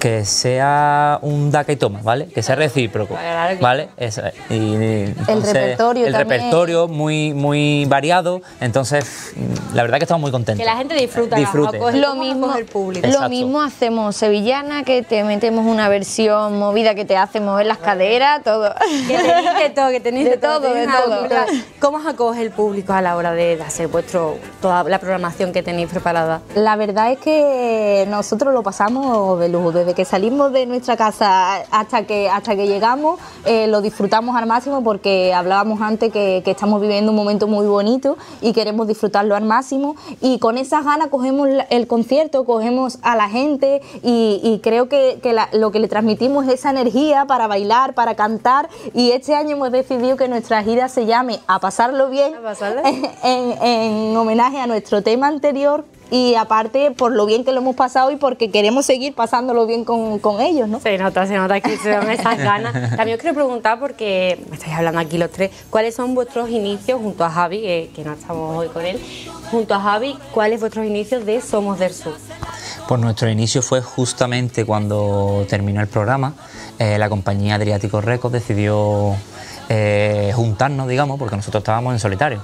que sea un daca y toma, ¿vale? Que sea recíproco, ¿vale? Eso el repertorio El repertorio muy, muy variado, entonces la verdad que estamos muy contentos. Que la gente disfruta. Disfrute. lo mismo, el público. Lo mismo hacemos sevillana, que te metemos una versión movida que te hace mover las caderas, todo. Que tenéis de todo, que tenéis de, todo, ¿Cómo os acoge el público a la hora de hacer vuestro, toda la programación que tenéis preparada? La verdad es que nosotros lo pasamos de lujo, desde que salimos de nuestra casa hasta que, hasta que llegamos, eh, lo disfrutamos al máximo porque hablábamos antes que, estamos viviendo un momento muy bonito y queremos disfrutarlo al máximo. Y con esas ganas cogemos el concierto, cogemos a la gente y, creo que, lo que le transmitimos es esa energía para bailar, para cantar. Y este año hemos decidido que nuestra gira se llame A Pasarlo Bien, en homenaje a nuestro tema anterior y aparte por lo bien que lo hemos pasado y porque queremos seguir pasándolo bien con, ellos, ¿no? Se nota, se nota que se dan esas ganas. También os quiero preguntar, porque me estáis hablando aquí los tres, ¿cuáles son vuestros inicios junto a Javi, que, no estamos hoy con él, junto a Javi, cuáles vuestros inicios de Somos del Sur? Pues nuestro inicio fue justamente cuando terminó el programa, eh, la compañía Adriático Records decidió eh, juntarnos, digamos, porque nosotros estábamos en solitario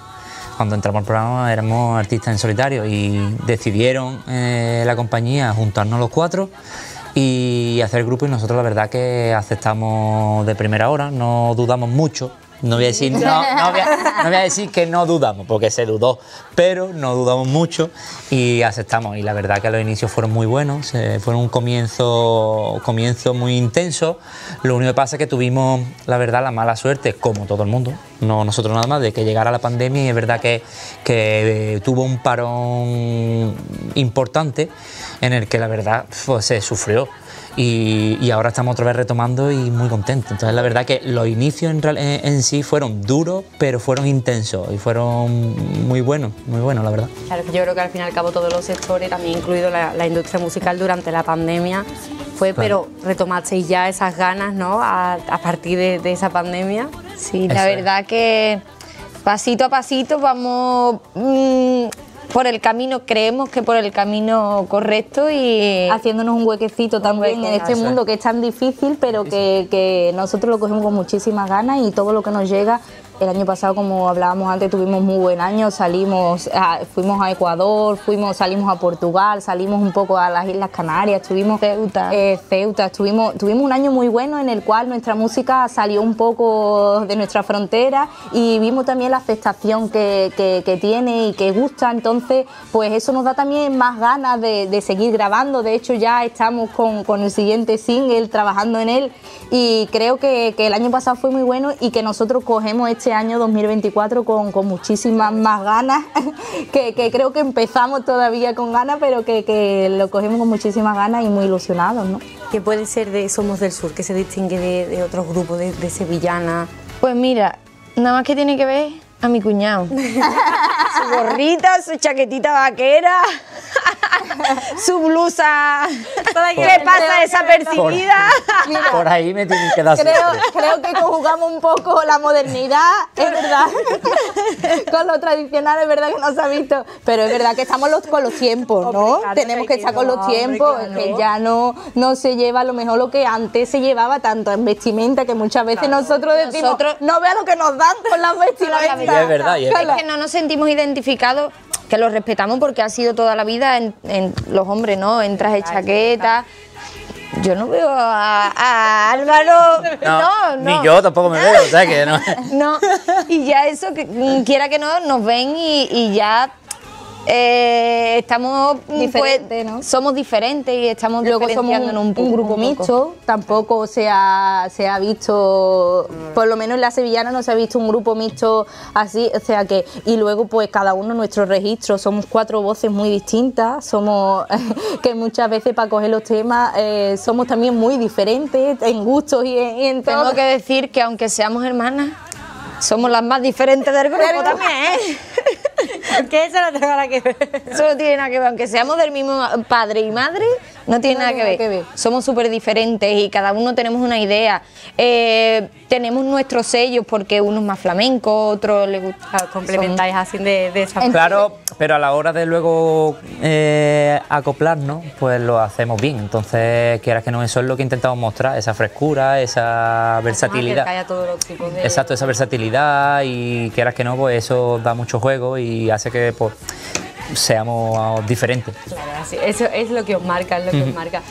cuando entramos al programa éramos artistas en solitario y decidieron eh, la compañía juntarnos los cuatro y hacer grupo y nosotros la verdad que aceptamos de primera hora, no dudamos mucho no voy, a decir, que no dudamos, porque se dudó, pero no dudamos mucho y aceptamos. Y la verdad que los inicios fueron muy buenos, fueron un comienzo, comienzo muy intenso. Lo único que pasa es que tuvimos, la verdad, la mala suerte, como todo el mundo, no nosotros nada más, de que llegara la pandemia y es verdad que, eh, tuvo un parón importante en el que la verdad pues, se sufrió y, ahora estamos otra vez retomando y muy contentos. Entonces la verdad que los inicios en, eh, sí fueron duros, pero fueron intensos y fueron muy buenos, muy buenos la verdad. Claro, yo creo que al fin y al cabo todos los sectores, también incluido la, industria musical durante la pandemia, fue, pero retomasteis ya esas ganas, ¿no? A, partir de, esa pandemia. Sí, la verdad que pasito a pasito vamos... Mm, por el camino, creemos que por el camino correcto y... Haciéndonos un huequecito también en este mundo que es tan difícil, pero que, que nosotros lo cogemos con muchísimas ganas y todo lo que nos llega el año pasado, como hablábamos antes, tuvimos muy buen año, salimos, fuimos a Ecuador, fuimos, salimos a Portugal, salimos un poco a las Islas Canarias, tuvimos... Ceuta, eh, Ceuta, tuvimos un año muy bueno en el cual nuestra música salió un poco de nuestra frontera y vimos también la aceptación que, tiene y que gusta, entonces pues eso nos da también más ganas de, seguir grabando, de hecho ya estamos con, el siguiente single trabajando en él y creo que el año pasado fue muy bueno y que nosotros cogemos este este año 2024 con, muchísimas más ganas, que, creo que empezamos todavía con ganas, pero que, lo cogemos con muchísimas ganas y muy ilusionados. ¿no? puede ser de Somos del Sur, que se distingue de, otros grupos de, de Sevillana? Pues mira, nada más que tiene que ver a mi cuñado. su gorrita, su chaquetita vaquera, su blusa ¿Qué pasa desapercibida. Por, ahí me tienes que dar creo, creo que conjugamos un poco la modernidad, es verdad. con lo tradicional es verdad que no se ha visto. Pero es verdad que estamos con los tiempos, ¿no? Tenemos que estar con los tiempos, que ya no, no se lleva lo mejor lo que antes se llevaba tanto en vestimenta, que muchas veces nosotros decimos, nosotros, no vea lo que nos dan con las vestimentas es verdad. que no nos sentimos identificados que lo respetamos porque ha sido toda la vida en, los hombres, ¿no? En traje chaqueta. Yo no veo a, Álvaro. No, no, Ni yo tampoco me veo, o sea que no. No, y ya eso, que, mm, quiera que no, nos ven y ya eh, estamos mm, pues, ¿no? somos diferentes y estamos luego somos un, grupo mixto tampoco se ha, se ha visto por lo menos en la sevillana no se ha visto un grupo mixto así o sea que y luego pues cada uno nuestro registro somos cuatro voces muy distintas somos que muchas veces para coger los temas eh, somos también muy diferentes en gustos y en, y en todo tengo que decir que aunque seamos hermanas somos las más diferentes del grupo también, ¿eh? que eso no tiene nada que ver. Eso no tiene nada que ver, aunque seamos del mismo padre y madre, no tiene nada, que, ver. Somos súper diferentes y cada uno tenemos una idea. Eh, tenemos nuestros sellos porque uno es más flamenco, otro le gusta. Ah, complementar complementáis así de, esa Claro, pero a la hora de luego eh, acoplarnos, pues lo hacemos bien. Entonces, quieras que no, eso es lo que intentamos mostrar: esa frescura, esa ah, versatilidad. Que Exacto, esa versatilidad y quieras que no, pues eso da mucho juego y hace que. Pues, seamos diferentes. eso es lo que os marca, es lo que os marca.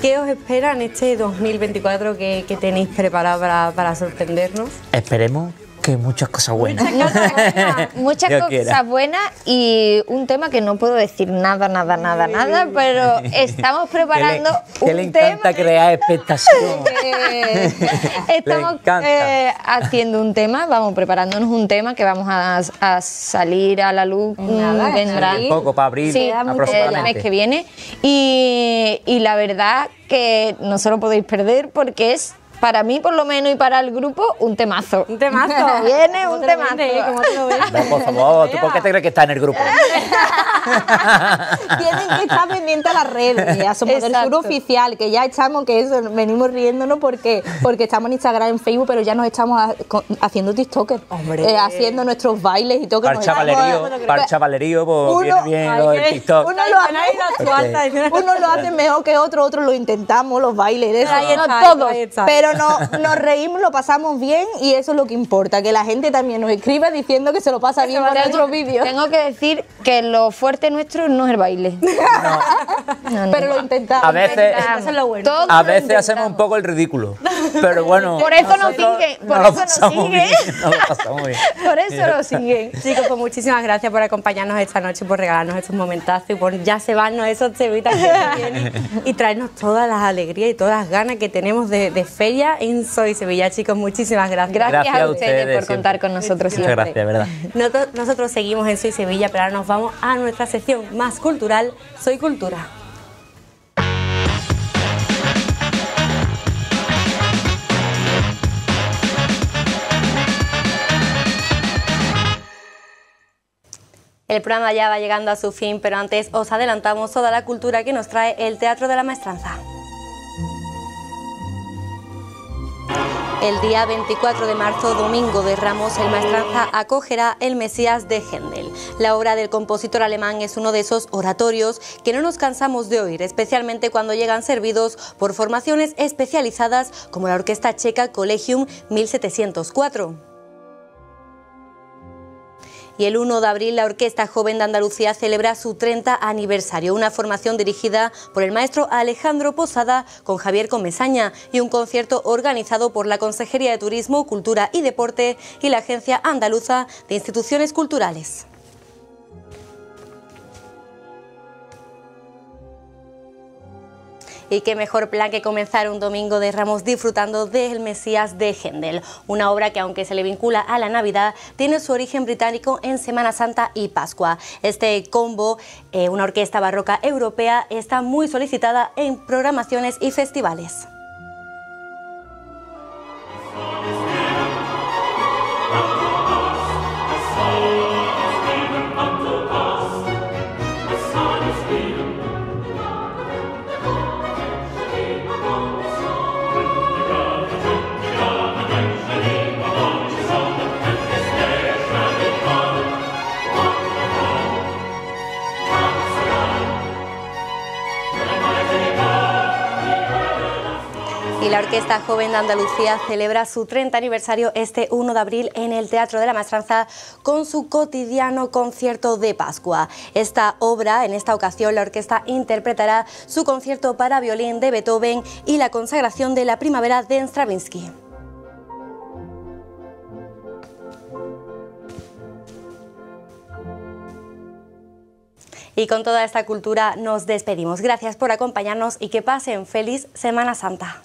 ¿Qué os espera en este 2024 que, tenéis preparado para sorprendernos? Esperemos que muchas cosas buenas. Muchas cosas buenas, y un tema que no puedo decir nada, nada, nada, nada, pero estamos preparando ...un tema... que eh, le encanta crear eh, expectación. estamos haciendo un tema, vamos preparándonos un tema que vamos a, salir a la luz vendrá mm, poco para abril, aproximadamente. el mes que viene y, y la verdad que no se lo podéis perder porque es para mí por lo menos y para el grupo, un temazo. Un temazo. Viene un temazo. no, por favor, ¿tú por qué te crees que está en el grupo? Tienen que estar pendiente a las redes, somos el del sur oficial, que ya estamos que eso, venimos riéndonos porque, porque estamos en Instagram, en Facebook, pero ya nos estamos haciendo TikToker, Hombre. Eh, haciendo nuestros bailes y todo. Para chavalerío, para chavalerío, pues viene bien lo TikTok. Uno lo, hace, uno lo hace mejor que otro, otro lo intentamos, los bailes, no, todos, pero no, nos reímos, lo pasamos bien y eso es lo que importa, que la gente también nos escriba diciendo que se lo pasa bien en otros vídeos. Tengo que decir que lo fuerte nuestro no es el baile. pero lo intentamos. A veces, lo bueno. a veces hacemos un poco el ridículo. Pero bueno. Por eso nos siguen. Por eso nos siguen. Por eso nos siguen. Chicos, pues muchísimas gracias por acompañarnos esta noche, por regalarnos estos momentazos y por ya se van esos cebitas que vienen y traernos todas las alegrías y todas las ganas que tenemos de, de en Soy Sevilla, chicos. Muchísimas gracias. Gracias, a, ustedes por contar con nosotros. Muchas gracias, verdad. nosotros seguimos en Soy Sevilla, pero ahora nos vamos a nuestra sección más cultural, Soy Cultura. El programa ya va llegando a su fin, pero antes os adelantamos toda la cultura que nos trae el Teatro de la Maestranza. El día 24 de marzo, domingo de Ramos, el Maestranza acogerá El Mesías de Händel. La obra del compositor alemán es uno de esos oratorios que no nos cansamos de oír, especialmente cuando llegan servidos por formaciones especializadas como la Orquesta Checa Collegium 1704 y el 1 de abril la Orquesta Joven de Andalucía celebra su 30 aniversario, una formación dirigida por el maestro Alejandro Posada con Javier Comesaña y un concierto organizado por la Consejería de Turismo, Cultura y Deporte y la Agencia Andaluza de Instituciones Culturales. Y qué mejor plan que comenzar un domingo de Ramos disfrutando del Mesías de Händel, una obra que aunque se le vincula a la Navidad, tiene su origen británico en Semana Santa y Pascua. Este combo, eh, una orquesta barroca europea, está muy solicitada en programaciones y festivales. La Orquesta Joven de Andalucía celebra su 30 aniversario este 1 de abril en el Teatro de la Maestranza con su cotidiano concierto de Pascua. Esta obra, en esta ocasión, la orquesta interpretará su concierto para violín de Beethoven y la consagración de la primavera de Stravinsky. Y con toda esta cultura nos despedimos. Gracias por acompañarnos y que pasen feliz Semana Santa.